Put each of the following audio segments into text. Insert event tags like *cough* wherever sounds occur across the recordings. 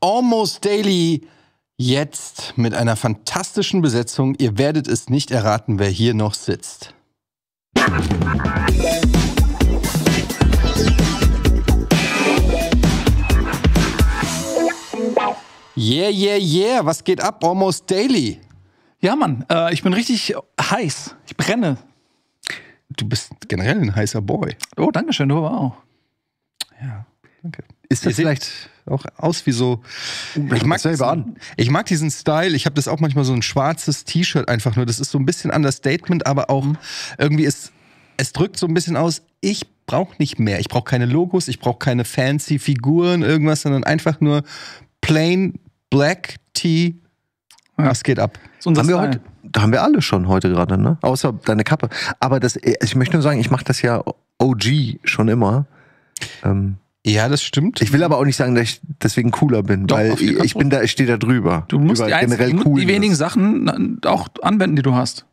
Almost Daily. Jetzt mit einer fantastischen Besetzung. Ihr werdet es nicht erraten, wer hier noch sitzt. Yeah, yeah, yeah. Was geht ab? Almost Daily. Ja, Mann. Äh, ich bin richtig heiß. Ich brenne. Du bist generell ein heißer Boy. Oh, danke schön. Du auch. Ja, danke. Ist das vielleicht auch aus wie so. Ich mag, selber diesen, an. ich mag diesen Style. Ich habe das auch manchmal so ein schwarzes T-Shirt einfach nur. Das ist so ein bisschen Understatement, aber auch mhm. irgendwie ist es drückt so ein bisschen aus, ich brauche nicht mehr. Ich brauche keine Logos, ich brauche keine fancy Figuren, irgendwas, sondern einfach nur plain black Tee. Das geht ab? So haben wir heute, da haben wir alle schon heute gerade, ne? Außer deine Kappe. Aber das, ich möchte nur sagen, ich mache das ja OG schon immer. Ähm, ja, das stimmt. Ich will aber auch nicht sagen, dass ich deswegen cooler bin, Doch, weil ich bin da, ich stehe da drüber. Du musst die, generell einzigen, cool die wenigen Sachen auch anwenden, die du hast.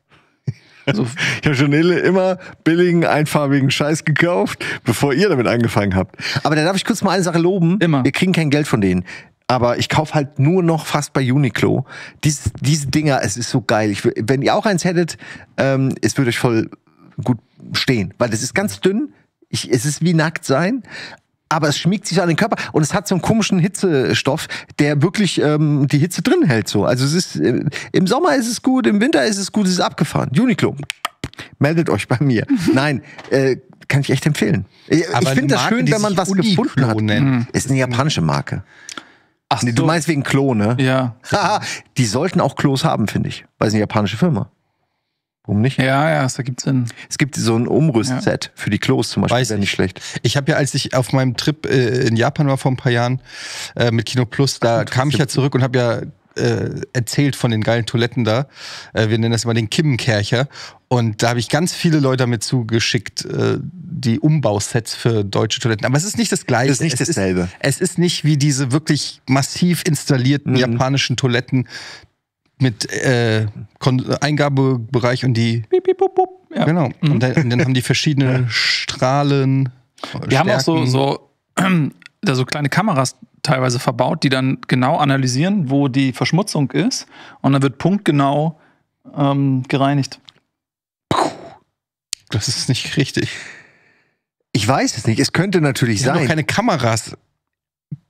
Also *laughs* ich habe schon immer billigen, einfarbigen Scheiß gekauft, bevor ihr damit angefangen habt. Aber da darf ich kurz mal eine Sache loben. Immer. Wir kriegen kein Geld von denen aber ich kaufe halt nur noch fast bei Uniqlo. Dies, diese Dinger, es ist so geil. Ich, wenn ihr auch eins hättet, ähm, es würde euch voll gut stehen, weil das ist ganz dünn. Ich, es ist wie nackt sein, aber es schmiegt sich an den Körper und es hat so einen komischen Hitzestoff, der wirklich ähm, die Hitze drin hält. So. Also es ist äh, im Sommer ist es gut, im Winter ist es gut, es ist abgefahren. Uniqlo, meldet euch bei mir. *laughs* Nein, äh, kann ich echt empfehlen. Ich, ich finde das schön, wenn man was Uniqlo gefunden hat. Nennt. Hm. Ist eine japanische Marke. Ach, nee, du meinst wegen Klo, ne? Ja. Haha, *laughs* die sollten auch Klos haben, finde ich. Weil es eine japanische Firma. ist. Warum nicht? Ja, ja, es ergibt Sinn. Es gibt so ein Umrüstset ja. für die Klos zum Beispiel, wäre nicht schlecht. Ich habe ja, als ich auf meinem Trip äh, in Japan war vor ein paar Jahren äh, mit Kino Plus, da Ach, kam ich ja zurück und habe ja äh, erzählt von den geilen Toiletten da. Äh, wir nennen das immer den Kimmenkercher. Und da habe ich ganz viele Leute damit zugeschickt, äh, die Umbausets für deutsche Toiletten. Aber es ist nicht das Gleiche. Es ist nicht es dasselbe. Ist, es ist nicht wie diese wirklich massiv installierten mhm. japanischen Toiletten, mit äh, Eingabebereich und die. Piep, piep, bup, bup. Ja. Genau. Mhm. Und, dann, und, dann, haben die verschiedene Strahlen. Wir Stärken. haben auch so, so, *clears throat* da so kleine Kameras teilweise verbaut, die dann genau analysieren, wo die Verschmutzung ist. Und dann wird punktgenau ähm, gereinigt. Das ist nicht richtig. Ich weiß es nicht. Es könnte natürlich die sein. Haben keine Kameras.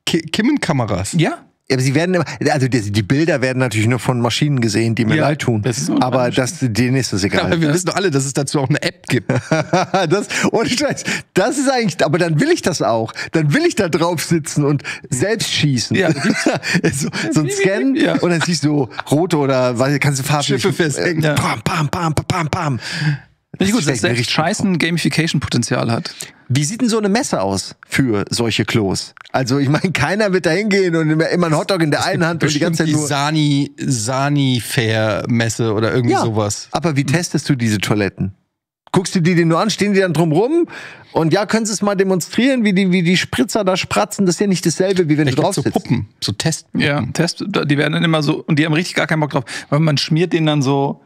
Kimmenkameras. Ja, ja, aber sie werden immer, also die, die, Bilder werden natürlich nur von Maschinen gesehen, die mir ja, leid tun. Das aber das, denen ist das egal. *laughs* Aber wir wissen doch alle, dass es dazu auch eine App gibt. *laughs* das, ohne Scheiß, das ist eigentlich, aber dann will ich das auch. Dann will ich da drauf sitzen und selbst schießen. Ja, *laughs* so, so ein Scan ja. und dann siehst du rote oder weil kannst du Farben. Schiffe festhängen. Äh, ja. Bam, bam, bam, bam, bam. Nicht gut, dass selbst Scheißen Gamification-Potenzial hat. Wie sieht denn so eine Messe aus für solche Klos? Also ich meine, keiner wird da hingehen und immer, einen Hotdog in der einen Hand und die ganze Zeit nur... Die Sani, Sani Fair Messe oder irgendwie ja, sowas. aber wie mhm. testest du diese Toiletten? Guckst du die denn nur an, stehen die dann drumrum? Und ja, können Sie es mal demonstrieren, wie die, wie die Spritzer da spratzen? Das ist ja nicht dasselbe, wie wenn Vielleicht du drauf so sitzt. Puppen, so Testpuppen. Ja, Test, die werden dann immer so, und die haben richtig gar keinen Bock drauf. Weil man schmiert denen dann so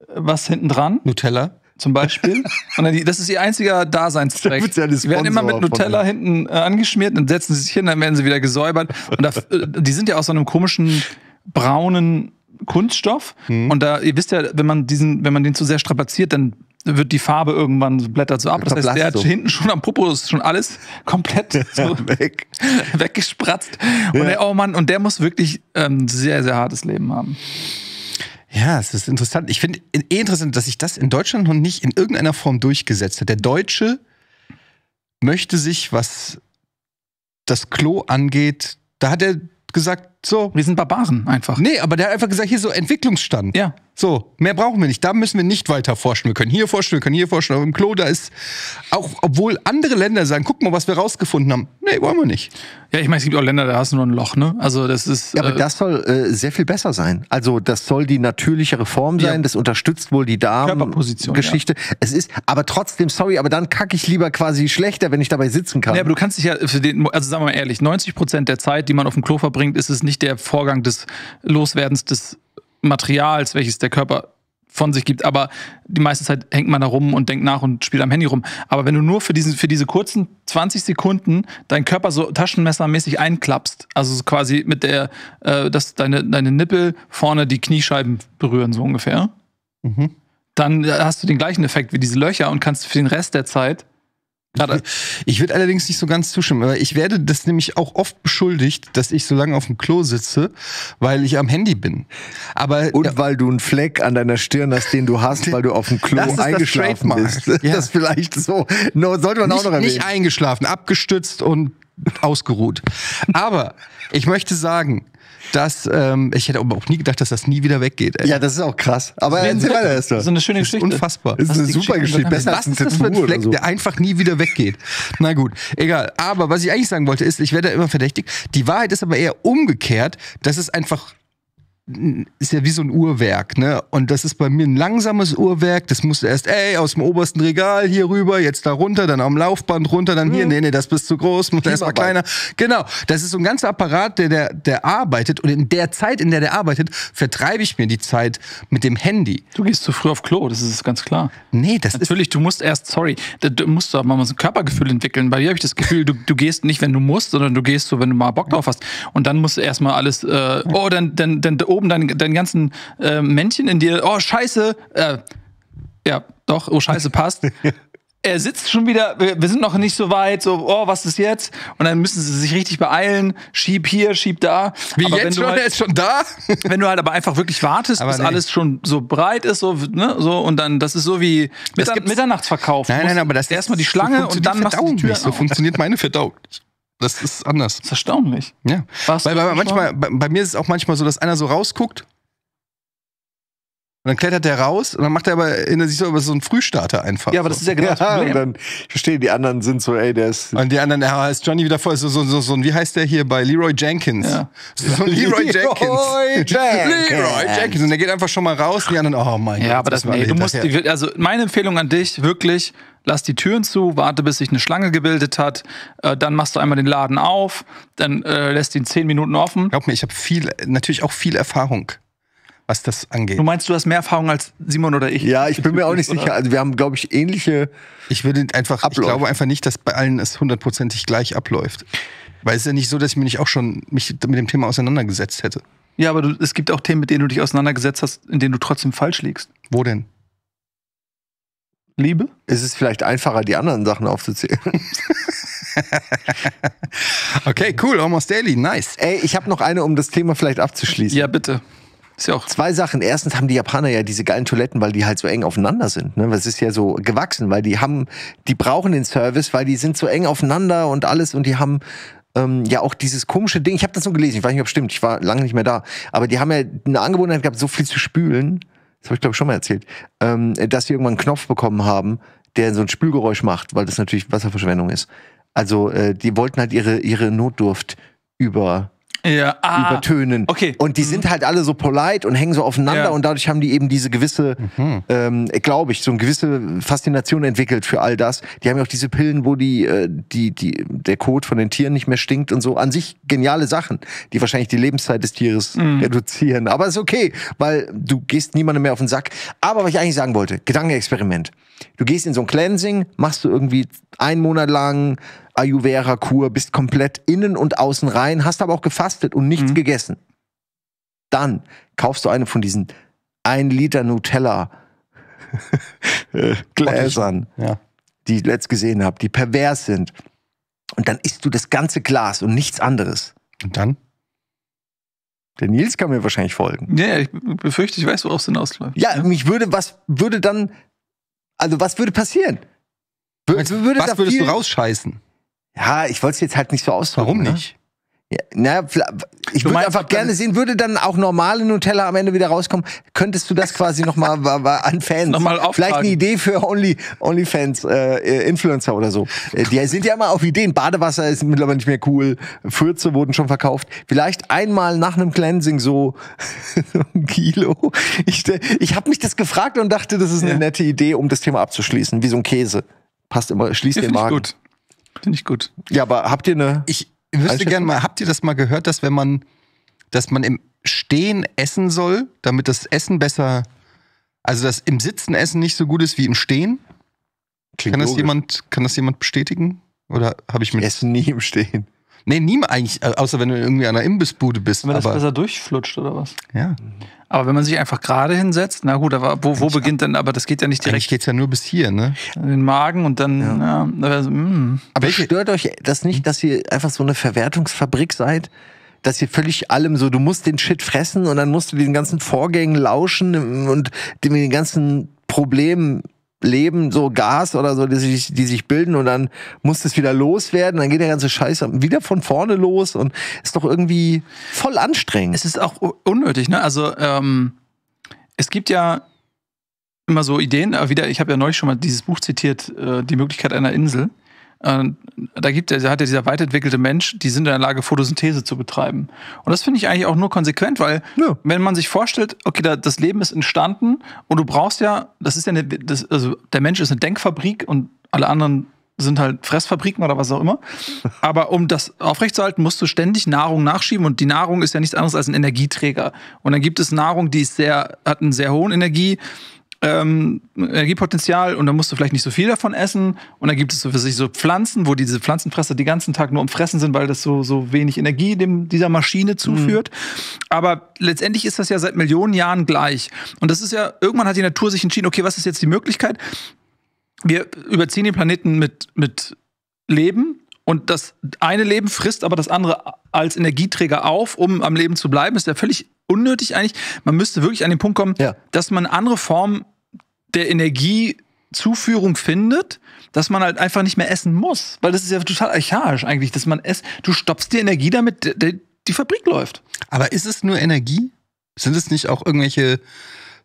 äh, was hinten dran. Nutella zum Beispiel. *laughs* und die, das ist ihr einziger Daseinszweck. Die werden immer mit Nutella hinten äh, angeschmiert, dann setzen sie sich hin, dann werden sie wieder gesäubert. Und da, äh, die sind ja aus so einem komischen braunen Kunststoff. Hm. Und da, ihr wisst ja, wenn man diesen, wenn man den zu sehr strapaziert, dann wird die Farbe irgendwann so blättert so ab. Das heißt, der hat so. hinten schon am Popo ist schon alles komplett *laughs* so Weg. *laughs* weggespratzt. Ja. Und der, oh Mann, und der muss wirklich ähm, sehr, sehr hartes Leben haben. Ja, es ist interessant. Ich finde eh interessant, dass sich das in Deutschland noch nicht in irgendeiner Form durchgesetzt hat. Der Deutsche möchte sich, was das Klo angeht, da hat er gesagt, so. Wir sind Barbaren einfach. Nee, aber der hat einfach gesagt, hier so Entwicklungsstand. Ja. So, mehr brauchen wir nicht. Da müssen wir nicht weiter forschen. Wir können hier forschen, wir können hier forschen. Aber im Klo, da ist, auch obwohl andere Länder sagen, guck mal, was wir rausgefunden haben. Nee, wollen wir nicht. Ja, ich meine, es gibt auch Länder, da hast du nur ein Loch, ne? Also das ist. Ja, aber äh, das soll äh, sehr viel besser sein. Also das soll die natürlichere Form sein. Ja. Das unterstützt wohl die Darmgeschichte. Ja. Es ist, aber trotzdem, sorry, aber dann kacke ich lieber quasi schlechter, wenn ich dabei sitzen kann. Ja, aber du kannst dich ja für den, also sagen wir mal ehrlich, 90 Prozent der Zeit, die man auf dem Klo verbringt, ist es nicht der Vorgang des Loswerdens des Materials, welches der Körper von sich gibt, aber die meiste Zeit hängt man da rum und denkt nach und spielt am Handy rum. Aber wenn du nur für, diesen, für diese kurzen 20 Sekunden deinen Körper so taschenmessermäßig einklappst, also quasi mit der, äh, dass deine, deine Nippel vorne die Kniescheiben berühren, so ungefähr, mhm. dann hast du den gleichen Effekt wie diese Löcher und kannst für den Rest der Zeit Gerade, ich würde allerdings nicht so ganz zustimmen, aber ich werde das nämlich auch oft beschuldigt, dass ich so lange auf dem Klo sitze, weil ich am Handy bin. Aber und ja, weil du einen Fleck an deiner Stirn hast, den du hast, weil du auf dem Klo eingeschlafen bist. *laughs* Ja. Das vielleicht so. No, sollte man nicht, auch noch erwähnen. Nicht eingeschlafen, abgestützt und ausgeruht. Aber ich möchte sagen, dass ähm, ich hätte auch nie gedacht, dass das nie wieder weggeht. Ey. Ja, das ist auch krass. Aber nee, erzähl weiter erstmal. So eine schöne Geschichte. Ist unfassbar. Das ist eine super Geschichte. Besser was als ein Tattoo das für ein Fleck, so? der einfach nie wieder weggeht? Na gut, egal. Aber was ich eigentlich sagen wollte ist, ich werde immer verdächtig. Die Wahrheit ist aber eher umgekehrt, dass es einfach ist ja wie so ein Uhrwerk, ne? Und das ist bei mir ein langsames Uhrwerk. Das musst du erst, ey, aus dem obersten Regal hier rüber, jetzt da runter, dann am Laufband runter, dann hier, mhm. nee, nee, das bist zu groß, muss erst mal kleiner. Genau. Das ist so ein ganzer Apparat, der, der, der arbeitet. Und in der Zeit, in der der arbeitet, vertreibe ich mir die Zeit mit dem Handy. Du gehst zu früh auf Klo, das ist ganz klar. Nee, das Natürlich, du musst erst, sorry, du musst doch mal so ein Körpergefühl entwickeln. Bei dir habe ich das Gefühl, du, du gehst nicht, wenn du musst, sondern du gehst so, wenn du mal Bock drauf hast. Und dann musst du erstmal alles, äh, oh, dann, dann, dann, oh, oben deinen, deinen ganzen äh, Männchen in dir, oh scheiße, äh, ja, doch, oh scheiße, passt. *laughs* er sitzt schon wieder, wir sind noch nicht so weit, so, oh, was ist jetzt? Und dann müssen sie sich richtig beeilen, schieb hier, schieb da. Wie aber jetzt schon, halt, er ist schon da? *laughs* wenn du halt aber einfach wirklich wartest, aber bis nee. alles schon so breit ist, so, ne, so, und dann, das ist so wie Mittern Mitternachtsverkauf. Nein, nein, aber das erstmal die Schlange so und dann machst du die Tür nicht. So funktioniert meine *laughs* Verdauung. Das ist anders. Das ist erstaunlich. Ja. Warst Weil manchmal, bei, bei, mir ist es auch manchmal so, dass einer so rausguckt und dann klettert der raus und dann macht er aber, erinnert sich so über so einen Frühstarter einfach. Ja, aber das ist ja genau ja, das Problem. Und dann, ich verstehe, die anderen sind so, ey, der ist. Und die anderen, ja, ist Johnny wieder voll, so, so, so, so, wie heißt der hier bei Leroy Jenkins? Ja. *laughs* So ein Leroy, Leroy Jenkins. Jenkins. Leroy Jenkins. Und der geht einfach schon mal raus, und die anderen, oh mein Gott. Ja, aber das, nee, du musst, also meine Empfehlung an dich, wirklich, lass die Türen zu, warte, bis sich eine Schlange gebildet hat, äh, dann machst du einmal den Laden auf, dann äh, lässt ihn zehn Minuten offen. Glaub mir, ich habe viel, natürlich auch viel Erfahrung was das angeht. Du meinst, du hast mehr Erfahrung als Simon oder ich? Ja, ich bin mir auch nicht sicher. Also wir haben, glaube ich, ähnliche. Ich würde einfach, Abläufe. ich glaube einfach nicht, dass bei allen es hundertprozentig gleich abläuft. Weil es ist ja nicht so, dass ich mich nicht auch schon mich mit dem Thema auseinandergesetzt hätte. Ja, aber du, es gibt auch Themen, mit denen du dich auseinandergesetzt hast, in denen du trotzdem falsch liegst. Wo denn? Liebe? Es Ist vielleicht einfacher, die anderen Sachen aufzuzählen? *laughs* *laughs* okay, cool. Almost Daily. Nice. Ey, ich habe noch eine, um das Thema vielleicht abzuschließen. Ja, bitte. Ist ja auch. Zwei Sachen. Erstens haben die Japaner ja diese geilen Toiletten, weil die halt so eng aufeinander sind. Ne? Das ist ja so gewachsen, weil die haben, die brauchen den Service, weil die sind so eng aufeinander und alles und die haben ähm, ja auch dieses komische Ding. Ich habe das nur gelesen, ich weiß nicht, ob es stimmt, ich war lange nicht mehr da. Aber die haben ja eine Angewohnheit gehabt, so viel zu spülen. Das habe ich, glaube ich, schon mal erzählt, ähm, dass sie irgendwann einen Knopf bekommen haben, der so ein Spülgeräusch macht, weil das natürlich Wasserverschwendung ist. Also äh, die wollten halt ihre, ihre Notdurft über ja, ah, übertönen. Okay. Und die mhm. sind halt alle so polite und hängen so aufeinander ja. und dadurch haben die eben diese gewisse, mhm. ähm, glaube ich, so eine gewisse Faszination entwickelt für all das. Die haben ja auch diese Pillen, wo die, äh, die, die, der Kot von den Tieren nicht mehr stinkt und so. An sich geniale Sachen, die wahrscheinlich die Lebenszeit des Tieres mhm. reduzieren. Aber ist okay, weil du gehst niemandem mehr auf den Sack. Aber was ich eigentlich sagen wollte, Gedankenexperiment du gehst in so ein Cleansing, machst du irgendwie einen Monat lang Ayurveda-Kur, bist komplett innen und außen rein, hast aber auch gefastet und nichts mhm. gegessen. Dann kaufst du eine von diesen 1 Liter Nutella *laughs* äh, Gläsern, ja. die ich letzt gesehen habe, die pervers sind. Und dann isst du das ganze Glas und nichts anderes. Und dann? Der Nils kann mir wahrscheinlich folgen. Ja, ich befürchte, ich weiß, worauf es hinausläuft. Ja, ja, ne? mich würde, was würde dann also was würde passieren? W würde was würdest du rausscheißen? Ja, ich wollte es jetzt halt nicht so ausdrücken. Warum ne? nicht? Ne? Ja, na, ich würde einfach gerne sehen, würde dann auch normale Nutella am Ende wieder rauskommen. Könntest du das quasi nochmal an Fans? Nochmal auftragen. Vielleicht eine Idee für Only, Onlyfans, äh, Influencer oder so. Äh, die sind ja immer auf Ideen. Badewasser ist mittlerweile nicht mehr cool. Fürze wurden schon verkauft. Vielleicht einmal nach einem Cleansing so *laughs* ein Kilo. Ich, äh, ich habe mich das gefragt und dachte, das ist eine ja. nette Idee, um das Thema abzuschließen. Wie so ein Käse. Passt immer, schließt ja, den Magen. Gut. Finde ich gut. Ja, aber habt ihr eine. Ich, ich wüsste gerne mal, habt ihr das mal gehört, dass wenn man, dass man im Stehen essen soll, damit das Essen besser, also dass im Sitzen essen nicht so gut ist wie im Stehen? Klingt kann das, logisch. jemand, kann das jemand bestätigen? Oder habe ich mir. Ich nie im Stehen. Nee, nie eigentlich, außer wenn du irgendwie an einer Imbissbude bist. Wenn das aber, besser durchflutscht oder was? Ja. Mhm. Aber wenn man sich einfach gerade hinsetzt, na gut, aber wo, wo beginnt denn, aber das geht ja nicht direkt. Eigentlich geht's ja nur bis hier, ne? In den Magen und dann, ja. ja also, aber stört euch das nicht, dass ihr einfach so eine Verwertungsfabrik seid? dass ihr völlig allem so, du musst den Shit fressen und dann musst du den ganzen Vorgängen lauschen und den ganzen Problemen Leben so Gas oder so, die sich, die sich bilden und dann muss das wieder loswerden, dann geht der ganze Scheiß wieder von vorne los und ist doch irgendwie voll anstrengend. Es ist auch unnötig, ne? Also ähm, es gibt ja immer so Ideen, aber wieder, ich habe ja neulich schon mal dieses Buch zitiert, äh, Die Möglichkeit einer Insel. Äh, da gibt er, hat ja dieser weit entwickelte Mensch, die sind in der Lage, Photosynthese zu betreiben. Und das finde ich eigentlich auch nur konsequent, weil ja. wenn man sich vorstellt, okay, da, das Leben ist entstanden und du brauchst ja, das ist ja eine, das, also der Mensch ist eine Denkfabrik und alle anderen sind halt Fressfabriken oder was auch immer. *laughs* Aber um das aufrechtzuerhalten, musst du ständig Nahrung nachschieben und die Nahrung ist ja nichts anderes als ein Energieträger. Und dann gibt es Nahrung, die ist sehr, hat einen sehr hohen Energie, ähm, Energiepotenzial und dann musst du vielleicht nicht so viel davon essen. Und dann gibt es so für sich so Pflanzen, wo diese Pflanzenfresser den ganzen Tag nur umfressen sind, weil das so, so wenig Energie dem, dieser Maschine mhm. zuführt. Mhm. Aber letztendlich ist das ja seit Millionen Jahren gleich. Und das ist ja, irgendwann hat die Natur sich entschieden, okay, was ist jetzt die Möglichkeit? Wir überziehen den Planeten mit, mit Leben, und das eine Leben frisst aber das andere als Energieträger auf, um am Leben zu bleiben, ist ja völlig unnötig eigentlich. Man müsste wirklich an den Punkt kommen, ja. dass man andere Formen der Energiezuführung findet, dass man halt einfach nicht mehr essen muss. Weil das ist ja total archaisch eigentlich, dass man es, du stoppst die Energie damit, die Fabrik läuft. Aber ist es nur Energie? Sind es nicht auch irgendwelche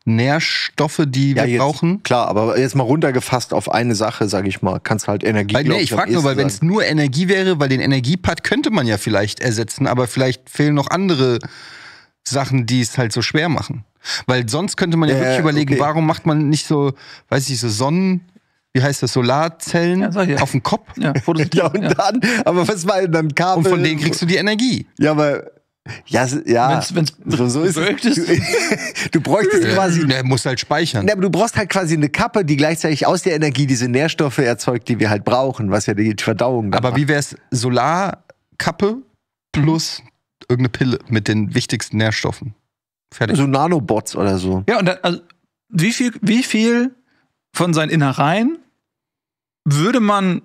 Nährstoffe, die ja, wir jetzt, brauchen. Klar, aber jetzt mal runtergefasst auf eine Sache, sage ich mal, kannst halt Energie. Weil, nee, ich, ich frage nur, weil wenn es nur Energie wäre, weil den Energiepart könnte man ja vielleicht ersetzen, aber vielleicht fehlen noch andere Sachen, die es halt so schwer machen. Weil sonst könnte man ja äh, wirklich überlegen, okay. warum macht man nicht so, weiß ich, so Sonnen, wie heißt das, Solarzellen ja, ja. auf dem Kopf? Ja, *laughs* ja und dann, aber was war denn dann Kabel? Und von denen kriegst du die Energie. Ja, aber ja, ja. Wenn's, wenn's so, so ist, du, *laughs* du bräuchtest quasi. Der muss halt speichern. Ne, aber du brauchst halt quasi eine Kappe, die gleichzeitig aus der Energie diese Nährstoffe erzeugt, die wir halt brauchen, was ja die Verdauung. Aber macht. wie es Solarkappe plus irgendeine Pille mit den wichtigsten Nährstoffen. Fertig. So Nanobots oder so. Ja, und dann, also, wie viel, wie viel von seinen Innereien würde man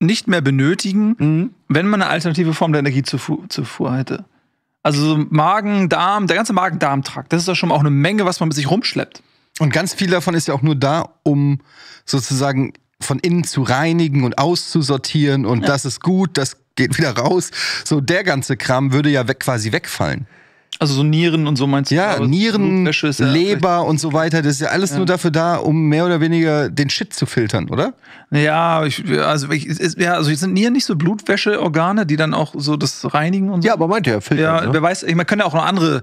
nicht mehr benötigen, mhm. wenn man eine alternative Form der Energiezufuhr hätte? Also Magen, Darm, der ganze Magen-Darm-Trakt, das ist doch schon mal auch eine Menge, was man mit sich rumschleppt. Und ganz viel davon ist ja auch nur da, um sozusagen von innen zu reinigen und auszusortieren und ja. das ist gut, das geht wieder raus. So der ganze Kram würde ja weg, quasi wegfallen. Also so Nieren und so meinst du? Ja, Nieren, ja Leber und so weiter, das ist ja alles ja. nur dafür da, um mehr oder weniger den Shit zu filtern, oder? Ja, ich, also, ich, ist, ja, also sind Nieren nicht so Blutwäscheorgane, die dann auch so das reinigen und so? Ja, aber meint ihr ja, filtern. Ja, ne? wer weiß, ich, man kann ja auch noch andere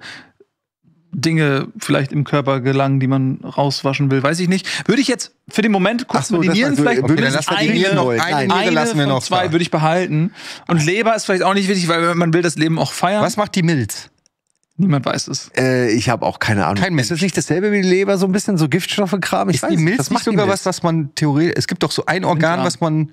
Dinge vielleicht im Körper gelangen, die man rauswaschen will, weiß ich nicht. Würde ich jetzt für den Moment kurz so, die Nieren also vielleicht okay, dann lassen eine, noch, eine, eine lassen wir noch zwei da. würde ich behalten. Und Leber ist vielleicht auch nicht wichtig, weil man will das Leben auch feiern. Was macht die Milz? Niemand weiß es. Äh, ich habe auch keine Ahnung. Kein Mensch. Ist das nicht dasselbe wie die Leber, so ein bisschen so Giftstoffe Kram? Ich ist weiß, die Milz das macht sogar was, was man theoretisch. Es gibt doch so ein Organ, was man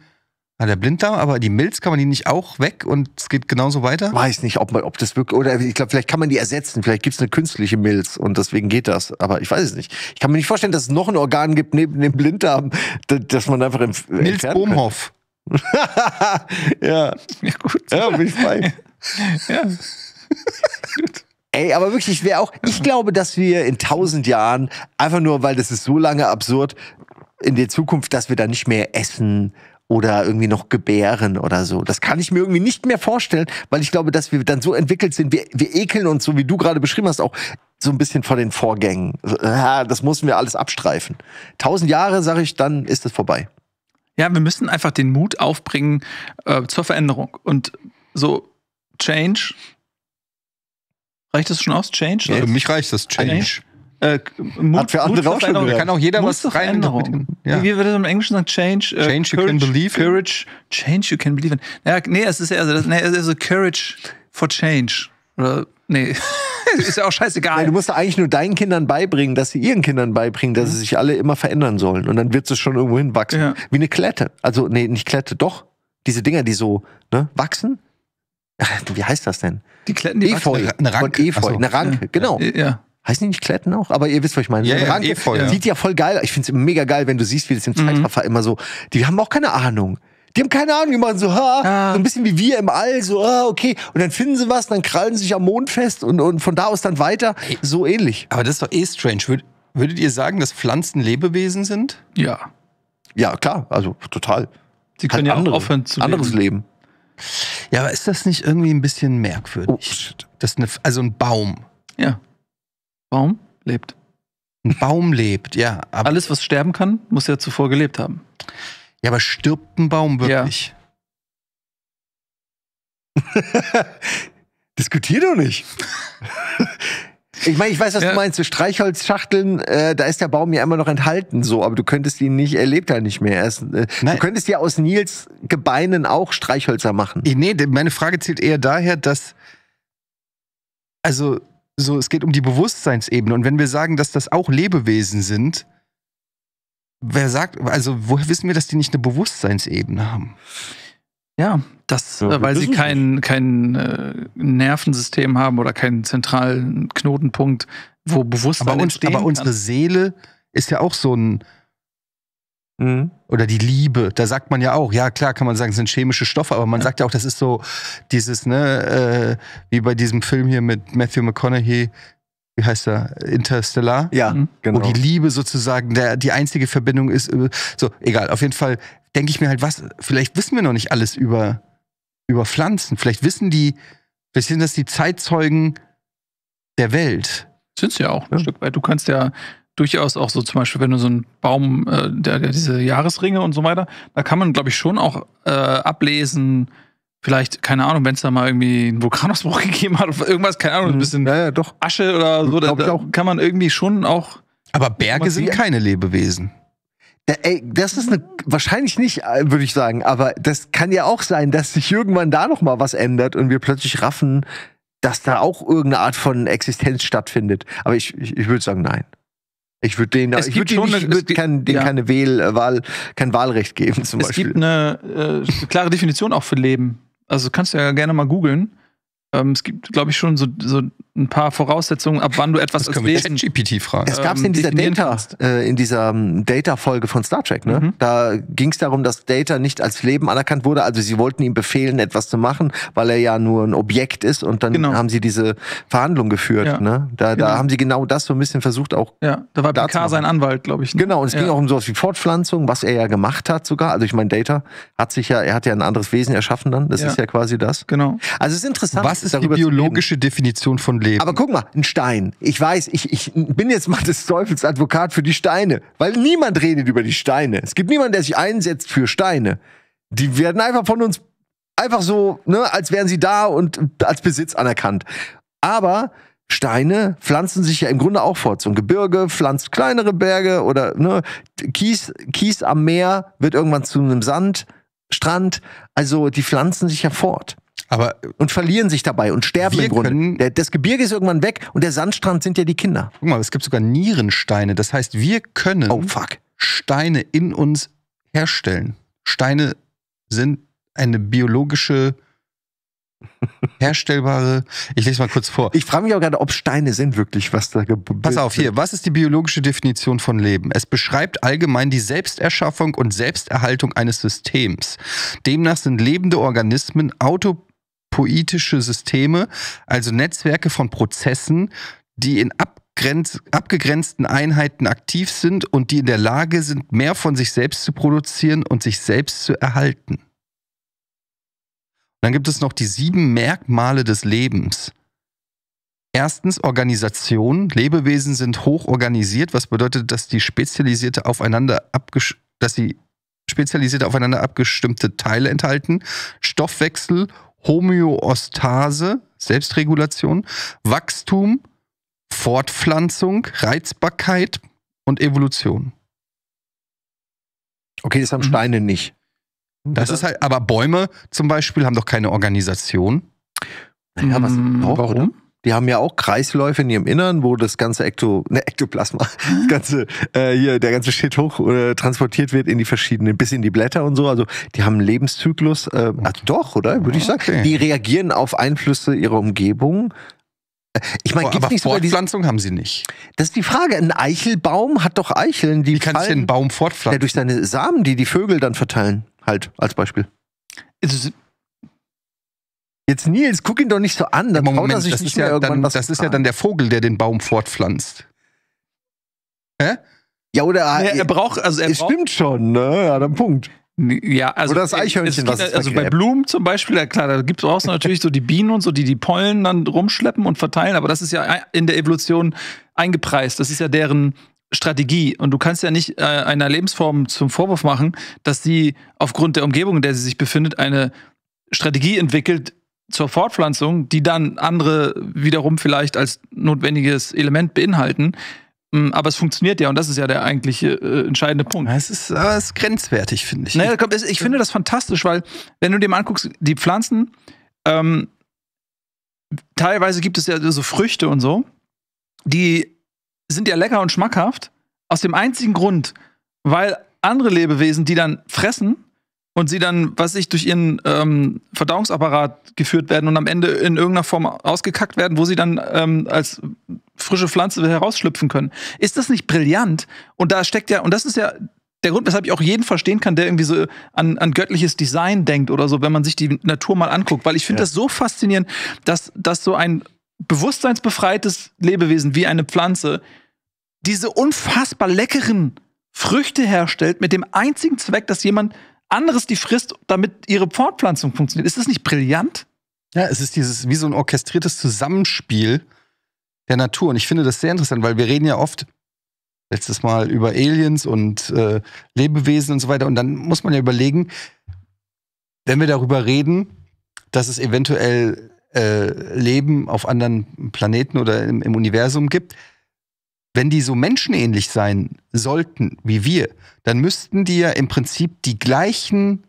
Ah, der Blinddarm, aber die Milz kann man die nicht auch weg und es geht genauso weiter? Weiß nicht, ob, man, ob das wirklich, oder ich glaube, vielleicht kann man die ersetzen. Vielleicht gibt es eine künstliche Milz und deswegen geht das. Aber ich weiß es nicht. Ich kann mir nicht vorstellen, dass es noch ein Organ gibt neben dem Blinddarm, dass man einfach im Milz Bohmhoff. *laughs* ja. Ja, gut. Ja, bin ich bei. *laughs* ja. gut. Ey, aber wirklich, ich wäre auch, ich glaube, dass wir in tausend Jahren, einfach nur, weil das ist so lange absurd, in der Zukunft, dass wir da nicht mehr essen oder irgendwie noch gebären oder so. Das kann ich mir irgendwie nicht mehr vorstellen, weil ich glaube, dass wir dann so entwickelt sind, wir, wir ekeln uns, so wie du gerade beschrieben hast, auch so ein bisschen vor den Vorgängen. Das mussten wir alles abstreifen. Tausend Jahre, sage ich, dann ist es vorbei. Ja, wir müssen einfach den Mut aufbringen äh, zur Veränderung. Und so Change, reicht das schon aus? Change? Ja, also, für mich reicht das Change. Change. Äh, Mut, Hat für andere auch schon Kann auch jeder Mut was rein. Ja. Wie würde man im Englischen sagen? Change, uh, change you can believe. In. change you can believe. In. Naja, nee, es ist ja also, das, nee, also Courage for Change. Oder, nee, *laughs* ist ja auch scheißegal. Nein, du musst eigentlich nur deinen Kindern beibringen, dass sie ihren Kindern beibringen, dass mhm. sie sich alle immer verändern sollen. Und dann wird es schon irgendwo hinwachsen. Ja. Wie eine Klette. Also, nee, nicht Klette, doch. Diese Dinger, die so ne, wachsen. wie heißt das denn? Die Kletten, die Efeu. Eine Ranke. Efeu. So. Eine Ranke, genau. Ja. Heißen die nicht Kletten auch? Aber ihr wisst, was ich meine. Ja, so eh voll, ja. Sieht ja voll geil. Ich finde es mega geil, wenn du siehst, wie das im mhm. Zeitraffer immer so. Die haben auch keine Ahnung. Die haben keine Ahnung, die machen so, ha, ah. so ein bisschen wie wir im All, so, ah, okay. Und dann finden sie was, dann krallen sie sich am Mond fest und, und von da aus dann weiter. So ähnlich. Aber das ist doch eh strange. Würd, würdet ihr sagen, dass Pflanzen Lebewesen sind? Ja. Ja, klar. Also total. Sie können halt ja andere, auch aufhören zu Anderes Leben. Ja, aber ist das nicht irgendwie ein bisschen merkwürdig? Oh, dass eine, also ein Baum. Ja. Baum lebt. Ein Baum lebt, ja. Alles, was sterben kann, muss ja zuvor gelebt haben. Ja, aber stirbt ein Baum wirklich? Ja. *laughs* Diskutier doch nicht. *laughs* ich meine, ich weiß, was ja. du meinst. Streichholzschachteln, äh, da ist der Baum ja immer noch enthalten, so, aber du könntest ihn nicht, er lebt ja nicht mehr. Er ist, äh, du könntest ja aus Nils Gebeinen auch Streichhölzer machen. Ich, nee, meine Frage zielt eher daher, dass. Also, so, es geht um die Bewusstseinsebene. Und wenn wir sagen, dass das auch Lebewesen sind, wer sagt, also woher wissen wir, dass die nicht eine Bewusstseinsebene haben? Ja, das, ja, äh, weil sie kein, kein äh, Nervensystem haben oder keinen zentralen Knotenpunkt, wo Bewusstsein aber uns, entstehen Aber unsere Seele ist ja auch so ein, Mhm. Oder die Liebe, da sagt man ja auch, ja klar kann man sagen, es sind chemische Stoffe, aber man ja. sagt ja auch, das ist so dieses, ne, äh, wie bei diesem Film hier mit Matthew McConaughey, wie heißt er, Interstellar? Ja, mhm. genau. Wo die Liebe sozusagen der, die einzige Verbindung ist. Äh, so, egal, auf jeden Fall denke ich mir halt, was, vielleicht wissen wir noch nicht alles über, über Pflanzen, vielleicht wissen die, vielleicht sind das die Zeitzeugen der Welt. Sind sie ja auch, ein ja. Stück weit. Du kannst ja durchaus auch so zum Beispiel, wenn du so einen Baum, äh, der, der, diese Jahresringe und so weiter, da kann man, glaube ich, schon auch äh, ablesen, vielleicht, keine Ahnung, wenn es da mal irgendwie einen Vulkanausbruch *laughs* gegeben hat oder irgendwas, keine Ahnung, ein mhm. bisschen ja, ja, doch. Asche oder so, mhm, da, da kann man irgendwie schon auch. Aber Berge sind keine Lebewesen. Da, ey, das ist eine, wahrscheinlich nicht, äh, würde ich sagen, aber das kann ja auch sein, dass sich irgendwann da nochmal was ändert und wir plötzlich raffen, dass da auch irgendeine Art von Existenz stattfindet. Aber ich, ich, ich würde sagen, nein. Ich würde denen, es ich würde denen, eine, würd kein, denen ja. keine Wählwahl, äh, kein Wahlrecht geben, zum es Beispiel. Es gibt eine äh, klare Definition auch für Leben. Also kannst du ja gerne mal googeln. Ähm, es gibt, glaube ich, schon so, so ein paar Voraussetzungen, ab wann du etwas das als Lesen, GPT fragen. Es gab es ähm, in dieser Data, äh, in dieser ähm, Data-Folge von Star Trek, ne? Mhm. Da ging es darum, dass Data nicht als Leben anerkannt wurde. Also sie wollten ihm befehlen, etwas zu machen, weil er ja nur ein Objekt ist und dann genau. haben sie diese Verhandlung geführt. Ja. Ne? Da, genau. da haben sie genau das so ein bisschen versucht, auch. Ja, da war Picard sein Anwalt, glaube ich. Ne? Genau, und es ja. ging auch um sowas wie Fortpflanzung, was er ja gemacht hat sogar. Also ich meine, Data hat sich ja, er hat ja ein anderes Wesen erschaffen dann. Das ja. ist ja quasi das. Genau. Also es ist interessant. Was ist die biologische Definition von Leben. Aber guck mal, ein Stein. Ich weiß, ich, ich bin jetzt mal des Teufels Advokat für die Steine, weil niemand redet über die Steine. Es gibt niemanden, der sich einsetzt für Steine. Die werden einfach von uns einfach so, ne, als wären sie da und als Besitz anerkannt. Aber Steine pflanzen sich ja im Grunde auch fort. So ein Gebirge pflanzt kleinere Berge oder ne, Kies, Kies am Meer wird irgendwann zu einem Sandstrand. Also die pflanzen sich ja fort. Aber äh, und verlieren sich dabei und sterben im Grunde. Der, das Gebirge ist irgendwann weg und der Sandstrand sind ja die Kinder. Guck mal, es gibt sogar Nierensteine. Das heißt, wir können oh, Steine in uns herstellen. Steine sind eine biologische *laughs* herstellbare. Ich lese mal kurz vor. Ich frage mich auch gerade, ob Steine sind wirklich, was da gebildet Pass auf, hier. Was ist die biologische Definition von Leben? Es beschreibt allgemein die Selbsterschaffung und Selbsterhaltung eines Systems. Demnach sind lebende Organismen auto poetische Systeme, also Netzwerke von Prozessen, die in abgrenz, abgegrenzten Einheiten aktiv sind und die in der Lage sind, mehr von sich selbst zu produzieren und sich selbst zu erhalten. Dann gibt es noch die sieben Merkmale des Lebens. Erstens Organisation. Lebewesen sind hoch organisiert, was bedeutet, dass die spezialisierte aufeinander dass sie spezialisierte aufeinander abgestimmte Teile enthalten. Stoffwechsel Homöostase, Selbstregulation, Wachstum, Fortpflanzung, Reizbarkeit und Evolution. Okay, das haben mhm. Steine nicht. Das ist halt, aber Bäume zum Beispiel haben doch keine Organisation. Naja, was mhm. braucht, Warum? die haben ja auch Kreisläufe in ihrem Innern, wo das ganze Ekto, ne, Ektoplasma, das ganze, äh, hier, der ganze Shit hoch äh, transportiert wird in die verschiedenen, bis in die Blätter und so. Also die haben einen Lebenszyklus. Äh, hm. also doch, oder? Würde ich ah, sagen. Okay. Die reagieren auf Einflüsse ihrer Umgebung. Äh, ich meine, gibt nicht Fortpflanzung diese... haben sie nicht. Das ist die Frage. Ein Eichelbaum hat doch Eicheln, die Wie kannst fallen, du den Baum fortpflanzen? Ja, durch seine Samen, die die Vögel dann verteilen, halt als Beispiel. Also, Jetzt Nils, guck ihn doch nicht so an, dann Moment, er sich das ist ja irgendwann dann, Das ist ja dann der Vogel, der den Baum fortpflanzt. Hä? Ja, oder ja, er, braucht also er braucht, stimmt schon, ne? Ja, dann Punkt. Ja, also oder das Eichhörnchen, geht, was also bei Blumen zum Beispiel, ja klar, da gibt es auch natürlich so die Bienen und so, die die Pollen dann rumschleppen und verteilen, aber das ist ja in der Evolution eingepreist. Das ist ja deren Strategie und du kannst ja nicht äh, einer Lebensform zum Vorwurf machen, dass sie aufgrund der Umgebung, in der sie sich befindet, eine Strategie entwickelt, zur Fortpflanzung, die dann andere wiederum vielleicht als notwendiges Element beinhalten. Hm, aber es funktioniert ja und das ist ja der eigentliche äh, entscheidende Punkt. Es ist, aber es ist grenzwertig, finde ich. Naja, ich finde das fantastisch, weil wenn du dir mal anguckst, die Pflanzen, ähm, teilweise gibt es ja so Früchte und so, die sind ja lecker und schmackhaft, aus dem einzigen Grund, weil andere Lebewesen die dann fressen und sie dann, was ich, durch ihren ähm, Verdauungsapparat geführt werden und am Ende in irgendeiner Form ausgekackt werden, wo sie dann ähm, als frische Pflanze herausschlüpfen können. Ist das nicht brillant? Und da steckt ja, und das ist ja der Grund, weshalb ich auch jeden verstehen kann, der irgendwie so an, an göttliches Design denkt oder so, wenn man sich die Natur mal anguckt. Weil ich finde ja. das so faszinierend, dass, dass so ein bewusstseinsbefreites Lebewesen wie eine Pflanze diese unfassbar leckeren Früchte herstellt, mit dem einzigen Zweck, dass jemand anderes die Frist, damit ihre Fortpflanzung funktioniert. Ist das nicht brillant? Ja, es ist dieses wie so ein orchestriertes Zusammenspiel der Natur. Und ich finde das sehr interessant, weil wir reden ja oft letztes Mal über Aliens und äh, Lebewesen und so weiter. Und dann muss man ja überlegen, wenn wir darüber reden, dass es eventuell äh, Leben auf anderen Planeten oder im, im Universum gibt, wenn die so menschenähnlich sein sollten wie wir, dann müssten die ja im Prinzip die gleichen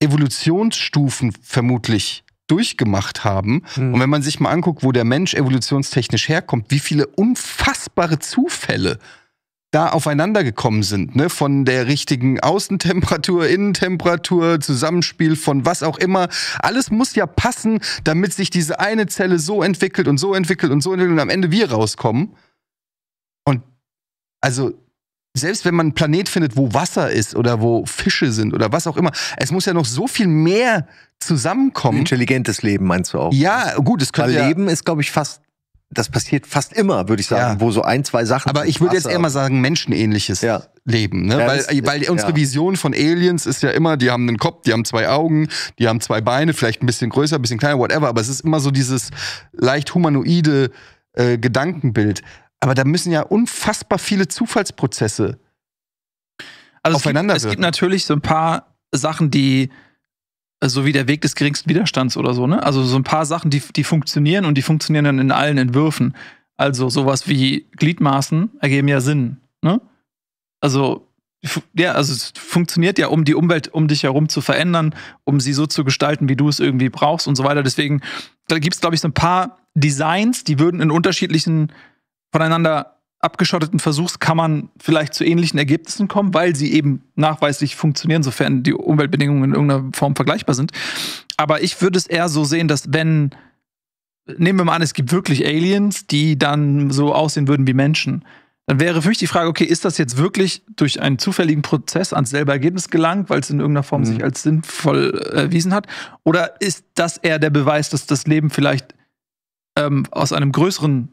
Evolutionsstufen vermutlich durchgemacht haben. Mhm. Und wenn man sich mal anguckt, wo der Mensch evolutionstechnisch herkommt, wie viele unfassbare Zufälle da aufeinander gekommen sind, ne? von der richtigen Außentemperatur, Innentemperatur, Zusammenspiel von was auch immer. Alles muss ja passen, damit sich diese eine Zelle so entwickelt und so entwickelt und so entwickelt und am Ende wir rauskommen. Also selbst wenn man einen Planet findet, wo Wasser ist oder wo Fische sind oder was auch immer, es muss ja noch so viel mehr zusammenkommen. Intelligentes Leben meinst du auch? Ja, gut, es könnte. Weil also, ja Leben ist, glaube ich, fast. Das passiert fast immer, würde ich sagen, ja. wo so ein, zwei Sachen. Aber ich würde jetzt eher mal sagen, menschenähnliches ja. Leben. Ne? Ja, weil, ist, weil unsere Vision von Aliens ist ja immer, die haben einen Kopf, die haben zwei Augen, die haben zwei Beine, vielleicht ein bisschen größer, ein bisschen kleiner, whatever. Aber es ist immer so dieses leicht humanoide äh, Gedankenbild. Aber da müssen ja unfassbar viele Zufallsprozesse also aufeinander es gibt, es gibt natürlich so ein paar Sachen, die äh, so wie der Weg des geringsten Widerstands oder so, ne? Also so ein paar Sachen, die, die funktionieren und die funktionieren dann in allen Entwürfen. Also sowas wie Gliedmaßen ergeben ja Sinn, ne? Also ja, also es funktioniert ja, um die Umwelt um dich herum zu verändern, um sie so zu gestalten, wie du es irgendwie brauchst und so weiter. Deswegen, da gibt es, glaube ich, so ein paar Designs, die würden in unterschiedlichen voneinander abgeschotteten Versuchs kann man vielleicht zu ähnlichen Ergebnissen kommen, weil sie eben nachweislich funktionieren, sofern die Umweltbedingungen in irgendeiner Form vergleichbar sind. Aber ich würde es eher so sehen, dass wenn, nehmen wir mal an, es gibt wirklich Aliens, die dann so aussehen würden wie Menschen, dann wäre für mich die Frage, okay, ist das jetzt wirklich durch einen zufälligen Prozess ans selbe Ergebnis gelangt, weil es in irgendeiner Form mhm. sich als sinnvoll erwiesen hat? Oder ist das eher der Beweis, dass das Leben vielleicht ähm, aus einem größeren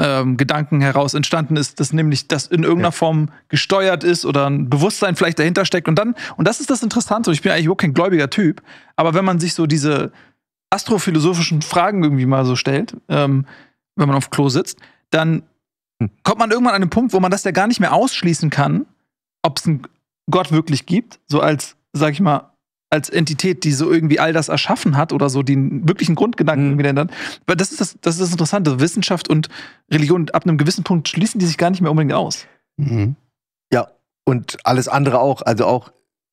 ähm, Gedanken heraus entstanden ist, dass nämlich das in irgendeiner ja. Form gesteuert ist oder ein Bewusstsein vielleicht dahinter steckt. Und dann, und das ist das Interessante, ich bin eigentlich überhaupt kein gläubiger Typ, aber wenn man sich so diese astrophilosophischen Fragen irgendwie mal so stellt, ähm, wenn man auf Klo sitzt, dann hm. kommt man irgendwann an einen Punkt, wo man das ja gar nicht mehr ausschließen kann, ob es einen Gott wirklich gibt, so als, sag ich mal, als Entität, die so irgendwie all das erschaffen hat oder so den wirklichen Grundgedanken mhm. wieder ändern. Weil das ist das, das ist das Interessante. Wissenschaft und Religion, ab einem gewissen Punkt schließen die sich gar nicht mehr unbedingt aus. Mhm. Ja, und alles andere auch. Also auch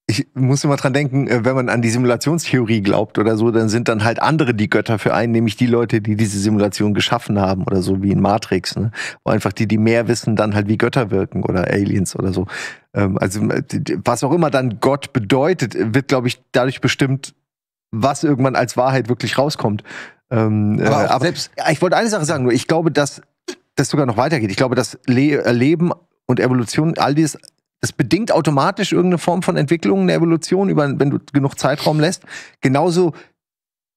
ich muss immer dran denken, äh, wenn man an die Simulationstheorie glaubt oder so, dann sind dann halt andere die Götter für einen, nämlich die Leute, die diese Simulation geschaffen haben oder so, wie in Matrix, ne? Wo einfach die, die mehr wissen, dann halt wie Götter wirken oder Aliens oder so. Ähm, also, äh, was auch immer dann Gott bedeutet, wird, glaube ich, dadurch bestimmt, was irgendwann als Wahrheit wirklich rauskommt. Ähm, äh, aber, aber selbst ich wollte eine Sache sagen, nur ich glaube, dass das sogar noch weitergeht. Ich glaube, dass Le Leben und Evolution, all dies das bedingt automatisch irgendeine Form von Entwicklung, eine Evolution, über, wenn du genug Zeitraum lässt. Genauso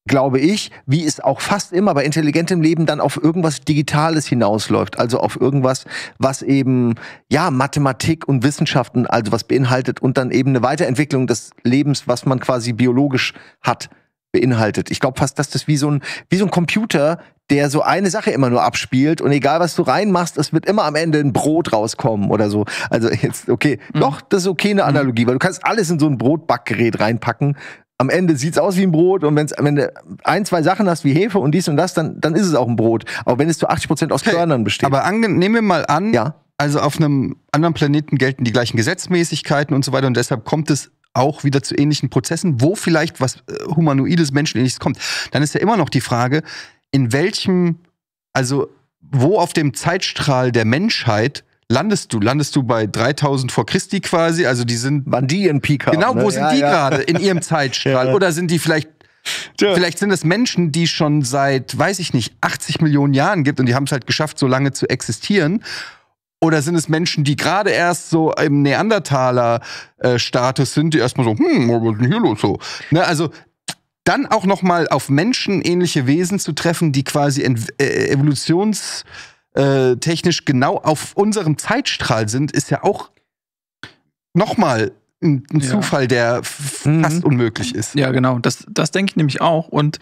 glaube ich, wie es auch fast immer bei intelligentem Leben dann auf irgendwas Digitales hinausläuft, also auf irgendwas, was eben ja Mathematik und Wissenschaften also was beinhaltet und dann eben eine Weiterentwicklung des Lebens, was man quasi biologisch hat, beinhaltet. Ich glaube fast, dass das wie so ein wie so ein Computer der so eine Sache immer nur abspielt und egal was du reinmachst, es wird immer am Ende ein Brot rauskommen oder so. Also jetzt, okay, mhm. doch, das ist okay eine mhm. Analogie, weil du kannst alles in so ein Brotbackgerät reinpacken. Am Ende sieht's aus wie ein Brot und wenn's, wenn du ein, zwei Sachen hast wie Hefe und dies und das, dann, dann ist es auch ein Brot. Auch wenn es zu 80 Prozent aus Körnern besteht. Aber nehmen wir mal an, ja? also auf einem anderen Planeten gelten die gleichen Gesetzmäßigkeiten und so weiter und deshalb kommt es auch wieder zu ähnlichen Prozessen, wo vielleicht was äh, Humanoides, Menschenähnliches kommt. Dann ist ja immer noch die Frage, in welchem, also wo auf dem Zeitstrahl der Menschheit landest du? Landest du bei 3000 vor Christi quasi? Also die sind. Wann die in Peak haben, Genau, ne? wo ne? sind ja, die ja. gerade in ihrem *laughs* Zeitstrahl? ja. Oder sind die vielleicht. Tja. Vielleicht sind es Menschen, die schon seit, weiß ich nicht, 80 Millionen Jahren gibt und die haben es halt geschafft, so lange zu existieren. Oder sind es Menschen, die gerade erst so im Neandertaler-Status äh, sind, die erstmal so, hm, was ist denn hier los so? Ne, also dann auch noch mal auf menschenähnliche Wesen zu treffen, die quasi äh, evolutionstechnisch äh, genau auf unserem Zeitstrahl sind, ist ja auch noch mal ein, ein ja. Zufall, der mhm. fast unmöglich ist. Ja, genau. Das, das denke ich nämlich auch. Und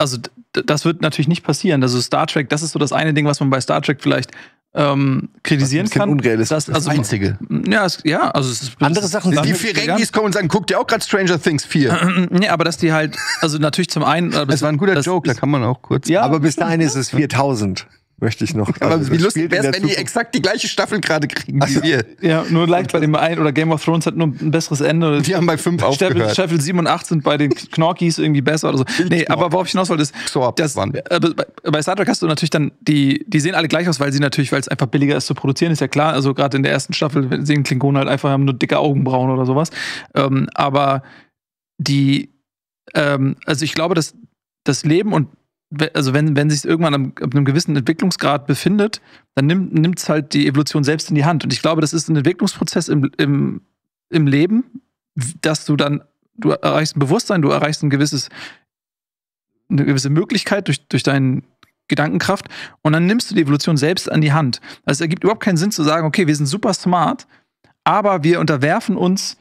also das wird natürlich nicht passieren. Also Star Trek, das ist so das eine Ding, was man bei Star Trek vielleicht ähm, kritisieren das ist kann. Unrealistisch. Das, also, das Einzige. Ja, es, ja also es, ist. andere Sachen. Sind die vier Rengis kommen und sagen, guckt dir auch gerade Stranger Things 4. *laughs* nee, aber dass die halt, also natürlich zum einen. Das, äh, das war ein guter Joke, ist, da kann man auch kurz. Ja, aber bis dahin ist es 4000. *laughs* möchte ich noch. *laughs* Aber also, wie lustig wäre es, wenn Zukunft. die exakt die gleiche Staffel gerade kriegen also, wie wir. Ja, nur leicht bei dem einen oder Game of Thrones hat nur ein besseres Ende. die haben bei fünf aufgehört. Staffel, 7 und 8 sind bei den Knorkis irgendwie besser oder so. nee, aber worauf ich hinaus wollte ist, dass, äh, bei Star Trek hast du natürlich dann, die, die sehen alle gleich aus, weil sie natürlich, weil es einfach billiger ist zu produzieren, ist ja klar. Also gerade in der ersten Staffel sehen Klingonen halt einfach, haben nur dicke Augenbrauen oder sowas. Ähm, aber die, ähm, also ich glaube, dass das Leben und also wenn, wenn sich es irgendwann am, ab einem gewissen Entwicklungsgrad befindet, dann nimmt es halt die Evolution selbst in die Hand. Und ich glaube, das ist ein Entwicklungsprozess im, im, im Leben, dass du dann, du erreichst ein Bewusstsein, du erreichst ein gewisses, eine gewisse Möglichkeit durch, durch deinen Gedankenkraft und dann nimmst du die Evolution selbst an die Hand. Also es ergibt überhaupt keinen Sinn zu sagen, okay, wir sind super smart, aber wir unterwerfen uns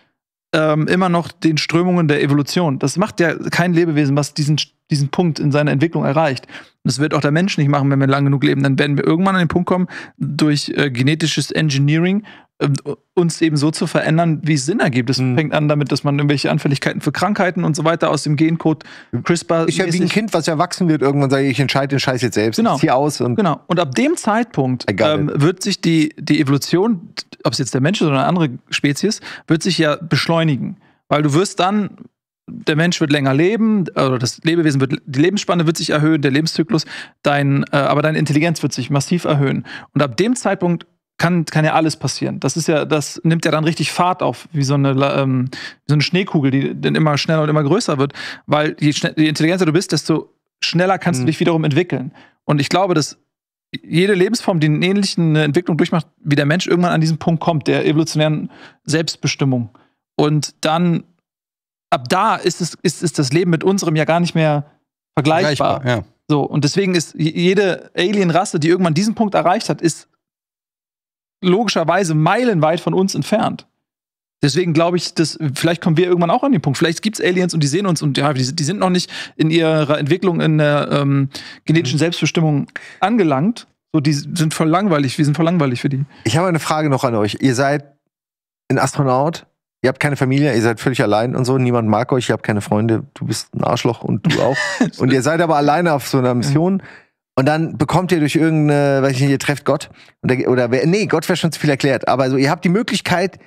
ähm, immer noch den Strömungen der Evolution. Das macht ja kein Lebewesen, was diesen diesen Punkt in seiner Entwicklung erreicht. das wird auch der Mensch nicht machen, wenn wir lang genug leben. Dann werden wir irgendwann an den Punkt kommen, durch äh, genetisches Engineering äh, uns eben so zu verändern, wie es Sinn ergibt. Das mhm. fängt an damit, dass man irgendwelche Anfälligkeiten für Krankheiten und so weiter aus dem Gencode mhm. CRISPR. Ich ja wie ein Kind, was erwachsen wird, irgendwann sage ich, ich entscheide den Scheiß jetzt selbst. Genau. Zieh aus und genau. Und ab dem Zeitpunkt ähm, wird sich die, die Evolution, ob es jetzt der Mensch ist oder eine andere Spezies, wird sich ja beschleunigen. Weil du wirst dann der Mensch wird länger leben, oder also das Lebewesen wird, die Lebensspanne wird sich erhöhen, der Lebenszyklus, dein, äh, aber deine Intelligenz wird sich massiv erhöhen. Und ab dem Zeitpunkt kann, kann ja alles passieren. Das ist ja, das nimmt ja dann richtig Fahrt auf, wie so eine, ähm, wie so eine Schneekugel, die dann immer schneller und immer größer wird. Weil je, je intelligenter du bist, desto schneller kannst mhm. du dich wiederum entwickeln. Und ich glaube, dass jede Lebensform, die eine ähnliche Entwicklung durchmacht, wie der Mensch irgendwann an diesen Punkt kommt, der evolutionären Selbstbestimmung. Und dann ab da ist, es, ist, ist das Leben mit unserem ja gar nicht mehr vergleichbar. vergleichbar ja. So, und deswegen ist jede Alien-Rasse, die irgendwann diesen Punkt erreicht hat, ist logischerweise meilenweit von uns entfernt. Deswegen glaube ich, dass vielleicht kommen wir irgendwann auch an den Punkt. Vielleicht gibt es Aliens und die sehen uns und ja, die, die, sind noch nicht in ihrer Entwicklung in der ähm, genetischen mhm. Selbstbestimmung angelangt. So, die sind voll langweilig. Wir sind voll langweilig für die. Ich habe eine Frage noch an euch. Ihr seid ein Astronaut, ihr habt keine Familie, ihr seid völlig allein und so, niemand mag euch, ihr habt keine Freunde, du bist ein Arschloch und du auch. *laughs* und ihr seid aber alleine auf so einer Mission. Und dann bekommt ihr durch irgendeine, weiß ich nicht, ihr trefft Gott. Oder, oder nee, Gott wäre schon zu viel erklärt. Aber so, ihr habt die Möglichkeit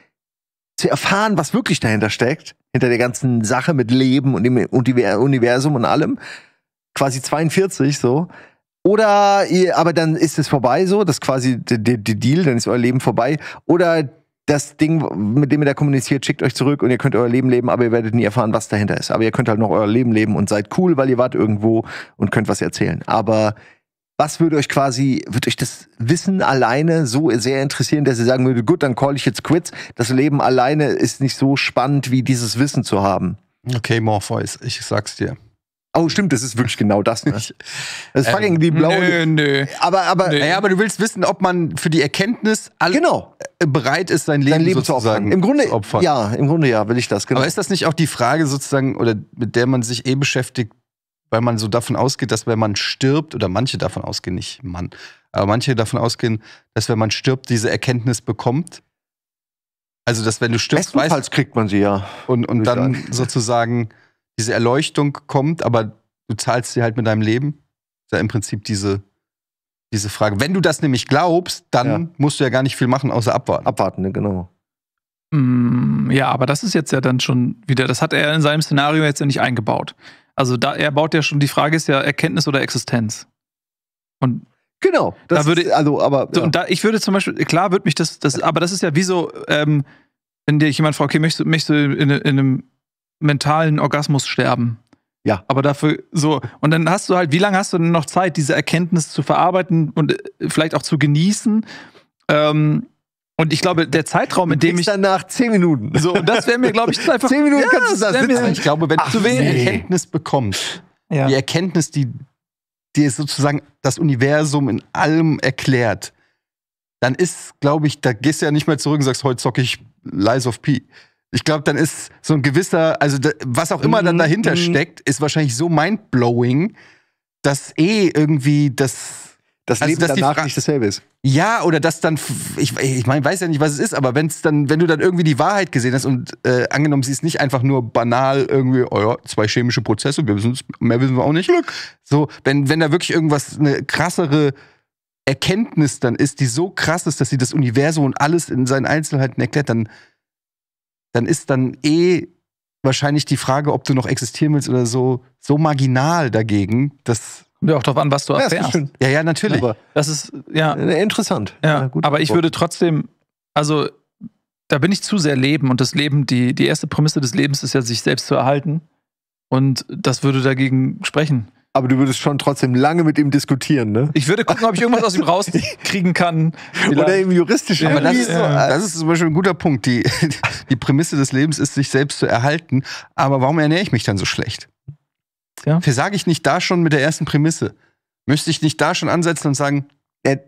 zu erfahren, was wirklich dahinter steckt. Hinter der ganzen Sache mit Leben und dem Universum und allem. Quasi 42 so. Oder ihr, aber dann ist es vorbei so, das ist quasi der, der Deal, dann ist euer Leben vorbei. Oder das Ding, mit dem ihr da kommuniziert, schickt euch zurück und ihr könnt euer Leben leben, aber ihr werdet nie erfahren, was dahinter ist. Aber ihr könnt halt noch euer Leben leben und seid cool, weil ihr wart irgendwo und könnt was erzählen. Aber was würde euch quasi, würde euch das Wissen alleine so sehr interessieren, dass ihr sagen würdet, gut, dann call ich jetzt quits. Das Leben alleine ist nicht so spannend, wie dieses Wissen zu haben. Okay, Morpheus, ich sag's dir. Oh, stimmt, das ist wirklich genau das nicht. Das ist ähm, fucking die blaue. Nö, nö. Aber, aber, nö. Naja, aber du willst wissen, ob man für die Erkenntnis genau. Äh, bereit ist, sein Leben, sein Leben zu opfern. Im Grunde, opfern. ja, im Grunde ja, will ich das, genau. Aber ist das nicht auch die Frage sozusagen, oder mit der man sich eh beschäftigt, weil man so davon ausgeht, dass wenn man stirbt, oder manche davon ausgehen, nicht Mann, aber manche davon ausgehen, dass wenn man stirbt, diese Erkenntnis bekommt? Also, dass wenn du stirbst, Bestenfalls weißt, kriegt man sie ja. Und, und dann sozusagen diese Erleuchtung kommt, aber du zahlst sie halt mit deinem Leben. Ist ja im Prinzip diese, diese Frage. Wenn du das nämlich glaubst, dann ja. musst du ja gar nicht viel machen, außer abwarten. Abwarten, ne, genau. Mm, ja, aber das ist jetzt ja dann schon wieder, das hat er in seinem Szenario jetzt ja nicht eingebaut. Also da, er baut ja schon, die Frage ist ja Erkenntnis oder Existenz. Und genau, das da würde, ist, also aber ja. so, da, ich würde zum Beispiel, klar würde mich das, das, aber das ist ja wie so, ähm, wenn dir jemand fragt, okay, möchtest, möchtest du in, in einem mentalen Orgasmus sterben. Ja. Aber dafür so. Und dann hast du halt, wie lange hast du denn noch Zeit, diese Erkenntnis zu verarbeiten und äh, vielleicht auch zu genießen? Ähm, und ich glaube, der Zeitraum, in dem ich. danach zehn Minuten. So, das wäre mir, glaube ich, einfach. zehn Minuten ja, kannst du da sitzen. Mir, ich glaube, wenn du wenig nee. Erkenntnis bekommst, ja. die Erkenntnis, die dir sozusagen das Universum in allem erklärt, dann ist, glaube ich, da gehst du ja nicht mehr zurück und sagst, heute zocke ich Lies of P. Ich glaube, dann ist so ein gewisser, also da, was auch immer dann mhm, dahinter mhm. steckt, ist wahrscheinlich so mindblowing, dass eh irgendwie das. Das also Leben also, danach nicht dasselbe ist. Ja, oder dass dann, ich, ich meine, weiß ja nicht, was es ist, aber wenn's dann, wenn du dann irgendwie die Wahrheit gesehen hast und äh, angenommen, sie ist nicht einfach nur banal irgendwie, oh ja, zwei chemische Prozesse, wir wissen's, mehr wissen wir auch nicht. Glück. So, wenn, wenn da wirklich irgendwas, eine krassere Erkenntnis dann ist, die so krass ist, dass sie das Universum und alles in seinen Einzelheiten erklärt, dann dann ist dann eh wahrscheinlich die Frage, ob du noch existieren willst oder so, so marginal dagegen, dass. Ja, auch darauf an, was du ja, erfährst. Ja, ja, natürlich. Aber ne? das ist, ja. Äh, interessant. Ja, ja aber ich würde trotzdem, also da bin ich zu sehr leben und das Leben, die, die erste Prämisse des Lebens ist ja, sich selbst zu erhalten. Und das würde dagegen sprechen. Aber du würdest schon trotzdem lange mit ihm diskutieren, ne? Ich würde gucken, ob ich irgendwas aus ihm rauskriegen kann. *laughs* Vielleicht. Oder eben juristisch. Aber das ist, so, äh, das ist, zum Beispiel ein guter Punkt. Die, *laughs* die Prämisse des Lebens ist, sich selbst zu erhalten. Aber warum ernähre ich mich dann so schlecht? Ja. Versage ich nicht da schon mit der ersten Prämisse? Müsste ich nicht da schon ansetzen und sagen, äh,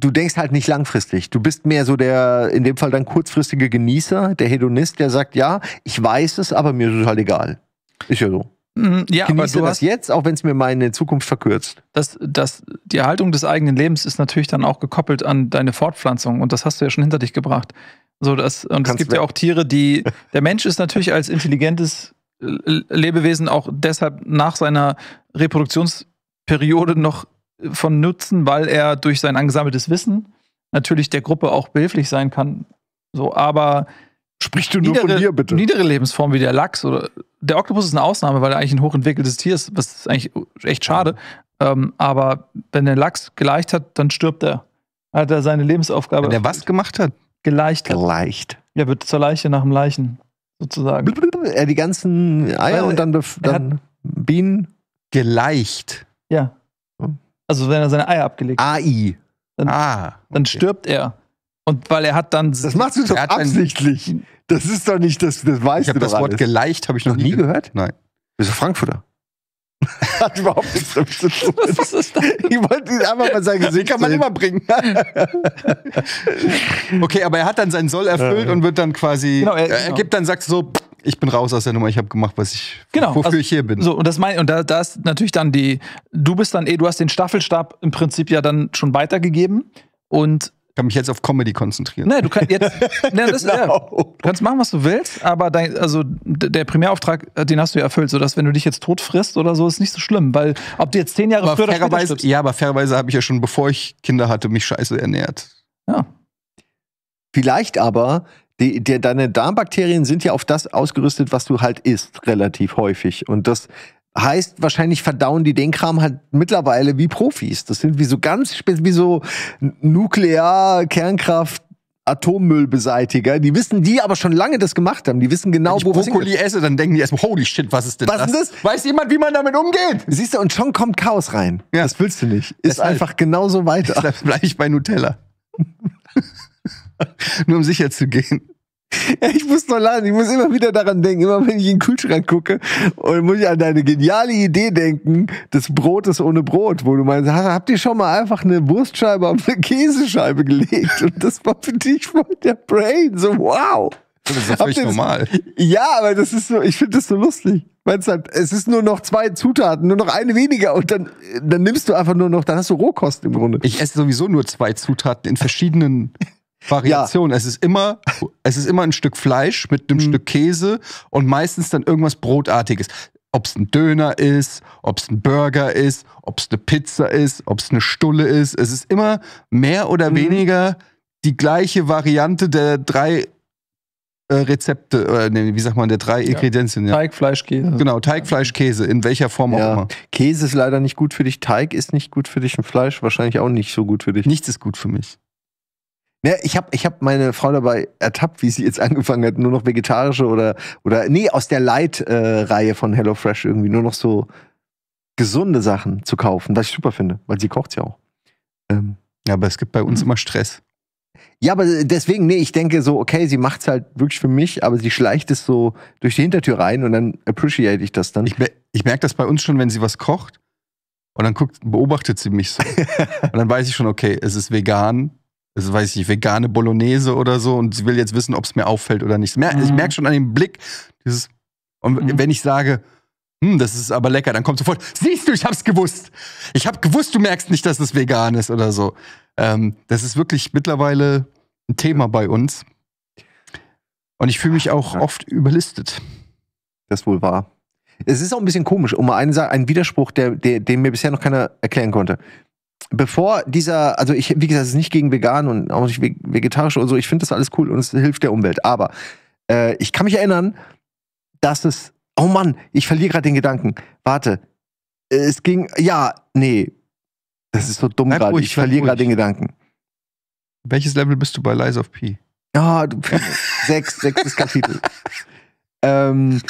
du denkst halt nicht langfristig. Du bist mehr so der, in dem Fall dann kurzfristige Genießer, der Hedonist, der sagt, ja, ich weiß es, aber mir ist es halt egal. Ist ja so. Mhm, ja, Genieße aber du das jetzt, auch wenn es mir meine Zukunft verkürzt. Das, das, die Erhaltung des eigenen Lebens ist natürlich dann auch gekoppelt an deine Fortpflanzung und das hast du ja schon hinter dich gebracht. So, das, und es gibt ja auch Tiere, die. *laughs* Der Mensch ist natürlich als intelligentes äh, Lebewesen auch deshalb nach seiner Reproduktionsperiode noch von Nutzen, weil er durch sein angesammeltes Wissen natürlich der Gruppe auch behilflich sein kann. So, aber Sprichst du niedere, nur von dir, bitte? Niedere Lebensformen wie der Lachs oder der Oktopus ist eine Ausnahme, weil er eigentlich ein hochentwickeltes Tier ist, was ist eigentlich echt schade. Ähm, aber wenn der Lachs geleicht hat, dann stirbt er. Hat er seine Lebensaufgabe. Wenn er was gemacht hat? Geleicht. Hat. Geleicht. Ja, wird zur Leiche nach dem Leichen, sozusagen. Er die ganzen Eier weil und dann, dann Bienen. Geleicht. Ja. Hm. Also wenn er seine Eier abgelegt hat. AI. Dann, ah, okay. dann stirbt er. Und weil er hat dann. Das machst du doch absichtlich. Ein, das ist doch nicht, das, das weißt ich hab du doch das Wort alles. geleicht habe ich noch nie gehört. Nein. Bist du Frankfurter? *laughs* Hat überhaupt nichts damit zu tun. Was ist das? Ich wollte einfach mal sein Gesicht. Den kann man immer bringen. *laughs* okay, aber er hat dann seinen Soll erfüllt ja, und wird dann quasi. Genau, er, er genau. gibt dann, sagt so, ich bin raus aus der Nummer, ich habe gemacht, was ich, genau, wofür also, ich hier bin. So, und das mein, und da, da ist natürlich dann die, du bist dann eh, du hast den Staffelstab im Prinzip ja dann schon weitergegeben und ich kann mich jetzt auf Comedy konzentrieren. Nein, du kannst jetzt. *laughs* nein, das, genau. ja, du kannst machen, was du willst, aber dein, also der Primärauftrag, äh, den hast du ja erfüllt, sodass wenn du dich jetzt tot frisst oder so, ist nicht so schlimm, weil ob du jetzt zehn Jahre aber früher oder später stirbst. Ja, aber fairerweise habe ich ja schon, bevor ich Kinder hatte, mich scheiße ernährt. Ja. Vielleicht aber, die, die, deine Darmbakterien sind ja auf das ausgerüstet, was du halt isst, relativ häufig. Und das Heißt, wahrscheinlich verdauen die den Kram halt mittlerweile wie Profis. Das sind wie so ganz, wie so Nuklear, Kernkraft, Atommüllbeseitiger, die wissen, die aber schon lange das gemacht haben. Die wissen genau, Wenn wo ich Brokkoli esse, dann denken die erstmal, holy shit, was ist denn was das? Ist das? Weiß jemand, wie man damit umgeht? Siehst du, und schon kommt Chaos rein. Ja. Das willst du nicht. Ist Deshalb. einfach genauso weiter. Deshalb bleibe ich bei Nutella. *laughs* Nur um sicher zu gehen. Ja, ich muss noch lachen. Ich muss immer wieder daran denken. Immer wenn ich in den Kühlschrank gucke und muss ich an deine geniale Idee denken, des Brotes ohne Brot, wo du meinst, habt ihr schon mal einfach eine Wurstscheibe auf eine Käsescheibe gelegt? Und das war für dich voll der Brain. So, wow. Das ist völlig normal. Ja, aber das ist so, ich finde das so lustig. Meinst halt, es ist nur noch zwei Zutaten, nur noch eine weniger und dann, dann nimmst du einfach nur noch, dann hast du Rohkost im Grunde. Ich esse sowieso nur zwei Zutaten in verschiedenen Variation. Ja. Es ist immer, es ist immer ein Stück Fleisch mit einem mhm. Stück Käse und meistens dann irgendwas Brotartiges. Ob es ein Döner ist, ob es ein Burger ist, ob es eine Pizza ist, ob es eine Stulle ist. Es ist immer mehr oder mhm. weniger die gleiche Variante der drei äh, Rezepte, äh, nee, wie sagt man, der drei ja. Ingredienzien. Ja. Teig, Fleisch, Käse. Genau, Teig, Fleisch, Käse, in welcher Form ja. auch immer. Käse ist leider nicht gut für dich, Teig ist nicht gut für dich und Fleisch wahrscheinlich auch nicht so gut für dich. Nichts ist gut für mich. Ja, ne, ich habe ich hab meine Frau dabei ertappt, wie sie jetzt *laughs* angefangen hat, nur noch vegetarische oder, oder nee, aus der Light-Reihe äh, von HelloFresh irgendwie nur noch so gesunde Sachen zu kaufen, was ich super finde, weil sie kocht ja auch. Ähm, ja, aber es gibt bei uns mhm. immer Stress. Ja, aber deswegen, nee, ich denke so, okay, sie macht es halt wirklich für mich, aber sie schleicht es so durch die Hintertür rein und dann appreciate ich das dann. Ich, me ich merke das bei uns schon, wenn sie was kocht und dann guckt, beobachtet sie mich so. *laughs* und dann weiß ich schon, okay, es ist vegan, das weiß ich vegane Bolognese oder so und sie will jetzt wissen, ob es mir auffällt oder nicht. Mhm. Ich merke schon an dem Blick, dieses, und mhm. wenn ich sage, hm, das ist aber lecker, dann kommt sofort, siehst du, ich hab's gewusst. Ich hab gewusst, du merkst nicht, dass es vegan ist oder so. Ähm, das ist wirklich mittlerweile ein Thema bei uns. Und ich fühle mich auch oft überlistet. Das wohl wahr. Es ist auch ein bisschen komisch, um einen, einen Widerspruch, der, der, den mir bisher noch keiner erklären konnte bevor dieser, also ich, wie gesagt, es ist nicht gegen vegan und auch nicht vegetarisch und so, ich finde das alles cool und es hilft der Umwelt. Aber äh, ich kann mich erinnern, dass es, oh Mann, ich verliere gerade den Gedanken. Warte, es ging, ja, nee, das ist so dumm gerade, ich verliere gerade den Gedanken. Welches Level bist du bei Lies of P? Ah, du, sechs, sechstes Kapitel. *laughs* Ähm,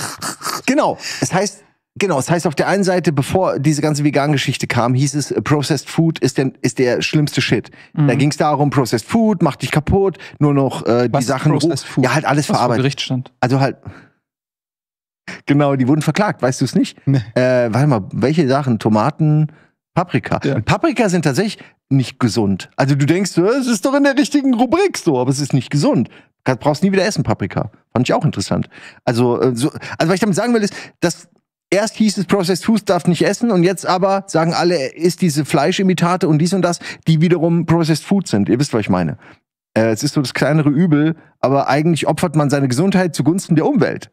genau, es heißt, Genau, das heißt auf der einen Seite, bevor diese ganze Vegan-Geschichte kam, hieß es, äh, Processed Food ist, denn, ist der schlimmste Shit. Mhm. Da ging es darum, Processed Food macht dich kaputt, nur noch äh, die Sachen. Processed Food? Ja, halt alles Was verarbeitet. Gerichtsstand. Also halt. *laughs* Genau, die wurden verklagt, weißt du es nicht? Nee. Äh, warte mal, welche Sachen? Tomaten, Paprika. Ja. Paprika sind tatsächlich nicht gesund. Also du denkst, äh, es ist doch in der richtigen Rubrik so, aber es ist nicht gesund. Du brauchst nie wieder essen Paprika. Fand ich auch interessant. Also, äh, so, also was ich damit sagen will, ist, dass erst hieß es, Processed Foods darf nicht essen und jetzt aber sagen alle, ist diese Fleischimitate und dies und das, die wiederum Processed Food sind. Ihr wisst, was ich meine. Äh, es ist so das kleinere Übel, aber eigentlich opfert man seine Gesundheit zugunsten der Umwelt.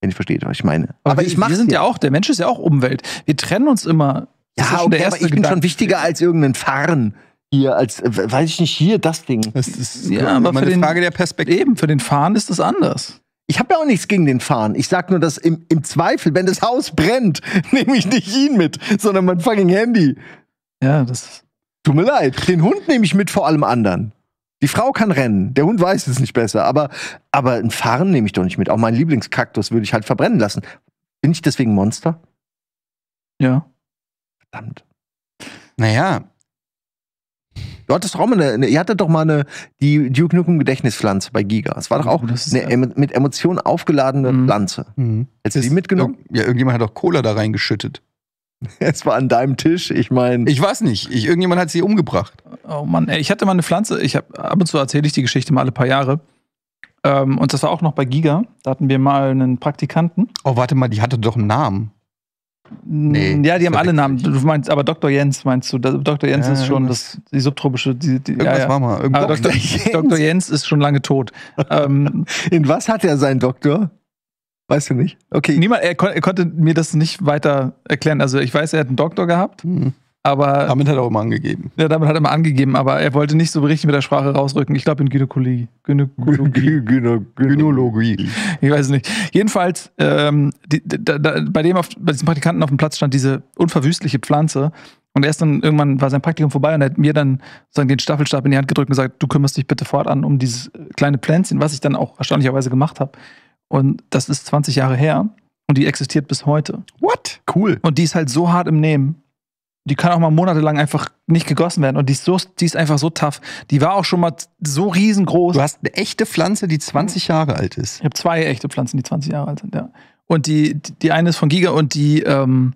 Wenn ich verstehe, was ich meine. Aber, aber ich wir, wir sind ja auch, der Mensch ist ja auch Umwelt. Wir trennen uns immer. Ja, okay, aber ich Gedanke. bin schon wichtiger als irgendein Fahren hier als, äh, weiß ich nicht, hier das Ding. Das ist ja, aber meine für den, der Perspektive. Eben, für den Fahren ist das anders. Ich habe ja auch nichts gegen den Fahren. Ich sag nur, dass im, im Zweifel, wenn das Haus brennt, *laughs* nehme ich nicht ihn mit, sondern mein fucking Handy. Ja, das. Tut mir leid. Den Hund nehme ich mit vor allem anderen. Die Frau kann rennen. Der Hund weiß es nicht besser. Aber, aber ein Fahren nehme ich doch nicht mit. Auch meinen Lieblingskaktus würde ich halt verbrennen lassen. Bin ich deswegen Monster? Ja. Verdammt. Naja, Du hattest doch auch mal eine, ihr hattet doch mal eine, die Duke Nukem Gedächtnispflanze bei Giga. Es war doch auch oh, das eine ja. mit Emotionen aufgeladene mhm. Pflanze. Mhm. Hättest du die mitgenommen? Ja, irgendjemand hat doch Cola da reingeschüttet. *laughs* Es war an deinem Tisch, ich meine. Ich weiß nicht, ich, irgendjemand hat sie umgebracht. Oh Mann, ey, ich hatte mal eine Pflanze, ich hab, ab und zu erzähle ich die Geschichte mal alle paar Jahre. Ähm, und das war auch noch bei Giga, da hatten wir mal einen Praktikanten. Oh, warte mal, die hatte doch einen Namen. Nee, ja, die haben alle Namen. Du meinst, aber Dr. Jens meinst du? Dr. Jens ja, ist schon das, die subtropische. Die, die, irgendwas ja, ja. war mal. Irgendwo aber Dr. Jens. Dr. Jens ist schon lange tot. ähm, *laughs* In was hat er seinen Doktor? Weißt du nicht? Okay. Niemand, er, kon er, konnte mir das nicht weiter erklären. Also ich weiß, er hat einen Doktor gehabt. Hm. Aber damit hat er auch immer angegeben. Ja, damit hat er immer angegeben, aber er wollte nicht so richtig mit der Sprache rausrücken. Ich glaube in Gynäkologie. Gynäkologie. *laughs* Gynäkologie. Ich weiß nicht. Jedenfalls, ähm, die, da, da, bei dem auf, bei diesem Praktikanten auf dem Platz stand diese unverwüstliche Pflanze. Und erst dann irgendwann war sein Praktikum vorbei und er hat mir dann sozusagen den Staffelstab in die Hand gedrückt und gesagt, du kümmerst dich bitte fortan um dieses äh, kleine Pflänzchen, was ich dann auch erstaunlicherweise gemacht habe. Und das ist 20 Jahre her und die existiert bis heute. What? Cool. Und die ist halt so hart im Nehmen die kann auch mal monatelang einfach nicht gegossen werden. Und die ist, so, die ist einfach so tough. Die war auch schon mal so riesengroß. Du hast eine echte Pflanze, die 20 Jahre alt ist. Ich habe zwei echte Pflanzen, die 20 Jahre alt sind, ja. Und die, die eine ist von Giga und die, ähm,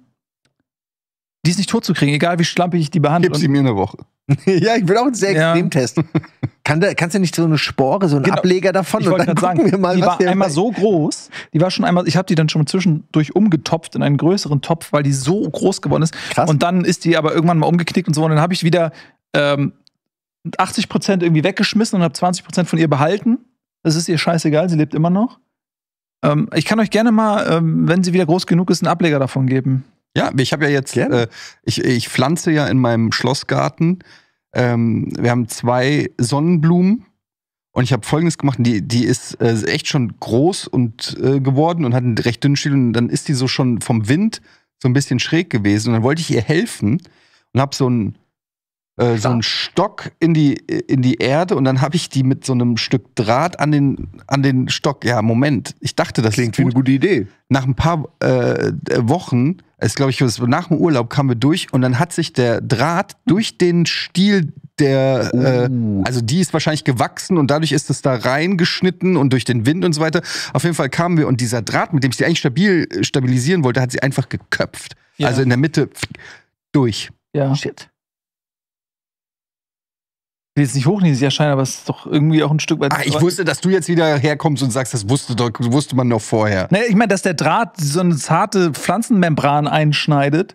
die ist nicht tot zu kriegen, egal wie schlampig ich die behandle. Gib sie mir eine Woche. *laughs* ja, ich will auch einen sehr ja. extrem testen. Kann der, kannst du nicht so eine Spore, so einen genau. Ableger davon? Ich und dann sagen, wir mal, die war einmal so groß, die war schon einmal, ich habe die dann schon zwischendurch umgetopft in einen größeren Topf, weil die so groß geworden ist. Krass. Und dann ist die aber irgendwann mal umgeknickt und so. Und dann habe ich wieder ähm, 80 irgendwie weggeschmissen und habe 20 von ihr behalten. Das ist ihr scheißegal, sie lebt immer noch. Ähm, ich kann euch gerne mal, ähm, wenn sie wieder groß genug ist, einen Ableger davon geben. Ja, ich habe ja jetzt, äh, ich, ich pflanze ja in meinem Schlossgarten. Ähm, wir haben zwei Sonnenblumen und ich habe folgendes gemacht, die, die ist äh, echt schon groß und äh, geworden und hat einen recht dünnen Stiel und dann ist die so schon vom Wind so ein bisschen schräg gewesen und dann wollte ich ihr helfen und habe so einen äh, so einen Stock in die in die Erde und dann habe ich die mit so einem Stück Draht an den an den Stock. Ja, Moment, ich dachte, das klingt wie eine gute Idee. Nach ein paar äh, Wochen ist glaube ich, nach dem Urlaub kamen wir durch und dann hat sich der Draht durch den Stiel der, uh. äh, oh. also die ist wahrscheinlich gewachsen und dadurch ist es da reingeschnitten und durch den Wind und so weiter. Auf jeden Fall kamen wir und dieser Draht, mit dem ich sie eigentlich stabil stabilisieren wollte, hat sie einfach geköpft. Ja. Also in der Mitte durch. Ja. Shit. Ich will jetzt nicht hochnehmen, erscheinen, aber es ist doch irgendwie auch ein Stück weit. Ach, ich wusste, dass du jetzt wieder herkommst und sagst, das wusste, doch, wusste man doch vorher. Naja, ich meine, dass der Draht so eine zarte Pflanzenmembran einschneidet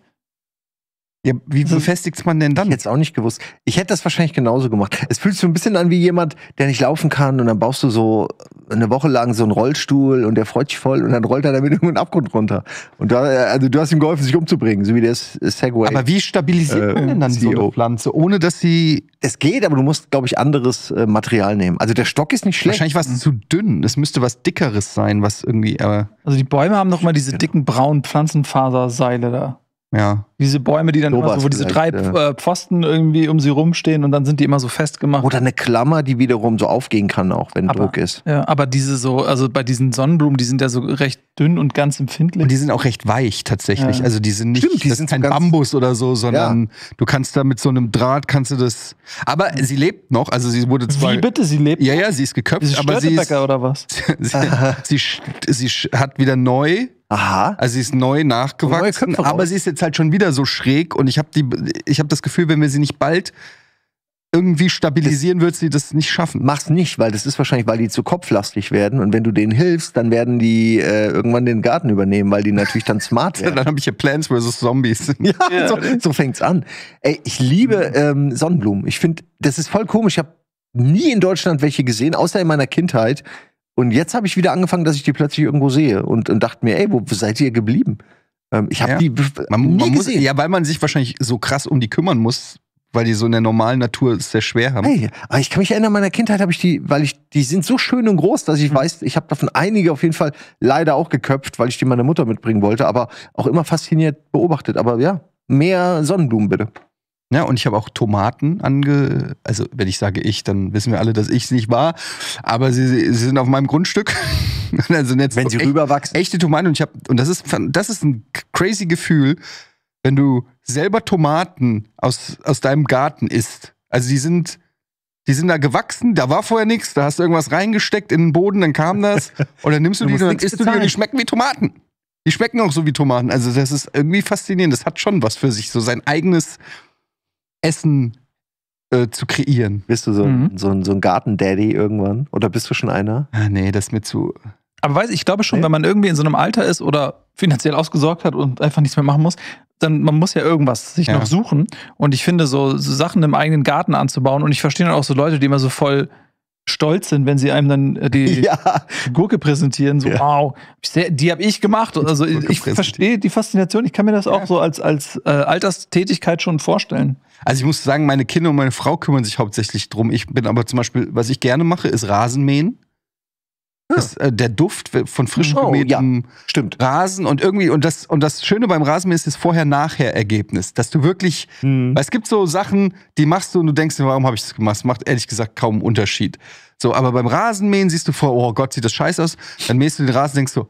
ja, wie befestigt hm. man denn dann? Ich hätte es auch nicht gewusst. Ich hätte das wahrscheinlich genauso gemacht. Es fühlt sich so ein bisschen an wie jemand, der nicht laufen kann und dann baust du so eine Woche lang so einen Rollstuhl und der freut sich voll und dann rollt er damit *laughs* irgendeinen Abgrund runter. Und da, äh, also du hast ihm geholfen, sich umzubringen, so wie der äh, Segway. Aber wie stabilisiert man äh, denn dann CEO. so eine e Pflanze, ohne dass sie... Es geht, aber du musst, glaube ich, anderes äh, Material nehmen. Also der Stock ist nicht schlecht. Wahrscheinlich was mhm. zu dünn. Es müsste was dickeres sein, was irgendwie... Äh also die Bäume haben noch mal diese genau. dicken braunen Pflanzenfaserseile da. Ja. Diese Bäume, die dann immer so, wo diese drei ja. Äh, Pfosten irgendwie um sie rumstehen und dann sind die immer so festgemacht. Oder eine Klammer, die wiederum so aufgehen kann, auch wenn aber, Druck ist. Ja, aber diese so, also bei diesen Sonnenblumen, die sind ja so recht dünn und ganz empfindlich. Und die sind auch recht weich tatsächlich. Ja. Also die sind nicht Stimmt, die sind kein so Bambus oder so, sondern ja. du kannst da mit so einem Draht kannst du das. Aber sie lebt noch, also sie wurde zwar. Wie bitte, sie lebt? Ja, ja, sie ist geköpft, aber sie ist. oder was? *laughs* sie, sie, sie hat wieder neu Aha. Also sie ist neu nachgewachsen, aber sie ist jetzt halt schon wieder so schräg und ich habe hab das Gefühl, wenn wir sie nicht bald irgendwie stabilisieren, wird sie das nicht schaffen. Mach's nicht, weil das ist wahrscheinlich, weil die zu kopflastig werden und wenn du denen hilfst, dann werden die äh, irgendwann den Garten übernehmen, weil die natürlich dann smart *laughs* werden. dann habe ich hier Plants vs. Zombies. *laughs* ja, yeah. so, so, fängt's an. Ey, ich liebe ähm, Sonnenblumen. Ich finde, das ist voll komisch. Ich habe nie in Deutschland welche gesehen, außer in meiner Kindheit und jetzt habe ich wieder angefangen, dass ich die plötzlich irgendwo sehe und, und dachte mir, ey, wo seid ihr geblieben? Ähm, ich habe ja. die man, nie man gesehen. Muss, ja, weil man sich wahrscheinlich so krass um die kümmern muss, weil die so in der normalen Natur sehr schwer haben. Hey, aber ich kann mich erinnern, meiner Kindheit habe ich die, weil ich, die sind so schön und groß, dass ich mhm. weiß, ich habe davon einige auf jeden Fall leider auch geköpft, weil ich die meiner Mutter mitbringen wollte, aber auch immer fasziniert beobachtet. Aber ja, mehr Sonnenblumen bitte. Ja, und ich habe auch Tomaten ange. Also, wenn ich sage ich, dann wissen wir alle, dass ich es nicht war. Aber sie, sie sind auf meinem Grundstück. *laughs* also jetzt wenn sie rüberwachsen. Echte Tomaten. Und, ich habe. und das, ist, das ist ein crazy Gefühl, wenn du selber Tomaten aus, aus deinem Garten isst. Also, die sind. Die sind da gewachsen, da war vorher nichts, da hast du irgendwas reingesteckt in den Boden, dann kam das. *laughs* Und dann nimmst du, du die und dann isst du die und die schmecken wie Tomaten. Die schmecken auch so wie Tomaten. Also, das ist irgendwie faszinierend. Das hat schon was für sich, so sein eigenes Essen äh, zu kreieren. Bist du so, mhm. ein, so, ein, so ein Garten-Daddy irgendwann? Oder bist du schon einer? Ah, nee, das ist mir zu. Aber weiß ich glaube schon, nee. wenn man irgendwie in so einem Alter ist oder finanziell ausgesorgt hat und einfach nichts mehr machen muss, dann man muss ja irgendwas sich ja. noch suchen. Und ich finde, so, so Sachen im eigenen Garten anzubauen und ich verstehe dann auch so Leute, die immer so voll stolz sind, wenn sie einem dann äh, die *laughs* ja. Gurke präsentieren. So, ja. wow, die habe ich gemacht. Also ich, ich verstehe die Faszination. Ich kann mir das ja. auch so als, als äh, Alterstätigkeit schon vorstellen. Also ich muss sagen, meine Kinder und meine Frau kümmern sich hauptsächlich drum. Ich bin aber zum Beispiel, was ich gerne mache, ist Rasenmähen. Das, äh, der Duft von frisch gemähtem oh, ja. Rasen und irgendwie und das und das Schöne beim Rasenmähen ist das Vorher-Nachher-Ergebnis, dass du wirklich, hm. weil es gibt so Sachen, die machst du und du denkst, warum habe ich das gemacht? Das macht ehrlich gesagt kaum einen Unterschied. So, aber beim Rasenmähen siehst du vor, oh Gott, sieht das scheiße aus. Dann mähst du den Rasen, und denkst du,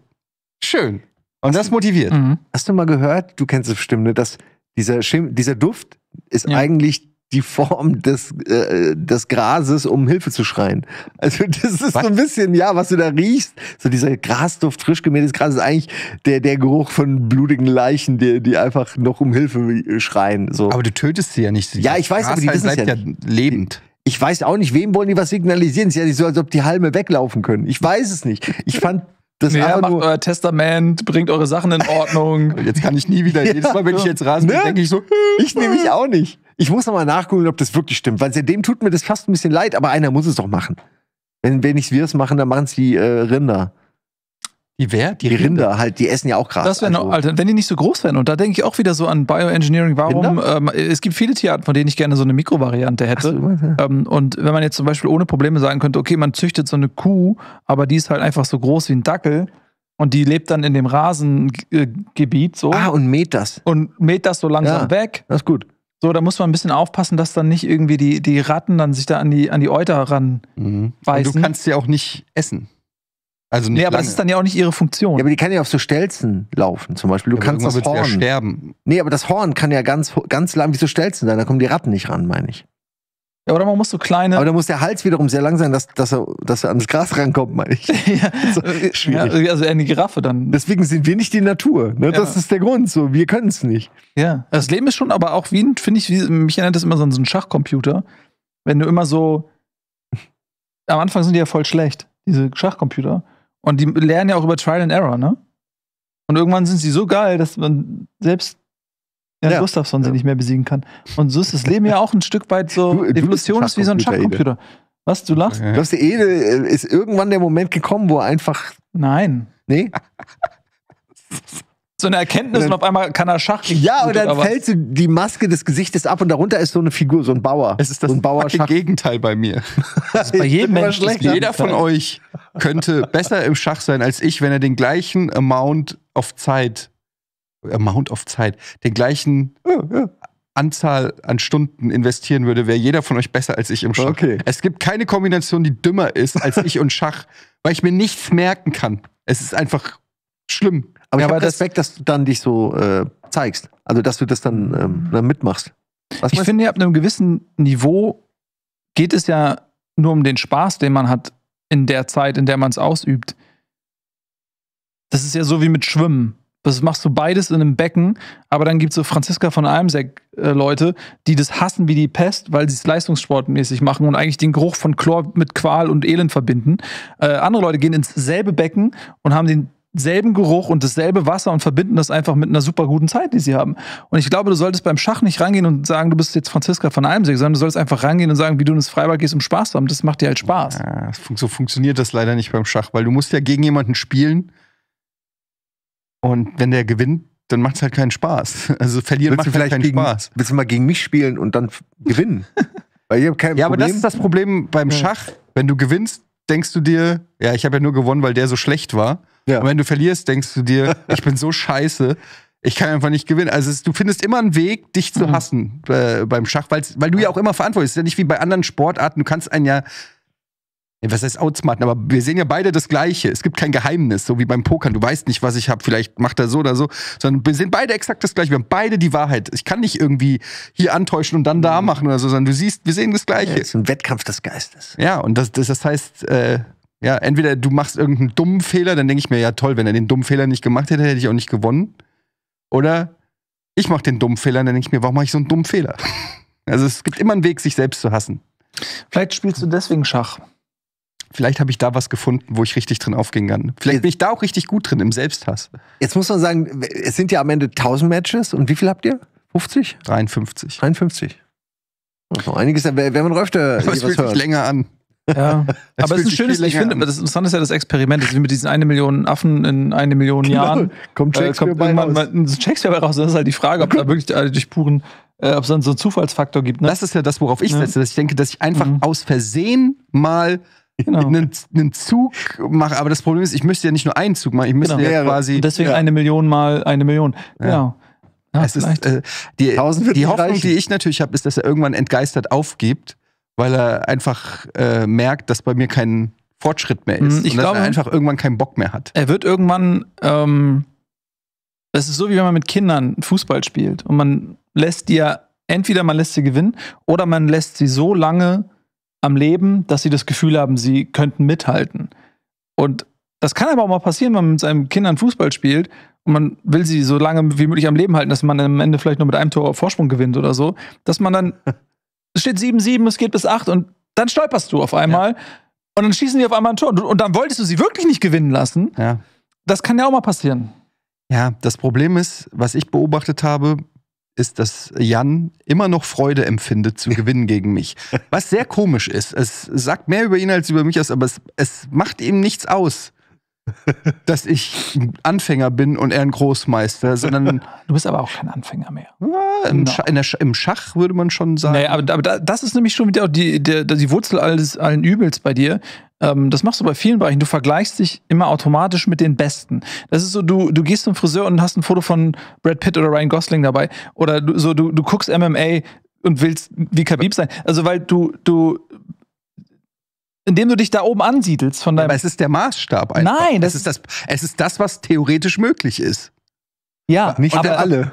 schön. Und hast das motiviert. Du, mhm. Hast du mal gehört? Du kennst es bestimmt, ne, dass dieser Schim dieser Duft ist ja. eigentlich die Form des, äh, des Grases, um Hilfe zu schreien. Also das ist was? so ein bisschen, ja, was du da riechst, so dieser Grasduft, frisch gemähtes Gras ist eigentlich der, der Geruch von blutigen Leichen, die, die einfach noch um Hilfe äh, schreien. So. Aber du tötest sie ja nicht. Sie ja, ich weiß, Gras aber die wissen halt es ja, ja lebend. Ich weiß auch nicht, wem wollen die was signalisieren? Es ist ja nicht so, als ob die Halme weglaufen können. Ich weiß es nicht. Ich fand das nee, macht nur, euer Testament, bringt eure Sachen in Ordnung. *laughs* Jetzt kann ich nie wieder. Ja, jedes Mal, wenn ich jetzt rasen bin, ne? denke ich so. Ich nehme ich *laughs* auch nicht. Ich muss nochmal nachgucken, ob das wirklich stimmt, weil dem tut mir das fast ein bisschen leid, aber einer muss es doch machen. Wenn, wenn nicht wir es machen, dann machen es die äh, Rinder. Die wer? Die, die Rinder. Rinder. halt, die essen ja auch Gras. Das wäre also. Alter, wenn die nicht so groß wären. Und da denke ich auch wieder so an Bioengineering. Warum? Ähm, es gibt viele Tierarten, von denen ich gerne so eine Mikrovariante hätte. So, ja. ähm, und wenn man jetzt zum Beispiel ohne Probleme sagen könnte, okay, man züchtet so eine Kuh, aber die ist halt einfach so groß wie ein Dackel. Und die lebt dann in dem Rasengebiet so. Ah, und mäht das. Und mäht das so langsam ja, weg. Das ist gut. So, da muss man ein bisschen aufpassen, dass dann nicht irgendwie die, die Ratten dann sich da an die, an die Euter ran mhm. beißen. du kannst sie auch nicht essen. Also nicht nee, aber lange. das ist dann ja auch nicht ihre Funktion. Ja, aber die kann ja auf so Stelzen laufen, zum Beispiel. Du ja, kannst das Horn. Ja sterben. Nee, aber das Horn kann ja ganz, ganz lang wie so Stelzen sein, da kommen die Ratten nicht ran, meine ich. Ja, oder man muss so kleine. Aber da muss der Hals wiederum sehr lang sein, dass, dass, er, dass er ans Gras rankommt, meine ich. *laughs* ja, *laughs* so, schwierig. Ja, also, also eine Giraffe dann. Deswegen sind wir nicht die Natur. Ne? Ja. Das ist der Grund. So, wir können es nicht. Ja. Das Leben ist schon, aber auch wie, finde ich, wie, mich erinnert das immer so an so einen Schachcomputer. Wenn du immer so. Am Anfang sind die ja voll schlecht, diese Schachcomputer. Und die lernen ja auch über Trial and Error, ne? Und irgendwann sind sie so geil, dass man selbst Jan ja. Gustafsson ja. sie nicht mehr besiegen kann. Und so ist das Leben ja auch ein Stück weit so. Du, Evolution ist wie so ein Schachcomputer. Was, du lachst? Du hast die Ede, äh, ist irgendwann der Moment gekommen, wo einfach. Nein. Nee? *laughs* so eine Erkenntnis und, dann, und, auf einmal kann er Schach. Ja, und dann fällt so die Maske des Gesichtes ab und darunter ist so eine Figur, so ein Bauer. Es ist das so ein Bauer Gegenteil bei mir. *laughs* Das ist bei jedem Menschen. Jeder von euch könnte besser im Schach sein als ich, wenn er den gleichen Amount auf Zeit Amount of Zeit, den gleichen äh, äh, Anzahl an Stunden investieren würde, wäre jeder von euch besser als ich im Schach. Okay. Es gibt keine Kombination, die dümmer ist als ich und Schach, *laughs* weil ich mir nichts merken kann. Es ist einfach schlimm. Aber ja, ich habe Respekt, das dass du dann dich so äh, zeigst. Also, dass du das dann, ähm, dann mitmachst. Was ich finde, ab einem gewissen Niveau geht es ja nur um den Spaß, den man hat in der Zeit, in der man es ausübt. Das ist ja so wie mit Schwimmen das machst du beides in einem Becken, aber dann gibt es so Franziska von Almseck-Leute, äh, die das hassen wie die Pest, weil sie es leistungssportmäßig machen und eigentlich den Geruch von Chlor mit Qual und Elend verbinden. Äh, andere Leute gehen ins selbe Becken und haben den selben Geruch und dasselbe Wasser und verbinden das einfach mit einer super guten Zeit, die sie haben. Und ich glaube, du solltest beim Schach nicht rangehen und sagen, du bist jetzt Franziska von Almsig, sondern du solltest einfach rangehen und sagen, wie du ins Freibad gehst, um Spaß zu haben. Das macht dir halt Spaß. Ja, so funktioniert das leider nicht beim Schach, weil du musst ja gegen jemanden spielen, und wenn der gewinnt, dann macht es halt keinen Spaß. *laughs* Also verlieren willst macht halt keinen gegen, Spaß. Willst du mal gegen mich spielen und dann gewinnen? *laughs* Weil ich kein ja, Problem. aber das ist das Problem beim Schach. Wenn du gewinnst, denkst du dir, ja, ich habe ja nur gewonnen, weil der so schlecht war. Ja. Und wenn du verlierst, denkst du dir, *laughs* ich bin so scheiße, ich kann einfach nicht gewinnen. Also es, du findest immer einen Weg, dich zu mhm. hassen äh, beim Schach, weil du ja auch immer verantwortlich bist. Ja nicht wie bei anderen Sportarten, du kannst einen ja was heißt outsmarten, aber wir sehen ja beide das Gleiche. Es gibt kein Geheimnis, so wie beim Pokern. Du weißt nicht, was ich habe, vielleicht macht er so oder so, sondern wir sehen beide exakt das Gleiche. Wir haben beide die Wahrheit. Ich kann nicht irgendwie hier antäuschen und dann da mhm. machen oder so, sondern du siehst, wir sehen das Gleiche. Ja, es ist ein Wettkampf des Geistes. Ja, und das, das, das heißt, äh, ja, entweder du machst irgendeinen dummen Fehler, dann denke ich mir, ja toll, wenn er den dummen Fehler nicht gemacht hätte, hätte ich auch nicht gewonnen. Oder ich mache den dummen Fehler, dann denke ich mir, warum mache ich so einen dummen Fehler? *laughs* also es gibt immer einen Weg, sich selbst zu hassen. Vielleicht spielst du deswegen Schach vielleicht habe ich da was gefunden, wo ich richtig drin aufgehen kann. Vielleicht bin ich da auch richtig gut drin im Selbsthass. Jetzt muss man sagen, es sind ja am Ende 1000 Matches und wie viel habt ihr? 50? 53. 53. Also einiges, wenn man öfter *laughs* was hört. Sich länger an. Ja, *laughs* aber es ist ein schönes, ich finde, das Interessante ist ja das Experiment, dass wir mit diesen eine Million Affen in eine Million genau. Jahren kommt äh, Shakespeare, äh, kommt irgendwann mal Shakespeare raus. Das ist halt die Frage, ob da *laughs* wirklich äh, durch puren, äh, ob es dann so einen Zufallsfaktor gibt. Ne? Das ist ja das, worauf ich setze, dass ich denke, dass ich einfach mhm. aus Versehen mal Genau. Einen, einen, Zug machen. Aber das Problem ist, ich müsste ja nicht nur einen Zug machen, ich müsste genau. ja quasi. Und deswegen ja. eine Million mal eine Million. Genau. Ja. Ja, es ist, äh, die, die Hoffnung, reichen. die ich natürlich habe, ist, dass er irgendwann entgeistert aufgibt, weil er einfach äh, merkt, dass bei mir kein Fortschritt mehr hm, ist. Ich und glaube, dass er einfach irgendwann keinen Bock mehr hat. Er wird irgendwann. Ähm, das ist so, wie wenn man mit Kindern Fußball spielt und man lässt die ja, entweder man lässt sie gewinnen oder man lässt sie so lange am Leben, dass sie das Gefühl haben, sie könnten mithalten. Und das kann aber auch mal passieren, wenn man mit seinen Kindern Fußball spielt und man will sie so lange wie möglich am Leben halten, dass man am Ende vielleicht nur mit einem Tor Vorsprung gewinnt oder so, dass man dann, *laughs* es steht 7-7, es geht bis 8 und dann stolperst du auf einmal ja. und dann schießen die auf einmal ein Tor und dann wolltest du sie wirklich nicht gewinnen lassen. Ja. Das kann ja auch mal passieren. Ja, das Problem ist, was ich beobachtet habe, ist, dass Jan immer noch Freude empfindet zu *laughs* gewinnen gegen mich. Was sehr komisch ist. Es sagt mehr über ihn als über mich aus, aber es, es macht ihm nichts aus dass ich ein Anfänger bin und er ein Großmeister, sondern. *laughs* Du bist aber auch kein Anfänger mehr. Ja, im, no. Schach, der, im, Schach, würde man schon sagen. Naja, aber, aber das ist nämlich schon wieder die, die, die Wurzel alles, allen Übels bei dir. Ähm, das machst du bei vielen Bereichen. Du vergleichst dich immer automatisch mit den Besten. Das ist so, du, du gehst zum Friseur und hast ein Foto von Brad Pitt oder Ryan Gosling dabei. Oder du, so, du, du guckst MMA und willst wie Khabib sein. Also, weil du, du, indem du dich da oben ansiedelst von deinem. Ja, aber es ist der Maßstab einfach. Nein, das es ist das. Es ist das, was theoretisch möglich ist. Ja, nicht aber, also alle.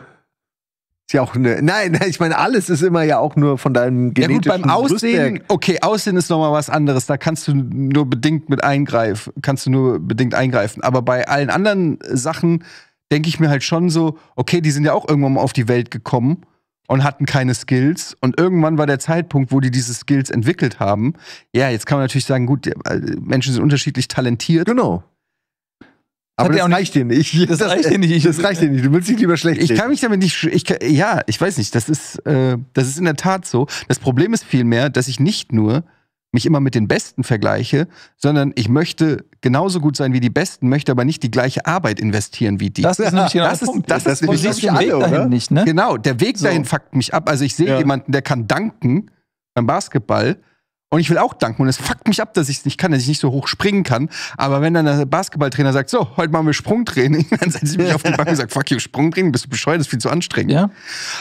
Ist ja auch eine. Nein, ich meine, alles ist immer ja auch nur von deinem genetischen Ja gut, beim Aussehen. Brustwerk. Okay, Aussehen ist nochmal was anderes. Da kannst du nur bedingt mit eingreifen. Kannst du nur bedingt eingreifen. Aber bei allen anderen Sachen denke ich mir halt schon so, okay, die sind ja auch irgendwann mal auf die Welt gekommen und hatten keine Skills. Und irgendwann war der Zeitpunkt, wo die diese Skills entwickelt haben. Ja, jetzt kann man natürlich sagen, gut, äh, Menschen sind unterschiedlich talentiert. Genau. Aber das reicht dir nicht. Das, das reicht dir nicht. Ich, das reicht dir nicht. Du willst dich lieber schlecht. Ich kann mich damit nicht. Ich kann, ja, ich weiß nicht. Das ist, äh, das ist in der Tat so. Das Problem ist vielmehr, dass ich nicht nur mich immer mit den Besten vergleiche, sondern ich möchte genauso gut sein wie die Besten, möchte aber nicht die gleiche Arbeit investieren wie die. Das ist nämlich genau das ist, Punkt. Das, das ist, das ist, das ist alle, Weg dahin oder? nicht, ne? Genau, der Weg so. dahin fuckt mich ab. Also ich sehe ja. jemanden, der kann danken beim Basketball und ich will auch danken und es fuckt mich ab, dass ich es nicht kann, dass ich nicht so hoch springen kann. Aber wenn dann der Basketballtrainer sagt, so, heute machen wir Sprungtraining, *laughs* dann setze ich mich auf den Bank und sage, fuck you, Sprungtraining, bist du bescheuert, das ist viel zu anstrengend. Ja.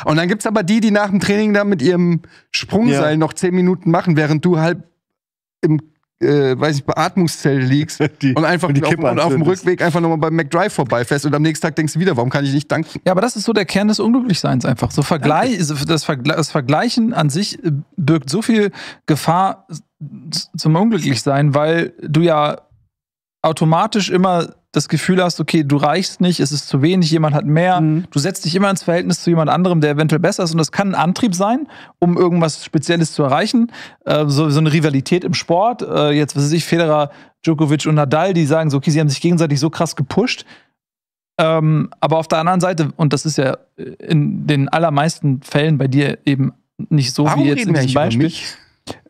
Und dann gibt es aber die, die nach dem Training da mit ihrem Sprungseil ja. noch zehn Minuten machen, während du halb im äh, weiß ich, Beatmungszelle liegst *laughs* die, und einfach die auf, und auf dem Rückweg einfach nochmal beim McDrive vorbeifährst und am nächsten Tag denkst du wieder, warum kann ich nicht danken? Ja, aber das ist so der Kern des Unglücklichseins einfach. So Vergleich, das, Vergle das Vergleichen an sich äh, birgt so viel Gefahr zum Unglücklichsein, weil du ja automatisch immer das Gefühl hast, okay, du reichst nicht, es ist zu wenig, jemand hat mehr. Mhm. Du setzt dich immer ins Verhältnis zu jemand anderem, der eventuell besser ist. Und das kann ein Antrieb sein, um irgendwas Spezielles zu erreichen. Äh, so, so, eine Rivalität im Sport. Äh, jetzt, was weiß ich, Federer, Djokovic und Nadal, die sagen so, okay, sie haben sich gegenseitig so krass gepusht. Ähm, aber auf der anderen Seite, und das ist ja in den allermeisten Fällen bei dir eben nicht so Warum wie jetzt in diesem Beispiel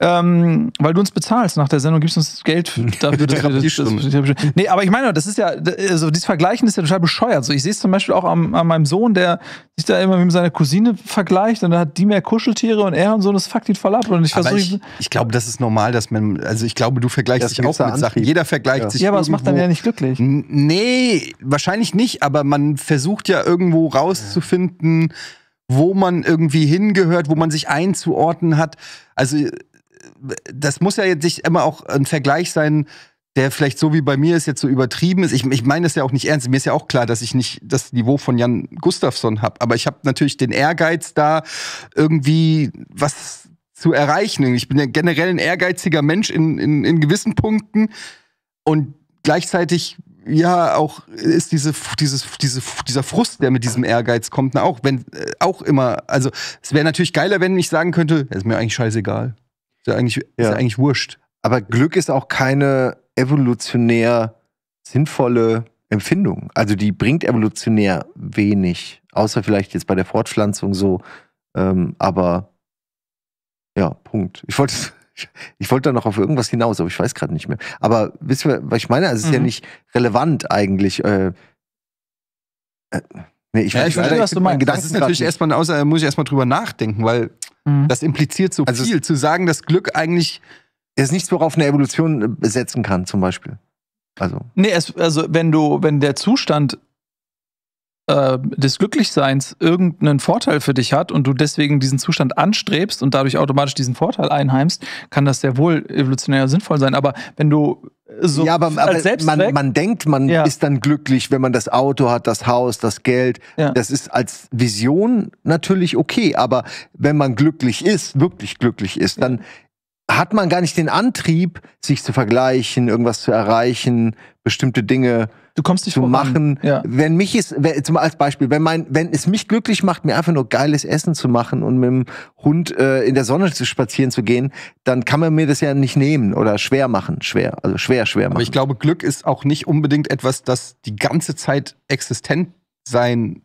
ähm, weil du uns bezahlst nach der Sendung, gibst uns Geld *laughs* dafür. das, das, das, nee, aber ich meine, das ist ja, also dieses Vergleichen ist ja total bescheuert. So, ich sehe es zum Beispiel auch an, an meinem Sohn, der sich da immer mit seiner Cousine vergleicht und dann hat die mehr Kuscheltiere und er und so, das fuckt ihn voll ab. Und ich, versuch, ich, ich glaube, das ist normal, dass man, also ich glaube, du vergleichst dich auch mit Sachen. Jeder vergleicht ja. sich. Ja, aber es macht dann ja nicht glücklich. Nee, wahrscheinlich nicht, aber man versucht ja irgendwo rauszufinden, ja wo man irgendwie hingehört, wo man sich einzuordnen hat. Also äh, das muss ja jetzt nicht immer auch ein Vergleich sein, der vielleicht so wie bei mir ist, jetzt so übertrieben ist. Ich, ich meine das ja auch nicht ernst. Mir ist ja auch klar, dass ich nicht das Niveau von Jan Gustafsson habe. Aber ich habe natürlich den Ehrgeiz da, irgendwie was zu erreichen. Ich bin ja generell ein ehrgeiziger Mensch in, in, in gewissen Punkten. Und gleichzeitig ja auch ist diese, dieses, diese, dieser Frust, der mit diesem Ehrgeiz kommt, na, ne, auch wenn äh, auch immer, also es wäre natürlich geiler, wenn ich sagen könnte, ist mir eigentlich scheißegal. Ist ja eigentlich, ja. Ist eigentlich wurscht. Aber Glück ist auch keine evolutionär sinnvolle Empfindung. Also die bringt evolutionär wenig, außer vielleicht jetzt bei der Fortpflanzung so. Ähm, aber ja, Punkt. Ich wollte ich wollte da noch auf irgendwas hinaus, aber ich weiß gerade nicht mehr. Aber wisst ihr, was ich meine? Also es ist mhm. ja nicht relevant eigentlich. Äh, äh nee, ich, ja, ich verstehe, was du meinst. Gedanken das ist natürlich erstmal eine Aussage, da muss ich erstmal drüber nachdenken, weil mhm. das impliziert so also viel, zu sagen, dass Glück eigentlich. Es ist nichts, worauf eine Evolution äh, setzen kann, zum Beispiel. Also. Nee, es, also wenn du, wenn der Zustand ähm, des Glücklichseins irgendeinen Vorteil für dich hat und du deswegen diesen Zustand anstrebst und dadurch automatisch diesen Vorteil einheimst, kann das sehr wohl evolutionär sinnvoll sein. Aber wenn du äh, so ja, aber, aber man, man denkt, man ja. ist dann glücklich, wenn man das Auto hat, das Haus, das Geld. Ja. Das ist als Vision natürlich okay, aber wenn man glücklich ist, wirklich glücklich ist, dann hat man gar nicht den Antrieb, sich zu vergleichen, irgendwas zu erreichen, bestimmte Dinge du kommst nicht zu voran. machen. Ja. Wenn mich es, zum als Beispiel, wenn mein, wenn es mich glücklich macht, mir einfach nur geiles Essen zu machen und mit dem Hund äh, in der Sonne zu spazieren zu gehen, dann kann man mir das ja nicht nehmen oder schwer machen, schwer, also schwer, schwer machen. Aber ich glaube, Glück ist auch nicht unbedingt etwas, das die ganze Zeit existent sein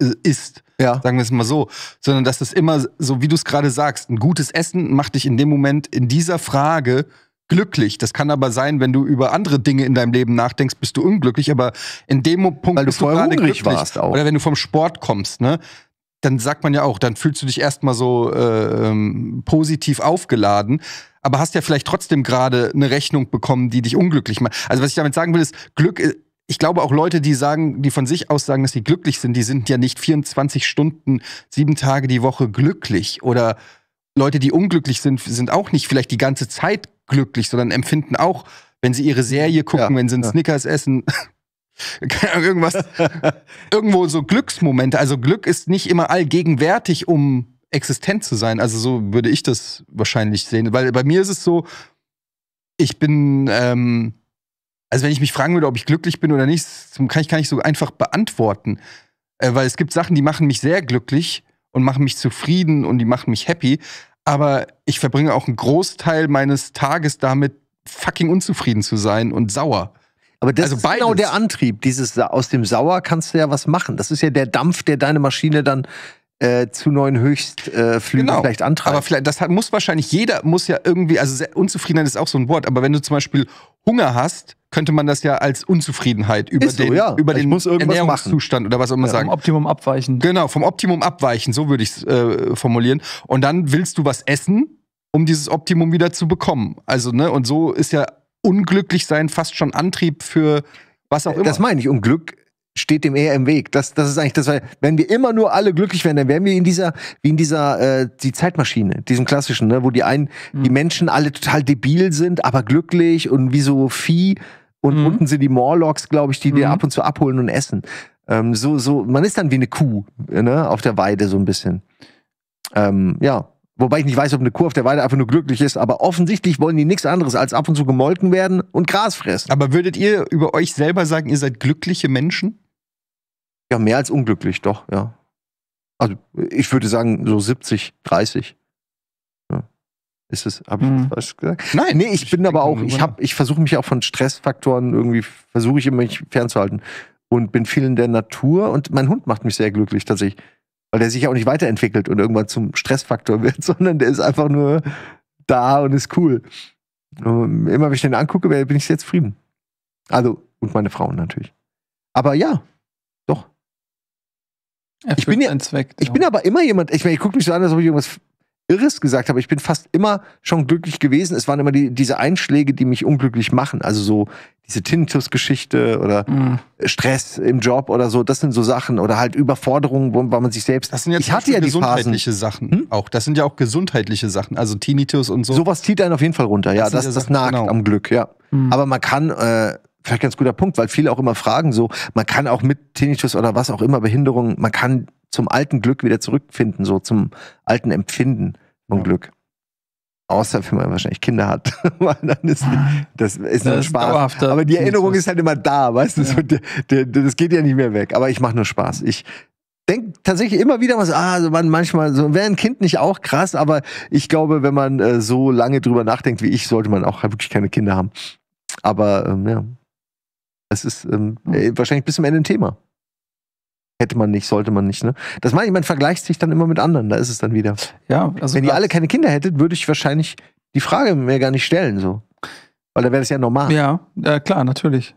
äh, ist. Ja. Sagen wir es mal so. Sondern dass das immer, so wie du es gerade sagst, ein gutes Essen macht dich in dem Moment in dieser Frage glücklich. Das kann aber sein, wenn du über andere Dinge in deinem Leben nachdenkst, bist du unglücklich. Aber in dem Punkt, Weil du bist du gerade glücklich warst auch. Oder wenn du vom Sport kommst, ne? Dann sagt man ja auch, dann fühlst du dich erstmal so äh, ähm, positiv aufgeladen aber hast ja vielleicht trotzdem gerade eine Rechnung bekommen, die dich unglücklich macht. Also was ich damit sagen will, ist, Glück äh, ich glaube auch Leute, die sagen, die von sich aus sagen, dass sie glücklich sind, die sind ja nicht 24 Stunden, sieben Tage die Woche glücklich. Oder Leute, die unglücklich sind, sind auch nicht vielleicht die ganze Zeit glücklich, sondern empfinden auch, wenn sie ihre Serie gucken, ja, wenn sie einen ja. Snickers essen, *laughs* irgendwas, *laughs* irgendwo so Glücksmomente. Also Glück ist nicht immer allgegenwärtig, um existent zu sein. Also so würde ich das wahrscheinlich sehen. Weil bei mir ist es so, ich bin, ähm, also wenn ich mich fragen würde, ob ich glücklich bin oder nicht, kann ich gar nicht so einfach beantworten. Äh, weil es gibt Sachen, die machen mich sehr glücklich und machen mich zufrieden und die machen mich happy. Aber ich verbringe auch einen Großteil meines Tages damit, fucking unzufrieden zu sein und sauer. Aber das also ist genau beides. genau der Antrieb. Dieses aus dem Sauer kannst du ja was machen. Das ist ja der Dampf, der deine Maschine dann äh, zu neuen Höchstflügen äh, genau. vielleicht antreiben. Aber vielleicht, das hat, muss wahrscheinlich jeder, muss ja irgendwie, also Unzufriedenheit ist auch so ein Wort, aber wenn du zum Beispiel Hunger hast, könnte man das ja als Unzufriedenheit über so, den, ja. über ich den Ernährungszustand machen. oder was auch immer ja, sagen. Vom Optimum abweichen. Genau, vom Optimum abweichen, so würde ich es äh, formulieren. Und dann willst du was essen, um dieses Optimum wieder zu bekommen. Also, ne, und so ist ja unglücklich sein fast schon Antrieb für was auch immer. Das meine ich, um Glück steht dem eher im Weg. Das, das ist eigentlich das, weil wenn wir immer nur alle glücklich wären, dann wären wir in dieser, wie in dieser, äh, die Zeitmaschine, diesem klassischen, ne, wo die einen, mhm. die Menschen alle total debil sind, aber glücklich und wie so Vieh. Und mhm. unten sind die Morlocks, glaube ich, die mhm. dir ab und zu abholen und essen. Ähm, so, so, man ist dann wie eine Kuh, ne, auf der Weide so ein bisschen. Ähm, ja. Wobei ich nicht weiß, ob eine Kuh auf der Weide einfach nur glücklich ist, aber offensichtlich wollen die nichts anderes als ab und zu gemolken werden und Gras fressen. Aber würdet ihr über euch selber sagen, ihr seid glückliche Menschen? Ja, mehr als unglücklich, doch, ja. Also ich würde sagen, so 70, 30. Ist es, habe ich mhm. falsch gesagt? Nein. Nee, ich, ich bin aber auch, ich ich versuche mich auch von Stressfaktoren irgendwie, versuche ich immer mich fernzuhalten und bin viel in der Natur und mein Hund macht mich sehr glücklich tatsächlich, weil der sich auch nicht weiterentwickelt und irgendwann zum Stressfaktor *laughs* wird, sondern der ist einfach nur da und ist cool. Und immer wenn ich den angucke, bin ich sehr zufrieden. Also, und meine Frauen natürlich. Aber ja, doch ich bin ja, Zweck, ich bin aber immer jemand, ich, ich gucke mich so an, als ob ich irgendwas Irres gesagt habe. Ich bin fast immer schon glücklich gewesen. Es waren immer die, diese Einschläge, die mich unglücklich machen. Also so diese Tinnitus-Geschichte oder mhm. Stress im Job oder so. Das sind so Sachen oder halt Überforderungen, weil man sich selbst. Das sind ja ich hatte ja die gesundheitliche Phasen. Sachen hm? auch. Das sind ja auch gesundheitliche Sachen. Also Tinnitus und so. Sowas zieht einen auf jeden Fall runter. Ja, das, das, das, das nagt genau. am Glück. Ja, mhm. aber man kann äh, vielleicht ganz guter Punkt, weil viele auch immer fragen so, man kann auch mit Tinnitus oder was auch immer Behinderung, man kann zum alten Glück wieder zurückfinden, so zum alten Empfinden von ja. Glück. Außer wenn man wahrscheinlich Kinder hat. *laughs* ist, das ist das Spaß. Ist Aber die Erinnerung ist halt immer da, weißt du? Ja. So, der, der, das geht ja nicht mehr weg. Aber ich mache nur Spaß. Ich, denke tatsächlich immer wieder was, ah, so man manchmal, so wäre ein Kind nicht auch krass, aber ich glaube, wenn man äh, so lange drüber nachdenkt wie ich, sollte man auch halt wirklich keine Kinder haben. Aber ähm, ja, das ist ähm, hm. äh, wahrscheinlich bis zum Ende ein Thema. Hätte man nicht, sollte man nicht, ne? Das meine ich, man vergleicht sich dann immer mit anderen, da ist es dann wieder. Ja, also Wenn ihr alle keine Kinder hättet, würde ich wahrscheinlich die Frage mir gar nicht stellen, so. Weil dann wäre das ja normal. Ja, äh, klar, natürlich.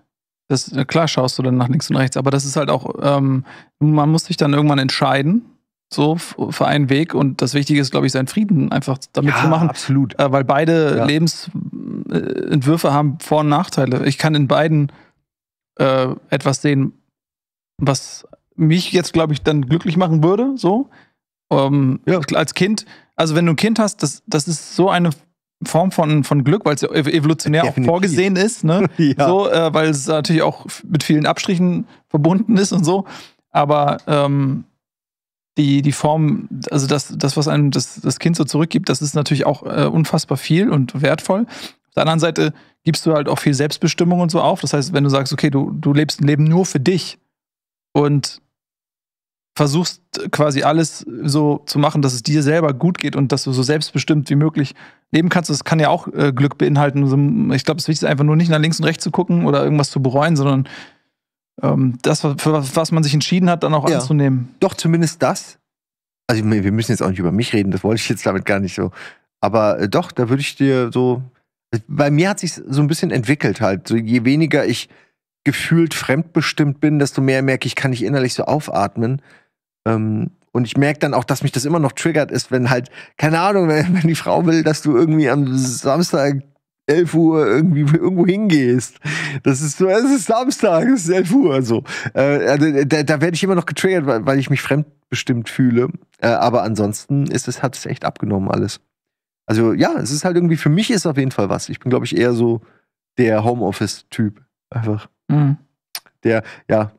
Das, äh, klar schaust du dann nach links und rechts, aber das ist halt auch, ähm, man muss sich dann irgendwann entscheiden, so für einen Weg. Und das Wichtige ist, glaube ich, seinen Frieden einfach damit ja, zu machen. Absolut. Äh, weil beide ja. Lebensentwürfe haben Vor- und Nachteile. Ich kann in beiden äh, etwas sehen, was mich jetzt, glaube ich, dann glücklich machen würde, so. Ähm, ja. Als Kind, also wenn du ein Kind hast, das, das ist so eine Form von, von Glück, weil es ja evolutionär Definitiv. auch vorgesehen ist, ne? *laughs* ja. so, äh, weil es natürlich auch mit vielen Abstrichen verbunden ist und so. Aber ähm, die, die Form, also das, das was einem das, das Kind so zurückgibt, das ist natürlich auch äh, unfassbar viel und wertvoll. Auf der anderen Seite gibst du halt auch viel Selbstbestimmung und so auf. Das heißt, wenn du sagst, okay, du, du lebst ein Leben nur für dich und versuchst quasi alles so zu machen, dass es dir selber gut geht und dass du so selbstbestimmt wie möglich leben kannst. Das kann ja auch äh, Glück beinhalten. Ich glaube, es ist wichtig, einfach nur nicht nach links und rechts zu gucken oder irgendwas zu bereuen, sondern ähm, das, für was man sich entschieden hat, dann auch ja. anzunehmen. Doch, zumindest das. Also wir müssen jetzt auch nicht über mich reden, das wollte ich jetzt damit gar nicht so. Aber äh, doch, da würde ich dir so, bei mir hat sich so ein bisschen entwickelt halt. So, je weniger ich gefühlt fremdbestimmt bin, desto mehr merke ich, kann ich innerlich so aufatmen. Ähm, und ich merke dann auch, dass mich das immer noch triggert ist, wenn halt, keine Ahnung, wenn, wenn die Frau will, dass du irgendwie am Samstag 11 Uhr irgendwie *laughs* irgendwo hingehst. Das ist so, es ist Samstag, es ist 11 Uhr, so. Äh, also, äh, da, da werde ich immer noch getriggert, weil, weil ich mich fremdbestimmt fühle. Äh, aber ansonsten ist es, hat es echt abgenommen alles. Also ja, es ist halt irgendwie, für mich ist auf jeden Fall was. Ich bin, glaube ich, eher so der Homeoffice-Typ. Einfach. Mhm. Der, ja.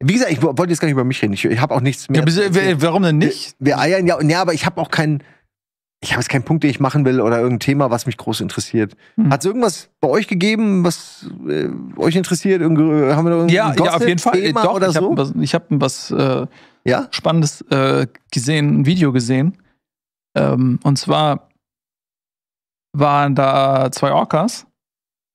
Wie gesagt, ich wollte jetzt gar nicht über mich reden. Ich, ich habe auch nichts mehr. Ja, bist, wer, warum denn nicht? Wir, wir eiern, ja, ja, aber ich habe auch keinen ich habe jetzt keinen Punkt, den ich machen will oder irgendein Thema, was mich groß interessiert. Hm. Hat es irgendwas bei euch gegeben, was äh, euch interessiert? Irgend, äh, haben wir da irgendwie ja, ja, auf jeden Fall. Äh, doch, oder ich so? Hab, habe was äh, ja? Spannendes äh, gesehen, ein Video gesehen. Ähm, und zwar waren da zwei Orcas,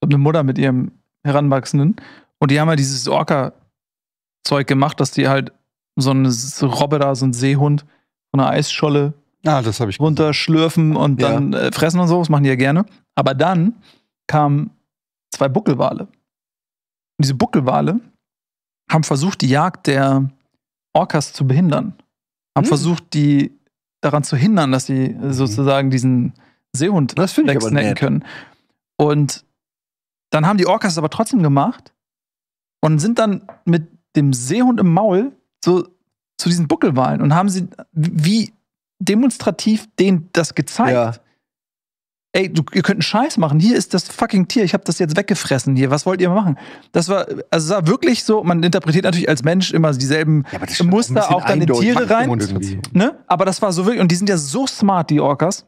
eine Mutter mit ihrem Heranwachsenden. Und die haben halt dieses Orca-Zeug gemacht, dass die halt so eine da, so ein Seehund von einer Eisscholle ah, das ich runterschlürfen gesehen. und dann ja. Äh, fressen und so. Das machen die ja gerne. Aber dann kamen zwei Buckelwale. Und diese Buckelwale haben versucht, die Jagd der Orcas zu behindern. Haben hm. versucht, die daran zu hindern, dass sie mhm. sozusagen diesen Seehund das wegsnacken können. Und dann haben die Orcas es aber trotzdem gemacht und sind dann mit dem Seehund im Maul so zu diesen Buckelwahlen und haben sie wie demonstrativ denen das gezeigt. Ja. Ey, du, ihr könnt einen Scheiß machen. Hier ist das fucking Tier. Ich habe das jetzt weggefressen hier. Was wollt ihr machen? Das war, also war wirklich so, man interpretiert natürlich als Mensch immer dieselben ja, Muster auch dann in Tiere rein. Ne? Aber das war so wirklich, und die sind ja so smart, die Orcas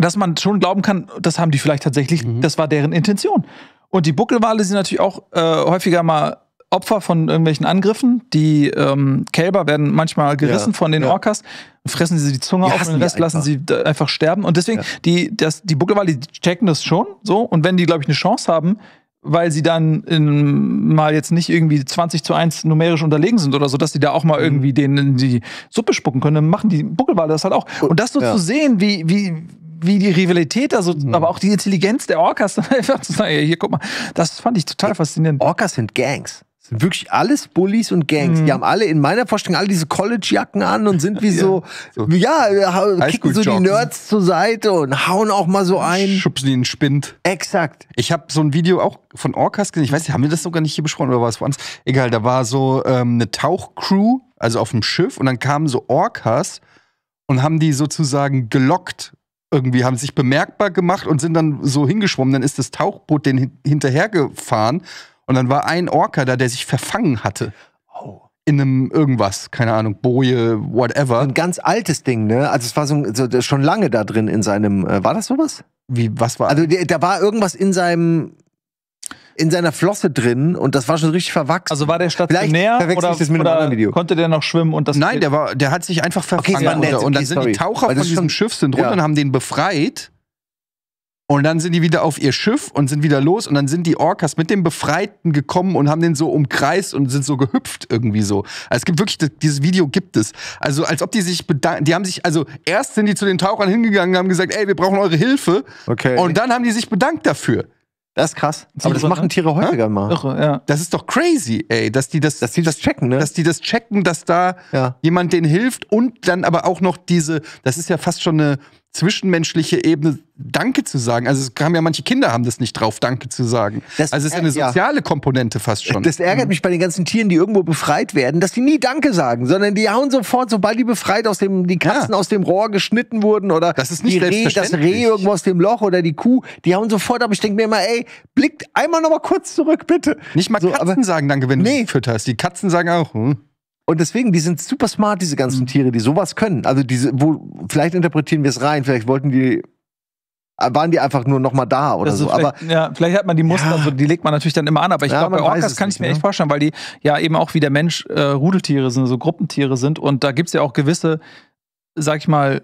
dass man schon glauben kann, das haben die vielleicht tatsächlich, mhm. das war deren Intention. Und die Buckelwale sind natürlich auch äh, häufiger mal Opfer von irgendwelchen Angriffen. Die ähm, Kälber werden manchmal gerissen ja, von den ja. Orcas, fressen sie die Zunge die auf und den Rest lassen sie einfach sterben. Und deswegen, ja. die, das, die Buckelwale die checken das schon so. Und wenn die, glaube ich, eine Chance haben, weil sie dann in, mal jetzt nicht irgendwie 20 zu 1 numerisch unterlegen sind oder so, dass sie da auch mal mhm. irgendwie denen in die Suppe spucken können, dann machen die Buckelwale das halt auch. Und das so zu sehen, wie, wie, wie die Rivalität, also, mhm. aber auch die Intelligenz der Orcas, dann *laughs* einfach zu sagen, hier, guck mal, das fand ich total faszinierend. Orcas sind Gangs. Sind wirklich alles Bullies und Gangs. Mhm. Die haben alle in meiner Vorstellung alle diese College-Jacken an und sind wie *laughs* ja. so, so, ja, äh, kicken so die Nerds zur Seite und hauen auch mal so ein. Schubsen die in Spind. Exakt. Ich habe so ein Video auch von Orcas gesehen. Ich weiß nicht, haben wir das sogar nicht hier besprochen oder war es woanders? Egal, da war so ähm, eine Tauchcrew, also auf dem Schiff, und dann kamen so Orcas und haben die sozusagen gelockt irgendwie haben sich bemerkbar gemacht und sind dann so hingeschwommen. Dann ist das Tauchboot den hinterhergefahren und dann war ein Orca da, der sich verfangen hatte. Oh. In einem irgendwas, keine Ahnung, Boje, whatever. Ein ganz altes Ding, ne? Also es war so, so schon lange da drin in seinem, äh, war das sowas? Wie, was war? Also da war irgendwas in seinem in seiner Flosse drin und das war schon richtig verwachsen. Also war der stationär Vielleicht oder, das mit oder Video. konnte der noch schwimmen und das Nein, der war der hat sich einfach verfangen okay, ja. und, okay, und dann sorry. sind die Taucher Weil von diesem Schiff sind runter ja. und haben den befreit. Und dann sind die wieder auf ihr Schiff und sind wieder los und dann sind die Orcas mit dem Befreiten gekommen und haben den so umkreist und sind so gehüpft irgendwie so. Also es gibt wirklich, dieses Video gibt es. Also als ob die sich bedanken, die haben sich, also erst sind die zu den Tauchern hingegangen, und haben gesagt, ey, wir brauchen eure Hilfe. Okay. Und dann haben die sich bedankt dafür. Das ist krass. Das aber das machen Tiere häufiger mal. Irre, ja. Das ist doch crazy, ey, dass die das, dass die das checken, ne? Dass die das checken, dass da ja. jemand denen hilft und dann aber auch noch diese, das ist ja fast schon eine, zwischenmenschliche Ebene Danke zu sagen. Also es haben ja manche Kinder haben das nicht drauf, Danke zu sagen. Das, also es ist eine soziale ja. Komponente fast schon. Das ärgert mhm. mich bei den ganzen Tieren, die irgendwo befreit werden, dass die nie Danke sagen, sondern die hauen sofort, sobald die befreit aus dem, die Katzen ja. aus dem Rohr geschnitten wurden oder das, ist nicht Reh, das Reh irgendwo aus dem Loch oder die Kuh, die hauen sofort ab. Ich denke mir immer, ey, blickt einmal noch mal kurz zurück, bitte. Nicht mal so, Katzen sagen Danke, wenn nee. du sie fütterst. Die Katzen sagen auch, hm. Und deswegen, die sind super smart, diese ganzen mhm. Tiere, die sowas können. Also diese, wo, vielleicht interpretieren wir es rein, vielleicht wollten die waren die einfach nur noch mal da oder also so. Aber ja, vielleicht hat man die Muster, ja. also die legt man natürlich dann immer an. Aber ich ja, glaube, bei Orcas kann ich mir ne? echt vorstellen, weil die ja eben auch wie der Mensch äh, Rudeltiere sind, so Gruppentiere sind. Und da gibt es ja auch gewisse, sag ich mal,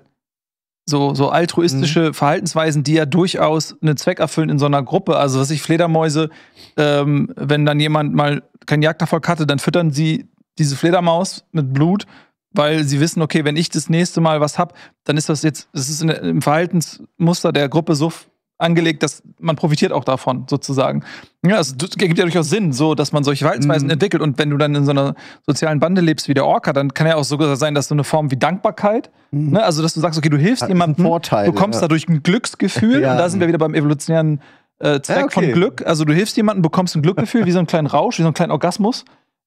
so, so altruistische mhm. Verhaltensweisen, die ja durchaus einen Zweck erfüllen in so einer Gruppe. Also, was ich Fledermäuse, ähm, wenn dann jemand mal keinen Jagderfolg hatte, dann füttern sie diese Fledermaus mit Blut, weil sie wissen, okay, wenn ich das nächste Mal was habe, dann ist das jetzt, es ist im Verhaltensmuster der Gruppe so angelegt, dass man profitiert auch davon, sozusagen. Ja, es gibt ja durchaus Sinn, so, dass man solche Verhaltensweisen mhm. entwickelt. Und wenn du dann in so einer sozialen Bande lebst wie der Orca, dann kann ja auch sogar sein, dass so eine Form wie Dankbarkeit, mhm. ne, also dass du sagst, okay, du hilfst jemandem, Vorteil, du bekommst ja. dadurch ein Glücksgefühl. *laughs* ja. Und da sind wir wieder beim evolutionären äh, Zweck ja, okay. von Glück. Also du hilfst jemandem, bekommst ein Glückgefühl, wie so einen kleinen Rausch, wie so einen kleinen Orgasmus.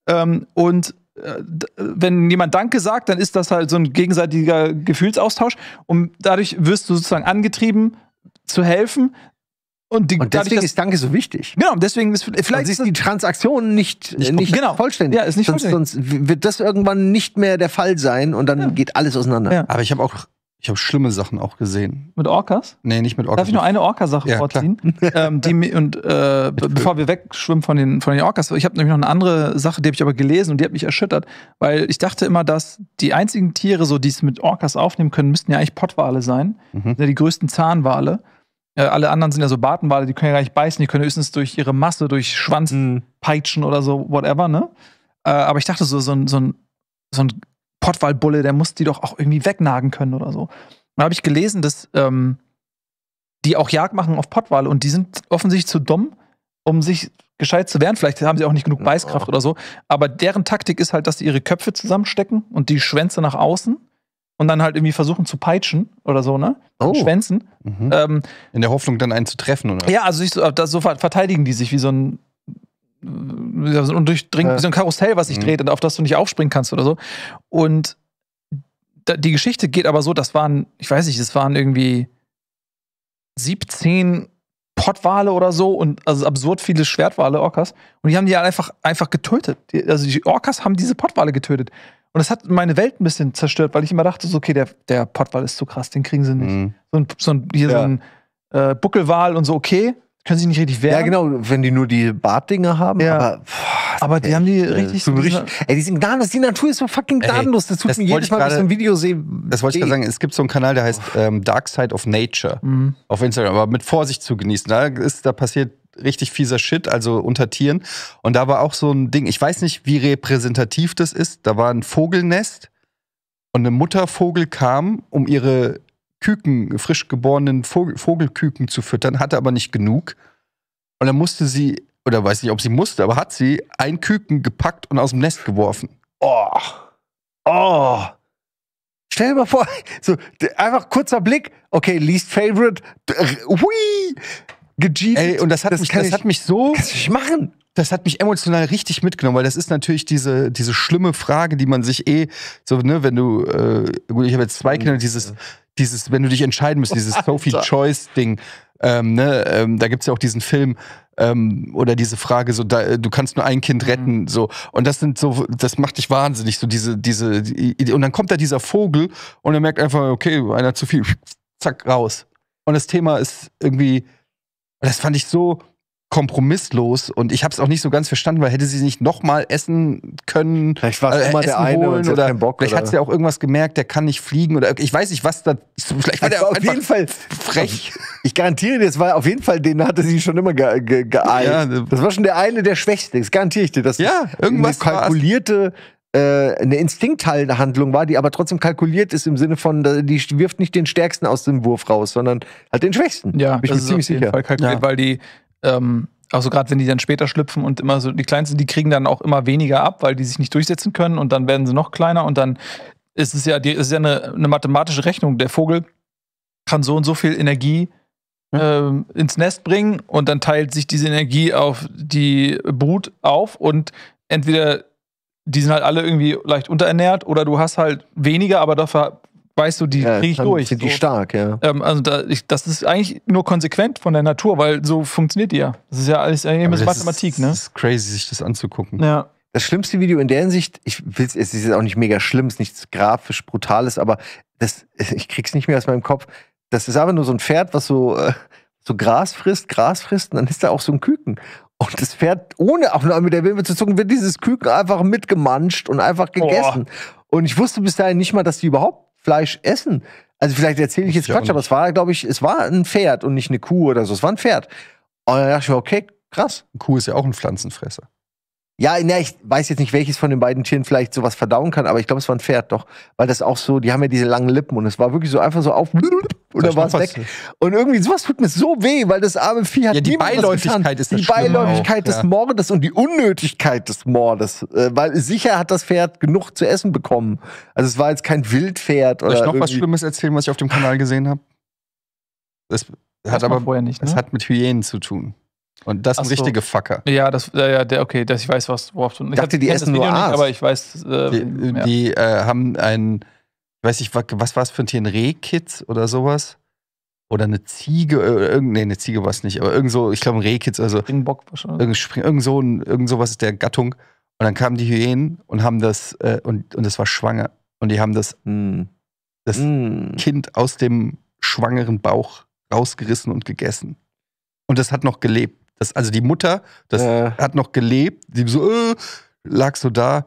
Ähm, und äh, wenn jemand Danke sagt, dann ist das halt so ein gegenseitiger Gefühlsaustausch. Und dadurch wirst du sozusagen angetrieben, zu helfen. Und, die, und deswegen dadurch, ist Danke so wichtig. Genau, deswegen ist vielleicht ist die Transaktion nicht, äh, nicht, nicht genau. vollständig. Ja, ist nicht sonst, vollständig. Sonst wird das irgendwann nicht mehr der Fall sein und dann ja. geht alles auseinander. Ja. Aber ich habe auch ich habe schlimme Sachen auch gesehen. Mit Orcas? Nee, nicht mit Orcas. Darf ich nur eine Orca-Sache ja, vorziehen? *laughs* ähm, die, und äh, bevor wir wegschwimmen von den, von den Orcas, ich habe nämlich noch eine andere Sache, die habe ich aber gelesen und die hat mich erschüttert, weil ich dachte immer, dass die einzigen Tiere, so, die es mit Orcas aufnehmen können, müssten ja eigentlich Pottwale sein. Mhm. Ja die größten Zahnwale. Äh, alle anderen sind ja so Bartenwale, die können ja gar nicht beißen, die können höchstens durch ihre Masse, durch Schwanz mhm. peitschen oder so, whatever, ne? Äh, aber ich dachte so, so, so ein so ein Pottwalbulle, der muss die doch auch irgendwie wegnagen können oder so. Da habe ich gelesen, dass ähm, die auch Jagd machen auf Pottwale und die sind offensichtlich zu dumm, um sich gescheit zu wehren. Vielleicht haben sie auch nicht genug Beißkraft oh. oder so. Aber deren Taktik ist halt, dass sie ihre Köpfe zusammenstecken und die Schwänze nach außen und dann halt irgendwie versuchen zu peitschen oder so, ne? Oh. Schwänzen. Mhm. Ähm, In der Hoffnung, dann einen zu treffen, oder? Ja, also sich so, das, so verteidigen die sich wie so ein und durchdringend, wie so ein Karussell, was sich mhm. dreht und auf das du nicht aufspringen kannst oder so. Und da, die Geschichte geht aber so, das waren, ich weiß nicht, das waren irgendwie 17 Pottwale oder so und also absurd viele Schwertwale, Orcas. Und die haben die halt einfach, einfach getötet. Die, also die Orcas haben diese Pottwale getötet. Und das hat meine Welt ein bisschen zerstört, weil ich immer dachte, so, okay, der, der Pottwal ist zu krass, den kriegen sie nicht. Mhm. So ein, so ein, hier ja. so ein äh, Buckelwal und so, okay, können sich nicht richtig wehren. Ja, genau, wenn die nur die Bartdinger haben, ja. aber. Boah, aber die ey, haben die richtig. So richtig ey, die sind gnadenlos. Die Natur ist so fucking gnadenlos. Das tut das mir jedes Mal, wenn ich ein Video sehe. Das wollte ich gerade sagen. Es gibt so einen Kanal, der heißt ähm, Dark Side of Nature mhm. auf Instagram, aber mit Vorsicht zu genießen. Da, ist, da passiert richtig fieser Shit, also unter Tieren. Und da war auch so ein Ding, ich weiß nicht, wie repräsentativ das ist. Da war ein Vogelnest und eine Muttervogel kam, um ihre Küken, frisch geborenen Vogel, Vogelküken zu füttern, hatte aber nicht genug. Und dann musste sie, oder weiß nicht, ob sie musste, aber hat sie ein Küken gepackt und aus dem Nest geworfen. Oh. Oh. Stell dir mal vor, *laughs* so einfach kurzer Blick. Okay, least favorite. Hui! Gejeetet. Ey, und das hat, das mich, das ich, hat mich so. Kannst du nicht machen das hat mich emotional richtig mitgenommen, weil das ist natürlich diese, diese schlimme Frage, die man sich eh, so, ne, wenn du, äh, gut, ich habe jetzt zwei mhm. Kinder, dieses, dieses, wenn du dich entscheiden müsst, dieses *laughs* Sophie-Choice-Ding, ähm, ne, ähm, da gibt es ja auch diesen Film ähm, oder diese Frage, so da, du kannst nur ein Kind mhm. retten, mhm. so und das sind so, das macht dich wahnsinnig, so diese, diese die, und dann kommt da dieser Vogel und er merkt einfach, okay, einer zu viel, zack raus und das Thema ist irgendwie, das fand ich so kompromisslos und ich habe es auch nicht so ganz verstanden, weil hätte sie nicht mal essen können, vielleicht war es äh, immer der eine holen, und oder Bock, vielleicht hat sie auch irgendwas gemerkt, der kann nicht fliegen oder ich weiß nicht was da vielleicht war, der auf jeden Fall frech. *laughs* Ich garantiere dir, es war auf jeden Fall den hatte sie schon immer ge, ge geeilt. Ja, das war schon der eine der schwächste, das garantiere ich dir, dass ja, irgendwas eine kalkulierte äh, eine Instinkthandlung war, die aber trotzdem kalkuliert ist im Sinne von, die wirft nicht den Stärksten aus dem Wurf raus, sondern halt den Schwächsten. Ja, ich bin das ist ziemlich auf jeden sicher. Fall kalkuliert, ja. weil die ähm, also gerade wenn die dann später schlüpfen und immer so die kleinsten, die kriegen dann auch immer weniger ab, weil die sich nicht durchsetzen können und dann werden sie noch kleiner und dann ist es ja, die, ist ja eine, eine mathematische Rechnung. Der Vogel kann so und so viel Energie hm. ähm, ins Nest bringen und dann teilt sich diese Energie auf die Brut auf und entweder die sind halt alle irgendwie leicht unterernährt oder du hast halt weniger, aber dafür weißt du, die ja, kriege ich durch. Die so. stark, ja. Ähm, also da, ich, das ist eigentlich nur konsequent von der Natur, weil so funktioniert die ja. Das ist ja alles eben Mathematik, ist, ne? Das ist crazy, sich das anzugucken. Ja. Das schlimmste Video in der Hinsicht, ich will's, es ist auch nicht mega schlimm, es ist nichts grafisch Brutales, aber das, *laughs* ich krieg's nicht mehr aus meinem Kopf. Das ist aber nur so ein Pferd, was so, äh, so Gras frisst, Gras frisst, und dann ist da auch so ein Küken. Und das Pferd, ohne auch nur mit der Wimper zu zucken, wird dieses Küken einfach mitgemanscht und einfach gegessen. Boah. Und ich wusste bis dahin nicht mal, dass die überhaupt Fleisch essen. Also vielleicht erzähle ich jetzt ich Quatsch, aber es war, glaube ich, es war ein Pferd und nicht eine Kuh oder so. Es war ein Pferd. Und dann dachte ich mir, okay, krass. Eine Kuh ist ja auch ein Pflanzenfresser. Ja, ne, ich weiß jetzt nicht, welches von den beiden Tieren vielleicht sowas verdauen kann, aber ich glaube, es war ein Pferd doch, weil das auch so, die haben ja diese langen Lippen und es war wirklich so einfach so auf oder war es weg. Und irgendwie sowas tut mir so weh, weil das arme Vieh hat ja, die Beiläufigkeit ist das Die Beiläufigkeit auch, des ja. Mordes und die Unnötigkeit des Mordes, äh, weil sicher hat das Pferd genug zu essen bekommen. Also es war jetzt kein Wildpferd Soll oder ich noch irgendwie. was Schlimmes erzählen, was ich auf dem Kanal gesehen habe? Das, das hat aber vorher nicht. Ne? Das hat mit Hyänen zu tun. Und das ist ein so. richtiger Facker. Ja, das, ja, der, okay, das, ich weiß, was, worauf du. Ich dachte, die essen nur Aas. Nicht, aber ich weiß. Äh, die, ähm, ja. die äh, haben ein, weiß ich, was war es für ein Tier, ein Rehkitz oder sowas? Oder eine Ziege, äh, nee, eine Ziege war es nicht, aber irgendwo, ich glaube, ein Rehkitz, also. Springbock wahrscheinlich. Irgend, irgend, irgend sowas ist der Gattung. Und dann kamen die Hyänen und haben das, äh, und, und das war schwanger. Und die haben das, mm. das mm. Kind aus dem schwangeren Bauch rausgerissen und gegessen. Und das hat noch gelebt. Das, also die Mutter, das ja. hat noch gelebt, die so, äh, lag so da,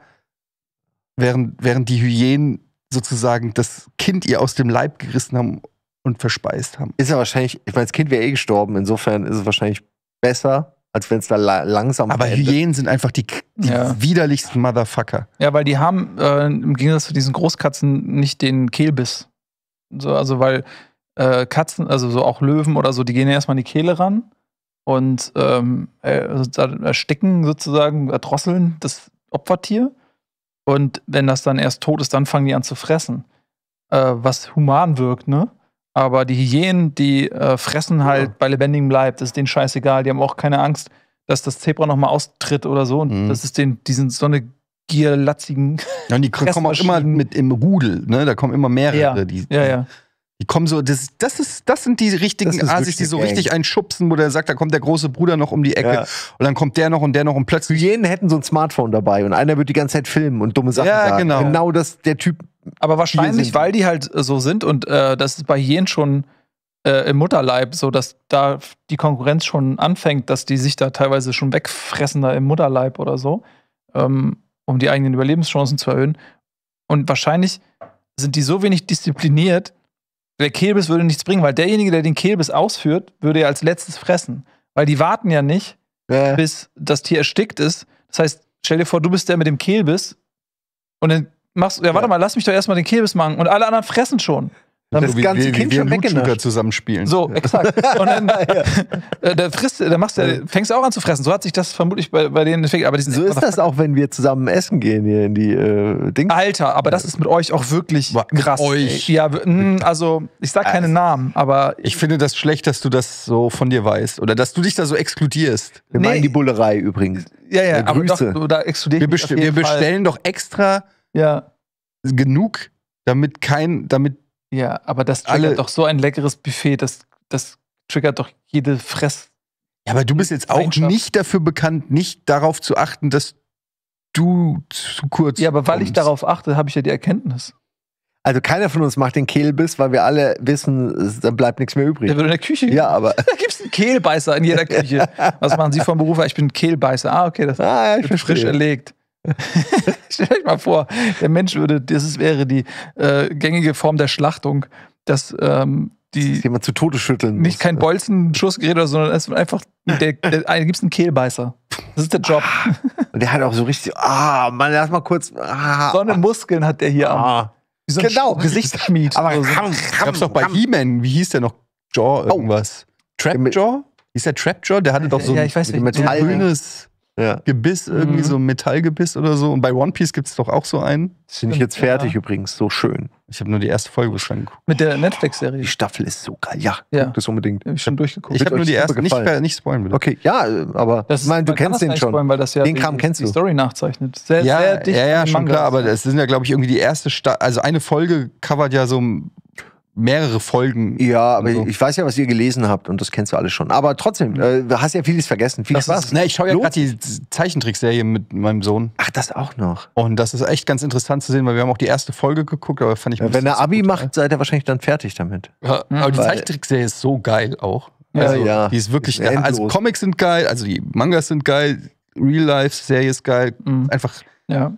während, während die Hyänen sozusagen das Kind ihr aus dem Leib gerissen haben und verspeist haben. Ist ja wahrscheinlich, ich meine, das Kind wäre eh gestorben, insofern ist es wahrscheinlich besser, als wenn es da la langsam Aber endet. Hyänen sind einfach die, die ja. widerlichsten Motherfucker. Ja, weil die haben äh, im Gegensatz zu diesen Großkatzen nicht den Kehlbiss. So, also weil äh, Katzen, also so auch Löwen oder so, die gehen ja erstmal in die Kehle ran und ähm, äh, also ersticken sozusagen, erdrosseln das Opfertier. Und wenn das dann erst tot ist, dann fangen die an zu fressen. Äh, was human wirkt, ne? Aber die Hyänen, die äh, fressen halt ja. bei lebendigem Leib. Das ist denen scheißegal. Die haben auch keine Angst, dass das Zebra nochmal austritt oder so. Und mhm. das ist denen, die sind so eine gierlatzigen. Ja, und die kommen auch immer mit im Rudel, ne? Da kommen immer mehrere. Ja, die, ja. ja. Die kommen so, das, das, ist, das sind die richtigen ist Asis, die so Gang. richtig einschubsen, wo der sagt, da kommt der große Bruder noch um die Ecke ja. und dann kommt der noch und der noch und plötzlich. Hyänen hätten so ein Smartphone dabei und einer wird die ganze Zeit filmen und dumme Sachen ja, sagen. Genau. genau das, der Typ. Aber wahrscheinlich, weil die halt äh, so sind und äh, das ist bei jenen schon äh, im Mutterleib so, dass da die Konkurrenz schon anfängt, dass die sich da teilweise schon wegfressen da im Mutterleib oder so, ähm, um die eigenen Überlebenschancen zu erhöhen. Und wahrscheinlich sind die so wenig diszipliniert, der Kehlbiss würde nichts bringen, weil derjenige, der den Kehlbiss ausführt, würde ja als letztes fressen. Weil die warten ja nicht, ja. bis das Tier erstickt ist. Das heißt, stell dir vor, du bist der mit dem Kehlbiss und dann machst du, ja, warte ja. mal, lass mich doch erstmal den Kehlbiss machen und alle anderen fressen schon. Dann das so, wie, ganze wie, Kind wie schon weggenascht. zusammenspielen. So, exakt. Und dann, *laughs* ja. Äh, da frisst, da machst du, fängst du auch an zu fressen. So hat sich das vermutlich bei, bei denen entwickelt. Aber so ist das auch, wenn wir zusammen essen gehen hier in die äh, Dinge. Alter, aber das ist mit euch auch wirklich Boah, krass. Euch. Ja, mm, also ich sag keinen also, äh, Namen, aber ich finde das schlecht, dass du das so von dir weißt oder dass du dich da so exkludierst. Wir nee. meinen die Bullerei übrigens. Ja, ja, ja äh, aber Grüße. Doch, da exkludiert wir, bestell, wir bestellen doch extra ja. genug damit kein, damit ja, aber das triggert Alle, doch so ein leckeres Buffet, das, das triggert doch jede Fress. Ja, aber du bist jetzt auch nicht dafür bekannt, nicht darauf zu achten, dass du zu kurz. Ja, aber weil ich darauf achte, habe ich ja die Erkenntnis. Also keiner von uns macht den Kehlbiss, weil wir alle wissen, da bleibt nichts mehr übrig. Der wird in der Küche. Ja, aber. *laughs* Da gibt es einen Kehlbeißer in jeder *laughs* Küche. Was machen Sie vom Beruf? Ah, ich bin Kehlbeißer. Ah, okay, das ah, ja, wird frisch erlegt. *laughs* Stell euch mal vor, der Mensch würde, das wäre die äh, gängige Form der Schlachtung, dass ähm, die dass jemand zu Tode schütteln muss. Nicht kein Bolzen-Schussgerät oder so, sondern es einfach, der, der, der *laughs* gibt es einen Kehlbeißer. Das ist der Job. Ah. Und der hat auch so richtig, ah, Mann, lass mal kurz. Ah, so eine Muskeln hat der hier ah. am so genau. Gesichtsschmied. Aber so. ram, ram, gab's doch bei He-Man, wie hieß der noch? Jaw oh. irgendwas. Oh. Jaw? Hieß der Trap Jaw? Der hatte doch so ja, ich weiß, ein metallgrünes ja. Gebiss, irgendwie mhm. so Metallgebiss oder so. Und bei One Piece gibt es doch auch so einen. Das finde ich jetzt fertig ja. übrigens, so schön. Ich habe nur die erste Folge bislang Mit der Netflix-Serie. Die Staffel ist so geil. Ja, ja. das unbedingt. Hab ich schon durchgeguckt. Ich habe nur die erste, gefallen. nicht, nicht spoilen bitte. Okay, ja, aber das ist, ich meine, du kennst den schon. Spoilen, weil das ja den die, Kram kennst die du. Die Story nachzeichnet. Sehr, ja, sehr dicht ja, ja, schon Manga. klar, aber es sind ja, glaube ich, irgendwie die erste, Sta also eine Folge covert ja so mehrere Folgen. Ja, aber so. ich weiß ja, was ihr gelesen habt und das kennst du alles schon. Aber trotzdem, äh, du hast ja vieles vergessen. Vieles was? ne, ich schaue ja gerade die Zeichentrickserie mit meinem Sohn. Ach, das auch noch. Und das ist echt ganz interessant zu sehen, weil wir haben auch die erste Folge geguckt, aber fand ich ja, Wenn er Abi gut, macht, seid ihr wahrscheinlich dann fertig damit. Ja, mhm. aber die Zeichentrickserie ist so geil auch. Also, ja, ja. Die ist wirklich ist Also Comics sind geil, also die Mangas sind geil, Real-Life-Serie ist geil. Mhm. Einfach ja.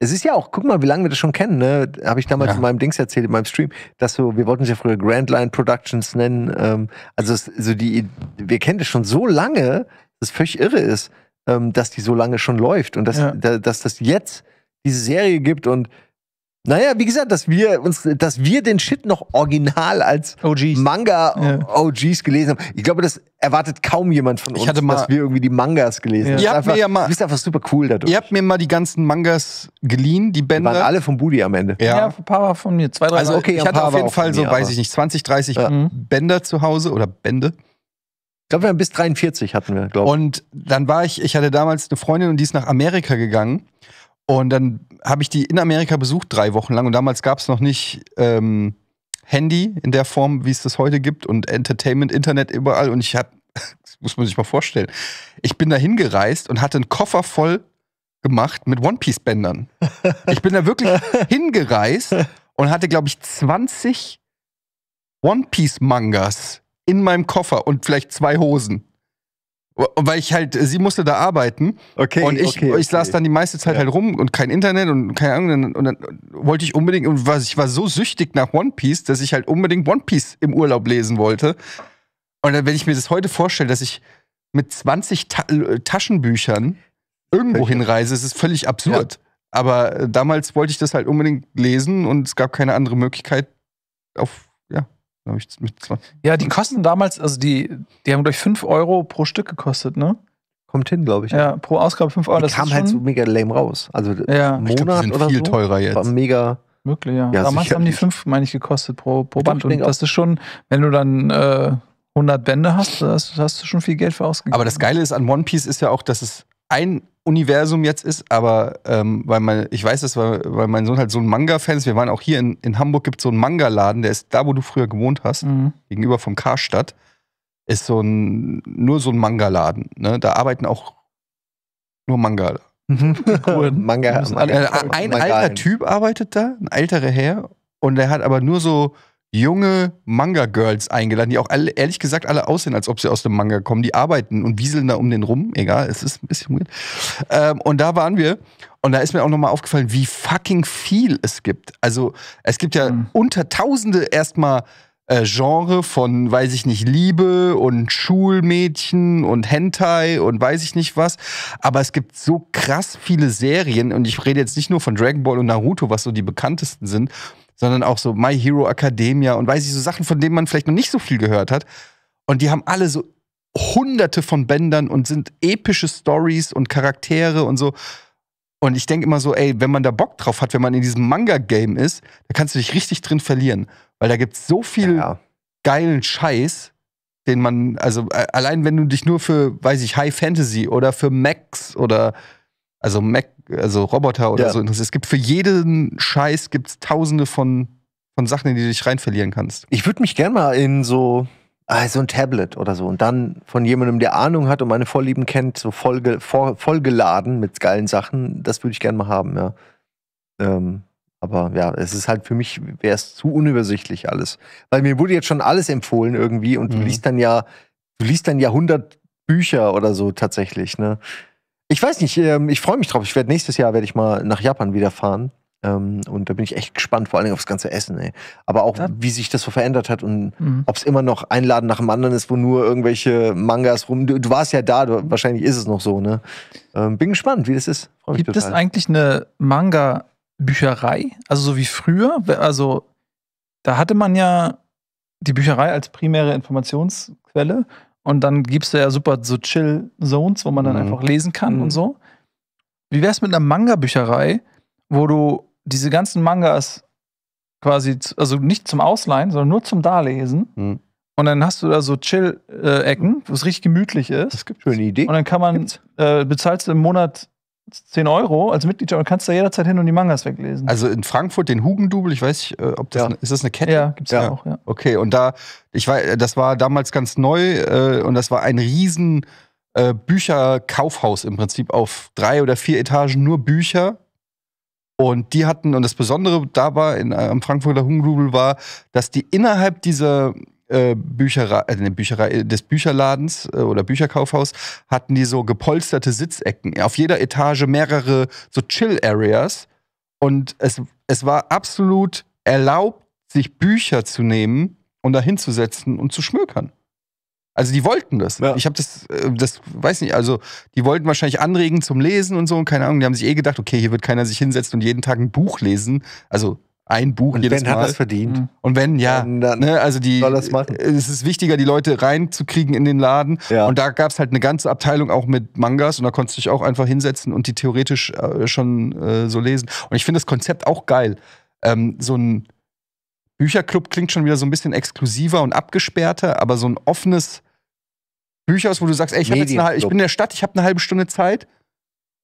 Es ist ja auch, guck mal, wie lange wir das schon kennen, ne? Habe ich damals ja. in meinem Dings erzählt, in meinem Stream, dass so, wir wollten es ja früher Grand Line Productions nennen. Ähm, also, es, also die, wir kennen das schon so lange, dass es völlig irre ist, ähm, dass die so lange schon läuft und dass, ja. da, dass das jetzt diese Serie gibt und naja, wie gesagt, dass wir uns, dass wir den Shit noch original als OGs. Manga ja. OGs gelesen haben. Ich glaube, das erwartet kaum jemand von uns, dass wir irgendwie die Mangas gelesen ja. haben. Ihr habt mir ja mal, bist einfach super cool dadurch. Ihr habt mir mal die ganzen Mangas geliehen, die Bänder. Die waren alle vom Budi am Ende. Ja. ja, ein paar war von mir. Zwei, drei. Also okay, ich hatte auf jeden Fall so, mir, weiß ich nicht, 20, 30 ja. Mhm. Bänder zu Hause oder Bände. Ich glaube, wir haben bis 43 hatten wir, glaube ich. Und dann war ich, ich hatte damals eine Freundin und die ist nach Amerika gegangen. Und dann habe ich die in Amerika besucht, drei Wochen lang. Und damals gab es noch nicht ähm, Handy in der Form, wie es das heute gibt, und Entertainment, Internet überall. Und ich habe, *laughs* das muss man sich mal vorstellen, ich bin da hingereist und hatte einen Koffer voll gemacht mit One Piece Bändern. Ich bin da wirklich *laughs* hingereist und hatte, glaube ich, 20 One Piece Mangas in meinem Koffer und vielleicht zwei Hosen weil ich halt, sie musste da arbeiten. Okay. Und ich, okay, ich okay. saß dann die meiste Zeit ja. halt rum und kein Internet und keine Ahnung. Und dann wollte ich unbedingt, und was, ich war so süchtig nach One Piece, dass ich halt unbedingt One Piece im Urlaub lesen wollte. Und dann, wenn ich mir das heute vorstelle, dass ich mit 20 Ta äh, Taschenbüchern irgendwo hinreise, ist es völlig absurd. Ja. Aber äh, damals wollte ich das halt unbedingt lesen und es gab keine andere Möglichkeit, auf glaube ich, mit Ja, die kosten damals, also die, die haben, glaube ich, 5 Euro pro Stück gekostet, ne? Kommt hin, glaube ich. Ja, pro Ausgabe 5 Euro. Die das kam halt so mega lame raus. Also ja. Monat ich glaub, die sind oder viel so. teurer jetzt. War mega. Möglich, ja. ja Damals sicher. haben die 5, meine ich, gekostet pro, pro Band. Und das ist schon, wenn du dann äh, 100 Bände hast, hast, hast du schon viel Geld für ausgegeben. Aber das Geile ist an One Piece ist ja auch, dass es ein Universum jetzt ist, aber ähm, weil mein, ich weiß das, weil, weil mein Sohn halt so ein Manga-Fan ist. Wir waren auch hier in, in Hamburg, gibt es so einen Manga-Laden, der ist da, wo du früher gewohnt hast, mhm. gegenüber vom Karstadt, ist so ein, nur so ein Manga-Laden. Ne? Da arbeiten auch nur Manga. Mhm. *laughs* cool. *laughs* Manga, Manga, ein, ein alter Typ arbeitet da, ein älterer Herr, und der hat aber nur so junge Manga-Girls eingeladen, die auch alle, ehrlich gesagt alle aussehen, als ob sie aus dem Manga kommen. Die arbeiten und wieseln da um den rum. Egal, es ist ein bisschen weird. Ähm, und da waren wir. Und da ist mir auch nochmal aufgefallen, wie fucking viel es gibt. Also, es gibt ja mhm. unter Tausende erstmal äh, Genre von, weiß ich nicht, Liebe und Schulmädchen und Hentai und weiß ich nicht was. Aber es gibt so krass viele Serien und ich rede jetzt nicht nur von Dragon Ball und Naruto, was so die bekanntesten sind, sondern auch so My Hero Academia und weiß ich, so Sachen, von denen man vielleicht noch nicht so viel gehört hat. Und die haben alle so hunderte von Bändern und sind epische Stories und Charaktere und so. Und ich denke immer so, ey, wenn man da Bock drauf hat, wenn man in diesem Manga-Game ist, da kannst du dich richtig drin verlieren. Weil da gibt es so viel ja. geilen Scheiß, den man, also allein wenn du dich nur für, weiß ich, High Fantasy oder für Max oder also Mac, also Roboter oder ja. so interessiert. Es gibt für jeden Scheiß gibt's tausende von, von Sachen, in die du dich rein verlieren kannst. Ich würde mich gerne mal in so, ah, so ein Tablet oder so und dann von jemandem, der Ahnung hat und meine Vorlieben kennt, so vollge, voll, vollgeladen mit geilen Sachen, das würde ich gerne mal haben, ja. Ähm, aber ja, es ist halt für mich, wäre es zu unübersichtlich alles. Weil mir wurde jetzt schon alles empfohlen irgendwie und mhm. du liest dann ja, du liest dann ja 100 Bücher oder so tatsächlich, ne? Ich weiß nicht, ähm, ich freue mich drauf. Ich werde nächstes Jahr werde ich mal nach Japan wieder fahren. Ähm, und da bin ich echt gespannt, vor allem aufs ganze Essen, ey. Aber auch, ja. wie sich das so verändert hat und mhm. ob es immer noch ein Laden nach dem anderen ist, wo nur irgendwelche Mangas rum. Du, du warst ja da, du, wahrscheinlich ist es noch so, ne? Ähm, bin gespannt, wie das ist. Gibt es eigentlich eine Manga-Bücherei? Also so wie früher? Also, da hatte man ja die Bücherei als primäre Informationsquelle und dann gibst du ja super so Chill-Zones, wo man dann mhm. einfach lesen kann mhm. und so. Wie wär's mit einer Manga-Bücherei, wo du diese ganzen Mangas quasi, also nicht zum Ausleihen, sondern nur zum Darlesen. Mhm. Und dann hast du da so Chill-Ecken, äh, wo es richtig gemütlich ist. Das gibt schöne Idee. Und dann kann man, äh, bezahlst du im Monat 10 Euro als Mitglied und kannst da jederzeit hin und die Mangas weglesen. Also in Frankfurt den Hugendubel, ich weiß nicht, äh, ob das ja. Ne, ist das eine Kette? Ja, gibt's ja. ja auch, ja. Okay, und da ich war das war damals ganz neu äh, und das war ein riesen äh, Bücherkaufhaus im Prinzip auf drei oder vier Etagen nur Bücher. Und die hatten und das Besondere dabei in, äh, am Frankfurter Hugendubel war, dass die innerhalb dieser äh, Bücherei, äh, Bücherei äh, des Bücherladens äh, oder Bücherkaufhaus hatten die so gepolsterte Sitzecken. Auf jeder Etage mehrere so Chill-Areas. Und es, es war absolut erlaubt, sich Bücher zu nehmen und da hinzusetzen und zu schmökern. Also die wollten das. Ja. Ich habe das, äh, das weiß nicht, also die wollten wahrscheinlich anregen zum Lesen und so und keine Ahnung. Die haben sich eh gedacht, okay, hier wird keiner sich hinsetzen und jeden Tag ein Buch lesen. Also ein Buch und jedes wenn Mal. hat das verdient. Mhm. Und wenn, ja. Dann, dann ne, also die, soll das machen. Äh, es ist wichtiger, die Leute reinzukriegen in den Laden. Ja. Und da gab es halt eine ganze Abteilung auch mit Mangas und da konntest du dich auch einfach hinsetzen und die theoretisch äh, schon äh, so lesen. Und ich finde das Konzept auch geil. Ähm, so ein Bücherclub klingt schon wieder so ein bisschen exklusiver und abgesperrter, aber so ein offenes Bücherhaus, wo du sagst, ey, ich, jetzt eine, ich bin in der Stadt, ich habe eine halbe Stunde Zeit,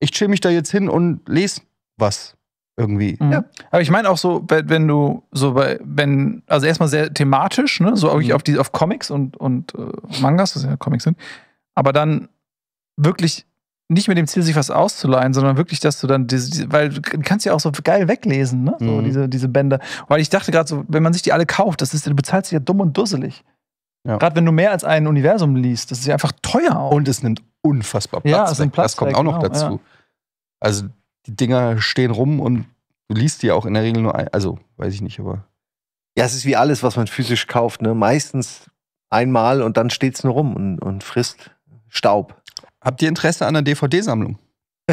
ich chill mich da jetzt hin und lese was irgendwie. Mhm. Ja. Aber ich meine auch so, wenn du so bei, wenn, also erstmal sehr thematisch, ne, so mhm. auf die, auf Comics und, und äh, Mangas, was ja Comics sind, aber dann wirklich nicht mit dem Ziel, sich was auszuleihen, sondern wirklich, dass du dann diese, diese weil du kannst ja auch so geil weglesen, ne, so mhm. diese, diese Bänder. Weil ich dachte gerade so, wenn man sich die alle kauft, das ist, du bezahlst sie ja dumm und dusselig. Ja. Gerade wenn du mehr als ein Universum liest, das ist ja einfach teuer auch. Und es nimmt unfassbar Platz. Ja, es Platz das kommt weg, auch noch genau, dazu. Ja. Also die Dinger stehen rum und du liest die auch in der Regel nur ein. Also, weiß ich nicht, aber. Ja, es ist wie alles, was man physisch kauft, ne? Meistens einmal und dann steht es nur rum und, und frisst Staub. Habt ihr Interesse an einer DVD-Sammlung? *laughs*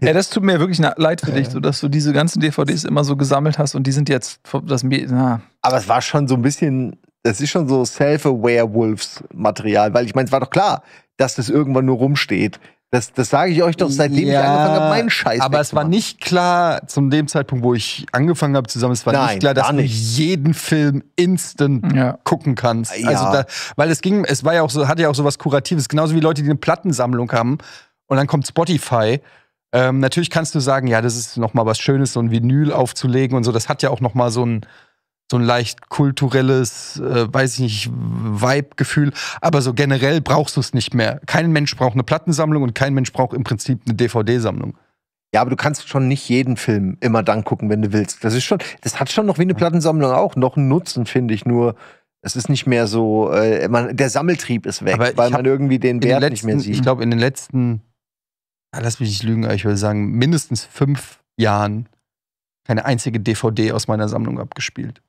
ja, das tut mir wirklich leid für dich, so, dass du diese ganzen DVDs immer so gesammelt hast und die sind jetzt das na. Aber es war schon so ein bisschen, das ist schon so Self-Aware-Wolves-Material, weil ich meine, es war doch klar, dass das irgendwann nur rumsteht. Das, das sage ich euch doch, seitdem ja, ich angefangen habe, meinen Scheiß Aber es war nicht klar, zu dem Zeitpunkt, wo ich angefangen habe zusammen, es war Nein, nicht klar, dass nicht. du jeden Film instant ja. gucken kannst. Ja. Also da, weil es ging, es war ja auch so, hatte ja auch sowas Kuratives, genauso wie Leute, die eine Plattensammlung haben und dann kommt Spotify. Ähm, natürlich kannst du sagen, ja, das ist noch mal was Schönes, so ein Vinyl aufzulegen und so. Das hat ja auch noch mal so ein so ein leicht kulturelles, äh, weiß ich nicht, Vibe-Gefühl. Aber so generell brauchst du es nicht mehr. Kein Mensch braucht eine Plattensammlung und kein Mensch braucht im Prinzip eine DVD-Sammlung. Ja, aber du kannst schon nicht jeden Film immer dann gucken, wenn du willst. Das ist schon, das hat schon noch wie eine Plattensammlung auch noch einen Nutzen, finde ich. Nur es ist nicht mehr so, äh, man, der Sammeltrieb ist weg, aber weil man irgendwie den Wert den letzten, nicht mehr sieht. Ich glaube, in den letzten, ja, ah, lass mich nicht lügen, ich würde sagen, mindestens fünf Jahren keine einzige DVD aus meiner Sammlung abgespielt.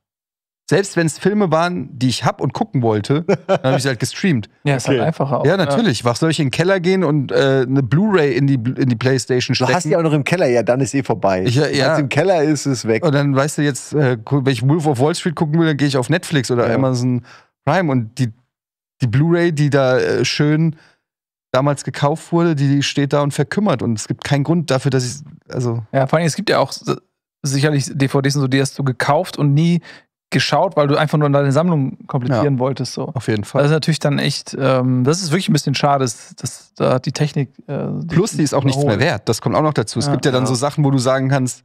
Selbst wenn es Filme waren, die ich hab und gucken wollte, dann habe ich sie halt gestreamt. *laughs* Ja, ist halt okay. halt einfacher auch. Ja, ne? natürlich. Ja. Was soll ich in den Keller gehen und äh, eine Blu-ray in die, in die Playstation stecken? Du hast die auch noch im Keller, ja, dann ist eh vorbei. Ich, äh, ja, ja. im Keller ist, es weg. Und dann weißt du jetzt, äh, wenn ich Wolf of Wall Street gucken will, dann gehe ich auf Netflix oder ja. Amazon Prime und die, die Blu-ray, die da äh, schön damals gekauft wurde, die steht da und verkümmert und es gibt keinen Grund dafür, dass ich also ja vor allem es gibt ja auch sicherlich DVDs und so, die hast du gekauft und nie geschaut, weil du einfach nur deine Sammlung komplettieren ja, wolltest. So. Auf jeden Fall. Das ist natürlich dann echt, ähm, das ist wirklich ein bisschen schade, dass, dass da die Technik. Äh, die Plus, die ist auch nichts mehr wert. Das kommt auch noch dazu. Es gibt ja dann ja. so Sachen, wo du sagen kannst,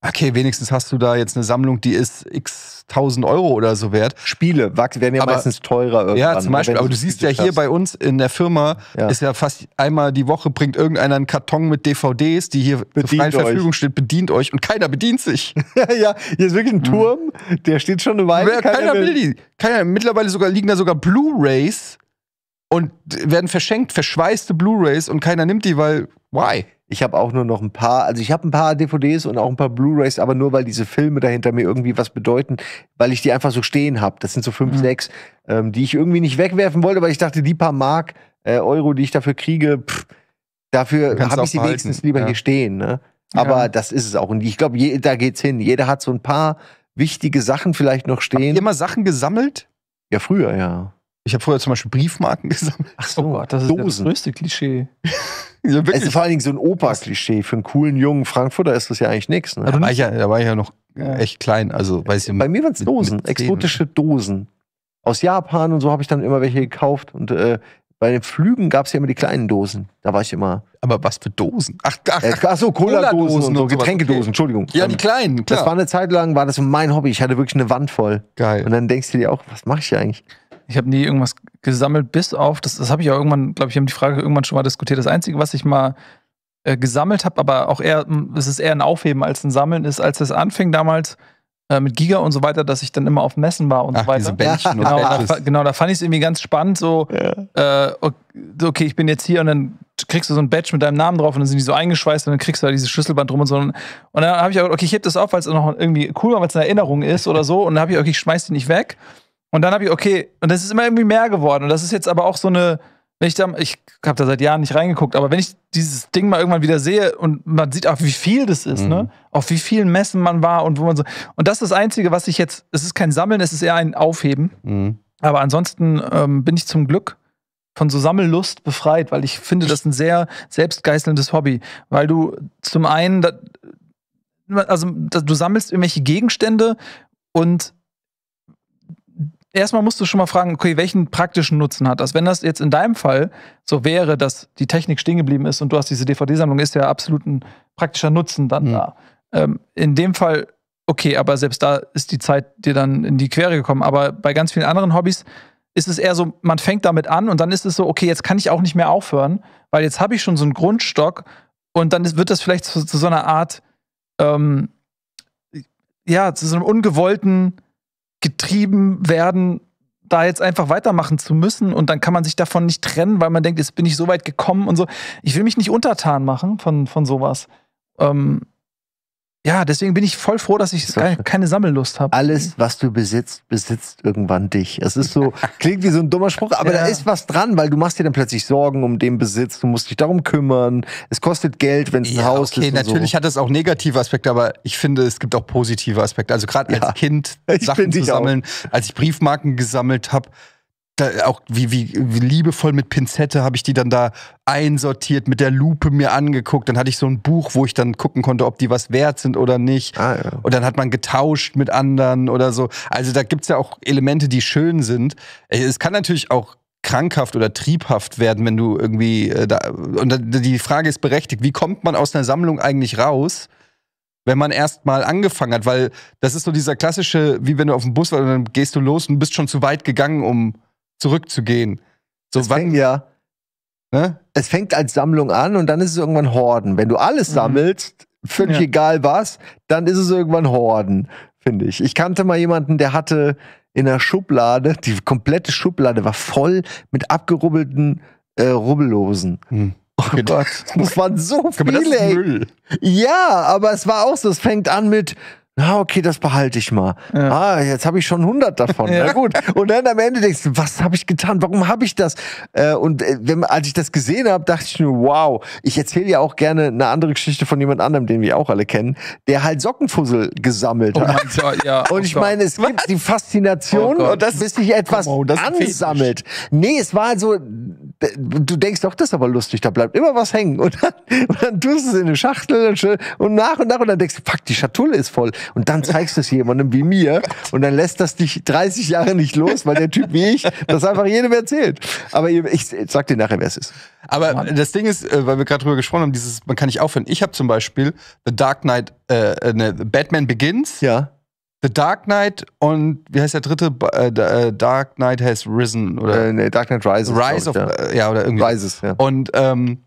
okay, wenigstens hast du da jetzt eine Sammlung, die ist x tausend Euro oder so wert. Spiele werden ja aber, meistens teurer irgendwann. Ja, zum ne, Beispiel, aber du siehst ja hier bei uns in der Firma, ja. ist ja fast einmal die Woche bringt irgendeiner einen Karton mit DVDs, die hier bedient zur freien euch. Verfügung steht, bedient euch und keiner bedient sich. *laughs* ja, hier ist wirklich ein mhm. Turm, mhm. der steht schon eine Weile. Ja, keiner, keiner will die. Keiner, mittlerweile sogar, liegen da sogar Blu-Rays und werden verschenkt, verschweißte Blu-Rays und keiner nimmt die, weil why? Ich habe auch nur noch ein paar, also ich habe ein paar DVDs und auch ein paar Blu-rays, aber nur weil diese Filme dahinter mir irgendwie was bedeuten, weil ich die einfach so stehen habe. Das sind so fünf, mhm. sechs, ähm, die ich irgendwie nicht wegwerfen wollte, weil ich dachte, die paar Mark äh, Euro, die ich dafür kriege, pff, dafür habe ich sie behalten. wenigstens lieber ja. hier stehen. Ne? Aber ja. das ist es auch. Und ich glaube, da geht's hin. Jeder hat so ein paar wichtige Sachen vielleicht noch stehen. Habt ihr immer Sachen gesammelt? Ja, früher, ja. Ich habe vorher zum Beispiel Briefmarken *laughs* gesammelt. Ach so, oh, das ist Dosen. das größte Klischee. *laughs* ja, es ist vor allen Dingen so ein Opa-Klischee. Für einen coolen jungen Frankfurter ist das ja eigentlich nichts. Ne? Da, war ich ja, da war ich ja noch ja. echt klein. Also, weiß ich, Bei mir waren es Dosen, exotische Dosen. Aus Japan und so habe ich dann immer welche gekauft. Und äh, bei den Flügen gab es ja immer die kleinen Dosen. Da war ich immer. Aber was für Dosen? Ach, ach, ach, äh, ach so, Cola-Dosen Cola und so, Getränkedosen, okay. Entschuldigung. Ja, die ähm, kleinen, klar. Das war eine Zeit lang, war das mein Hobby. Ich hatte wirklich eine Wand voll. Geil. Und dann denkst du dir auch, was mache ich hier eigentlich? Ich habe nie irgendwas gesammelt, bis auf, das, das habe ich ja irgendwann, glaube ich, haben die Frage irgendwann schon mal diskutiert. Das Einzige, was ich mal äh, gesammelt habe, aber auch eher, hm, es ist eher ein Aufheben als ein Sammeln, ist, als es anfing damals äh, mit Giga und so weiter, dass ich dann immer auf Messen war und Ach, so weiter. Diese Bändchen genau, da, genau, da fand ich es irgendwie ganz spannend, so, ja. äh, okay, ich bin jetzt hier und dann kriegst du so ein Badge mit deinem Namen drauf und dann sind die so eingeschweißt und dann kriegst du da dieses Schlüsselband drum und so. Und dann habe ich auch, okay, ich heb das auf, weil es noch irgendwie cool war, weil es eine Erinnerung ist oder so. Und dann habe ich, okay, ich schmeiß die nicht weg. Und dann habe ich, okay, und das ist immer irgendwie mehr geworden. Und das ist jetzt aber auch so eine, wenn ich da, ich habe da seit Jahren nicht reingeguckt, aber wenn ich dieses Ding mal irgendwann wieder sehe und man sieht auch, wie viel das ist, ne? mhm. ne? Auf wie vielen Messen man war und wo man so. Und das ist das Einzige, was ich jetzt, es ist kein Sammeln, es ist eher ein Aufheben. Mhm. Aber ansonsten ähm, bin ich zum Glück von so Sammellust befreit, weil ich finde, das ist ein sehr selbstgeißelndes Hobby. Weil du zum einen, also du sammelst irgendwelche Gegenstände und erstmal musst du schon mal fragen, okay, welchen praktischen Nutzen hat das? Wenn das jetzt in deinem Fall so wäre, dass die Technik stehen geblieben ist und du hast diese DVD-Sammlung, ist ja absolut ein praktischer Nutzen dann mhm. da. Ähm, in dem Fall, okay, aber selbst da ist die Zeit dir dann in die Quere gekommen. Aber bei ganz vielen anderen Hobbys ist es eher so, man fängt damit an und dann ist es so, okay, jetzt kann ich auch nicht mehr aufhören, weil jetzt habe ich schon so einen Grundstock und dann ist, wird das vielleicht zu, zu so einer Art, ähm, ja, zu so einem ungewollten getrieben werden, da jetzt einfach weitermachen zu müssen und dann kann man sich davon nicht trennen, weil man denkt, jetzt bin ich so weit gekommen und so. Ich will mich nicht untertan machen von, von sowas. Ähm, ja, deswegen bin ich voll froh, dass ich keine Sammellust habe. Alles, was du besitzt, besitzt irgendwann dich. Es ist so, *laughs* klingt wie so ein dummer Spruch, aber ja. da ist was dran, weil du machst dir dann plötzlich Sorgen um den Besitz, du musst dich darum kümmern, es kostet Geld, wenn es ja, ein Haus okay, ist. Okay, natürlich so. hat das auch negative Aspekte, aber ich finde, es gibt auch positive Aspekte. Also gerade als ja. Kind *laughs* Sachen zu sammeln, auch. als ich Briefmarken gesammelt habe, da auch wie, wie, wie liebevoll mit Pinzette habe ich die dann da einsortiert, mit der Lupe mir angeguckt. Dann hatte ich so ein Buch, wo ich dann gucken konnte, ob die was wert sind oder nicht. Ah, ja. Und dann hat man getauscht mit anderen oder so. Also da gibt's ja auch Elemente, die schön sind. Äh, es kann natürlich auch krankhaft oder triebhaft werden, wenn du irgendwie äh, da. Und die Frage ist berechtigt, wie kommt man aus einer Sammlung eigentlich raus? wenn man erst mal angefangen hat, weil das ist so dieser klassische, wie wenn du auf dem Bus warst und dann gehst du los und bist schon zu weit gegangen, um zurückzugehen. So, es fängt ja. Ne? Es fängt als Sammlung an und dann ist es irgendwann Horden. Wenn du alles mhm. sammelst, mhm. völlig ja. egal was, dann ist es irgendwann Horden, finde ich. Ich kannte mal jemanden, der hatte in der Schublade, die komplette Schublade war voll mit abgerubbelten äh, Rubbellosen. Mhm. Oh Gott, das waren so *laughs* viele. Ey. Ja, aber es war auch so. Es fängt an mit ah, okay, das behalte ich mal. Ja. Ah, jetzt habe ich schon 100 davon. *laughs* Ja. Na gut. Und dann am Ende denkst du, was habe ich getan? Warum habe ich das? Äh, und äh, wenn, als ich das gesehen habe, dachte ich nur, wow, ich erzähle ja auch gerne eine andere Geschichte von jemand anderem, den wir auch alle kennen, der halt Sockenfussel gesammelt oh hat. Gott, ja, *laughs* oh und ich Gott. meine, es gibt was? die Faszination, oh und das, bis sich etwas on, ansammelt. Nee, es war so, du denkst doch, das ist aber lustig, da bleibt immer was hängen. *laughs* Und dann, und dann tust du es in eine Schachtel und nach und nach und dann denkst du, fuck, die Schatulle ist voll und dann zeigst du es jemandem wie mir *laughs* oh und dann lässt das dich 30 Jahre nicht los, weil der Typ wie ich das einfach jedem erzählt. Aber ich, ich sag dir nachher, wer es ist. Aber Mann. das Ding ist, äh, weil wir gerade drüber gesprochen haben, dieses, man kann nicht aufhören. Ich habe zum Beispiel The Dark Knight, äh, äh ne, Batman Begins. Ja. The Dark Knight und wie heißt der dritte? Äh, äh, Dark Knight has risen oder? Äh, nee, Dark Knight Rises. Rise ich, of, ja. ja. oder irgendwie. Rises, ja. Und ähm,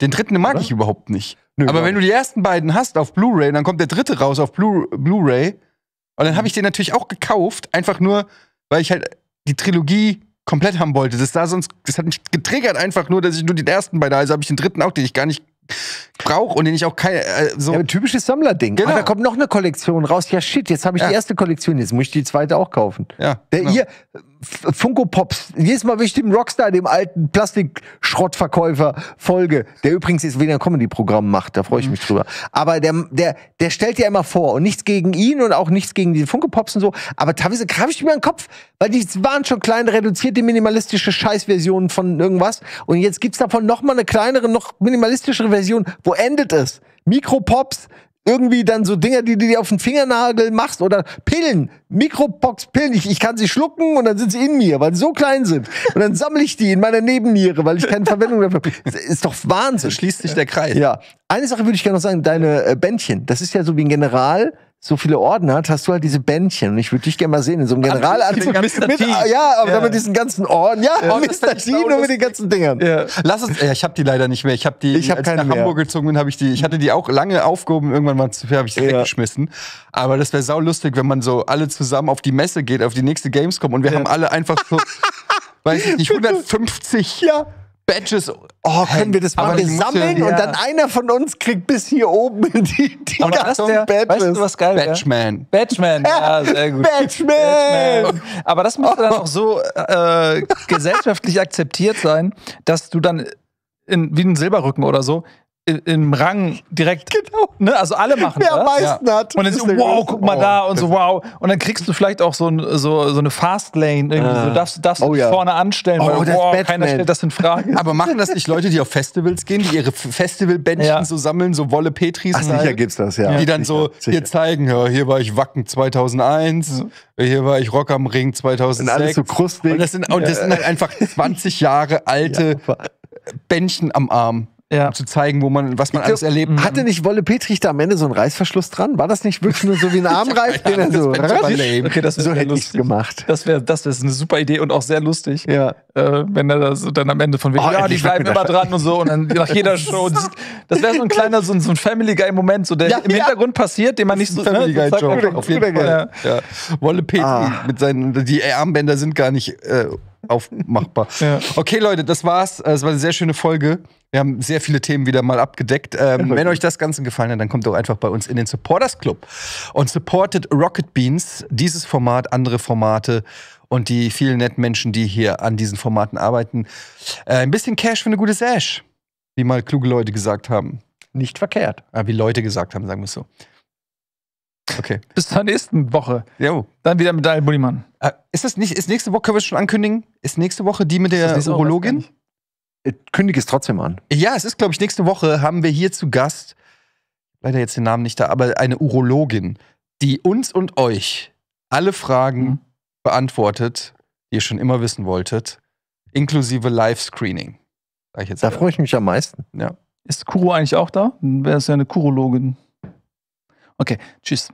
den dritten mag oder? ich überhaupt nicht. Nö, aber wenn du die ersten beiden hast auf Blu-ray, dann kommt der dritte raus auf Blu-ray. Blu und dann habe ich den natürlich auch gekauft, einfach nur, weil ich halt die Trilogie komplett haben wollte. Das da sonst, das hat mich getriggert einfach nur, dass ich nur den ersten bei da, also habe ich den dritten auch, den ich gar nicht brauche und den ich auch keine äh, so ja, typisches Sammlerding. Ah, genau. Ah, da kommt noch eine Kollektion raus. Ja shit, jetzt habe ich ja. die erste Kollektion, jetzt muss ich die zweite auch kaufen. Ja. Der genau. ihr Funko Pops. Jedes Mal, wenn ich dem Rockstar, dem alten Plastikschrottverkäufer folge, der übrigens jetzt weniger Comedy-Programm macht, da freue ich mhm. mich drüber. Aber der, der, der stellt ja immer vor und nichts gegen ihn und auch nichts gegen die Funko Pops und so. Aber teilweise greife ich mir den Kopf, weil die waren schon kleine, reduzierte, minimalistische Scheißversionen von irgendwas. Und jetzt gibt's davon noch mal eine kleinere, noch minimalistischere Version. Wo endet es? Mikropops, irgendwie dann so Dinger, die du dir auf den Fingernagel machst oder Pillen, mikropox pillen Ich, ich kann sie schlucken und dann sind sie in mir, weil sie so klein sind. Und dann sammle ich die in meiner Nebenniere, weil ich keine Verwendung dafür habe. Ist doch Wahnsinn. Schließt sich der Kreis. Ja. Eine Sache würde ich gerne noch sagen, deine äh, Bändchen, das ist ja so wie ein General so viele Orden hat, hast du halt diese Bändchen. Und ich würde dich gerne mal sehen in so einem Generalanzug. Mit, mit, ah, ja, aber ja. mit diesen ganzen Orden. Ja, ja. Mr. T nur mit den ganzen Dingern. Ja. Lass es. Ja, äh, ich habe die leider nicht mehr. Ich habe die, ich hab als ich nach mehr. Hamburg gezogen bin, habe ich die. Ich hatte die auch lange aufgehoben. Irgendwann mal zu viel, habe ich sie ja. weggeschmissen. Aber das wäre sau lustig, wenn man so alle zusammen auf die Messe geht, auf die nächste Gamescom und wir haben alle einfach so, *laughs* weiß ich nicht, 150. Ja Badges. Oh, können wir das mal wir sammeln? Ja. Und dann einer von uns kriegt bis hier oben *laughs* die, die aber ganzen der, Badges. Weißt du, was geil Badgeman. Ja? Badgeman, ja, sehr gut. Badgeman. Badgeman. Aber das müsste dann auch so äh, *laughs* gesellschaftlich akzeptiert sein, dass du dann in, wie ein Silberrücken oder so im Rang direkt. *laughs* Genau. Ne? Also alle machen das. Wer am meisten ja. hat. Und dann ist so, wow, guck mal oh, da und so, wow. Und dann kriegst du vielleicht auch so, ein, so, so eine Fastlane. Irgendwie. Ah. So darfst, darfst oh, du ja. vorne anstellen, oh, weil wow, keiner stellt das in Frage. Aber machen das nicht Leute, die auf Festivals gehen, die ihre Festivalbändchen ja. so sammeln, so Wolle Petris? Ach, sicher gibt's das, ja. Die dann sicher, so sicher. hier zeigen, ja, hier war ich Wacken 2001, hier war ich Rock am Ring 2006. Und alles so krustig. Und das sind, und das sind halt *laughs* einfach 20 Jahre alte Bändchen am Arm ja. um zu zeigen, wo man, was man glaub, alles erlebt. Mhm. Hatte nicht Wolle Petrich da am Ende so einen Reißverschluss dran? War das nicht wirklich nur so wie ein *laughs* Armreif, den er so, okay, das so hätte ich gemacht. Das wäre das wär eine super Idee und auch sehr lustig, ja. Äh, wenn er da so dann am Ende von wegen, oh, ja, die bleiben immer dran und so und dann nach jeder *laughs* Show. das wäre so ein kleiner, so, so ein Family Guy Moment, so der ja, im ja. Hintergrund passiert, den man nicht so Family Guy Joke. Auf jeden Fall. Ja. Wolle Petri ah. mit seinen, die Armbänder sind gar nicht äh, aufmachbar. *laughs* Ja. Okay, Leute, das war's. Äh, es war eine sehr schöne Folge. Wir haben sehr viele Themen wieder mal abgedeckt. Ähm, wenn euch das Ganze gefallen hat, dann kommt doch einfach bei uns in den Supporters Club und supportet Rocket Beans, dieses Format, andere Formate und die vielen netten Menschen, die hier an diesen Formaten arbeiten. Äh, ein bisschen Cash für eine gute Sash, wie mal kluge Leute gesagt haben. Nicht verkehrt. Äh, wie Leute gesagt haben, sagen wir es so. Okay. Bis zur nächsten Woche. Jo. Dann wieder mit Daniel Bullimann. Äh, ist das nicht, ist nächste Woche, können wir es schon ankündigen? Ist nächste Woche die mit der Urologin? Kündige es trotzdem an. Ja, es ist, glaube ich, nächste Woche haben wir hier zu Gast, leider jetzt den Namen nicht da, aber eine Urologin, die uns und euch alle Fragen mhm. beantwortet, die ihr schon immer wissen wolltet, inklusive Live-Screening. Da, freue ich mich am meisten. Ja. Ist Kuro eigentlich auch da? Wäre es ja eine Kurologin. Okay, tschüss.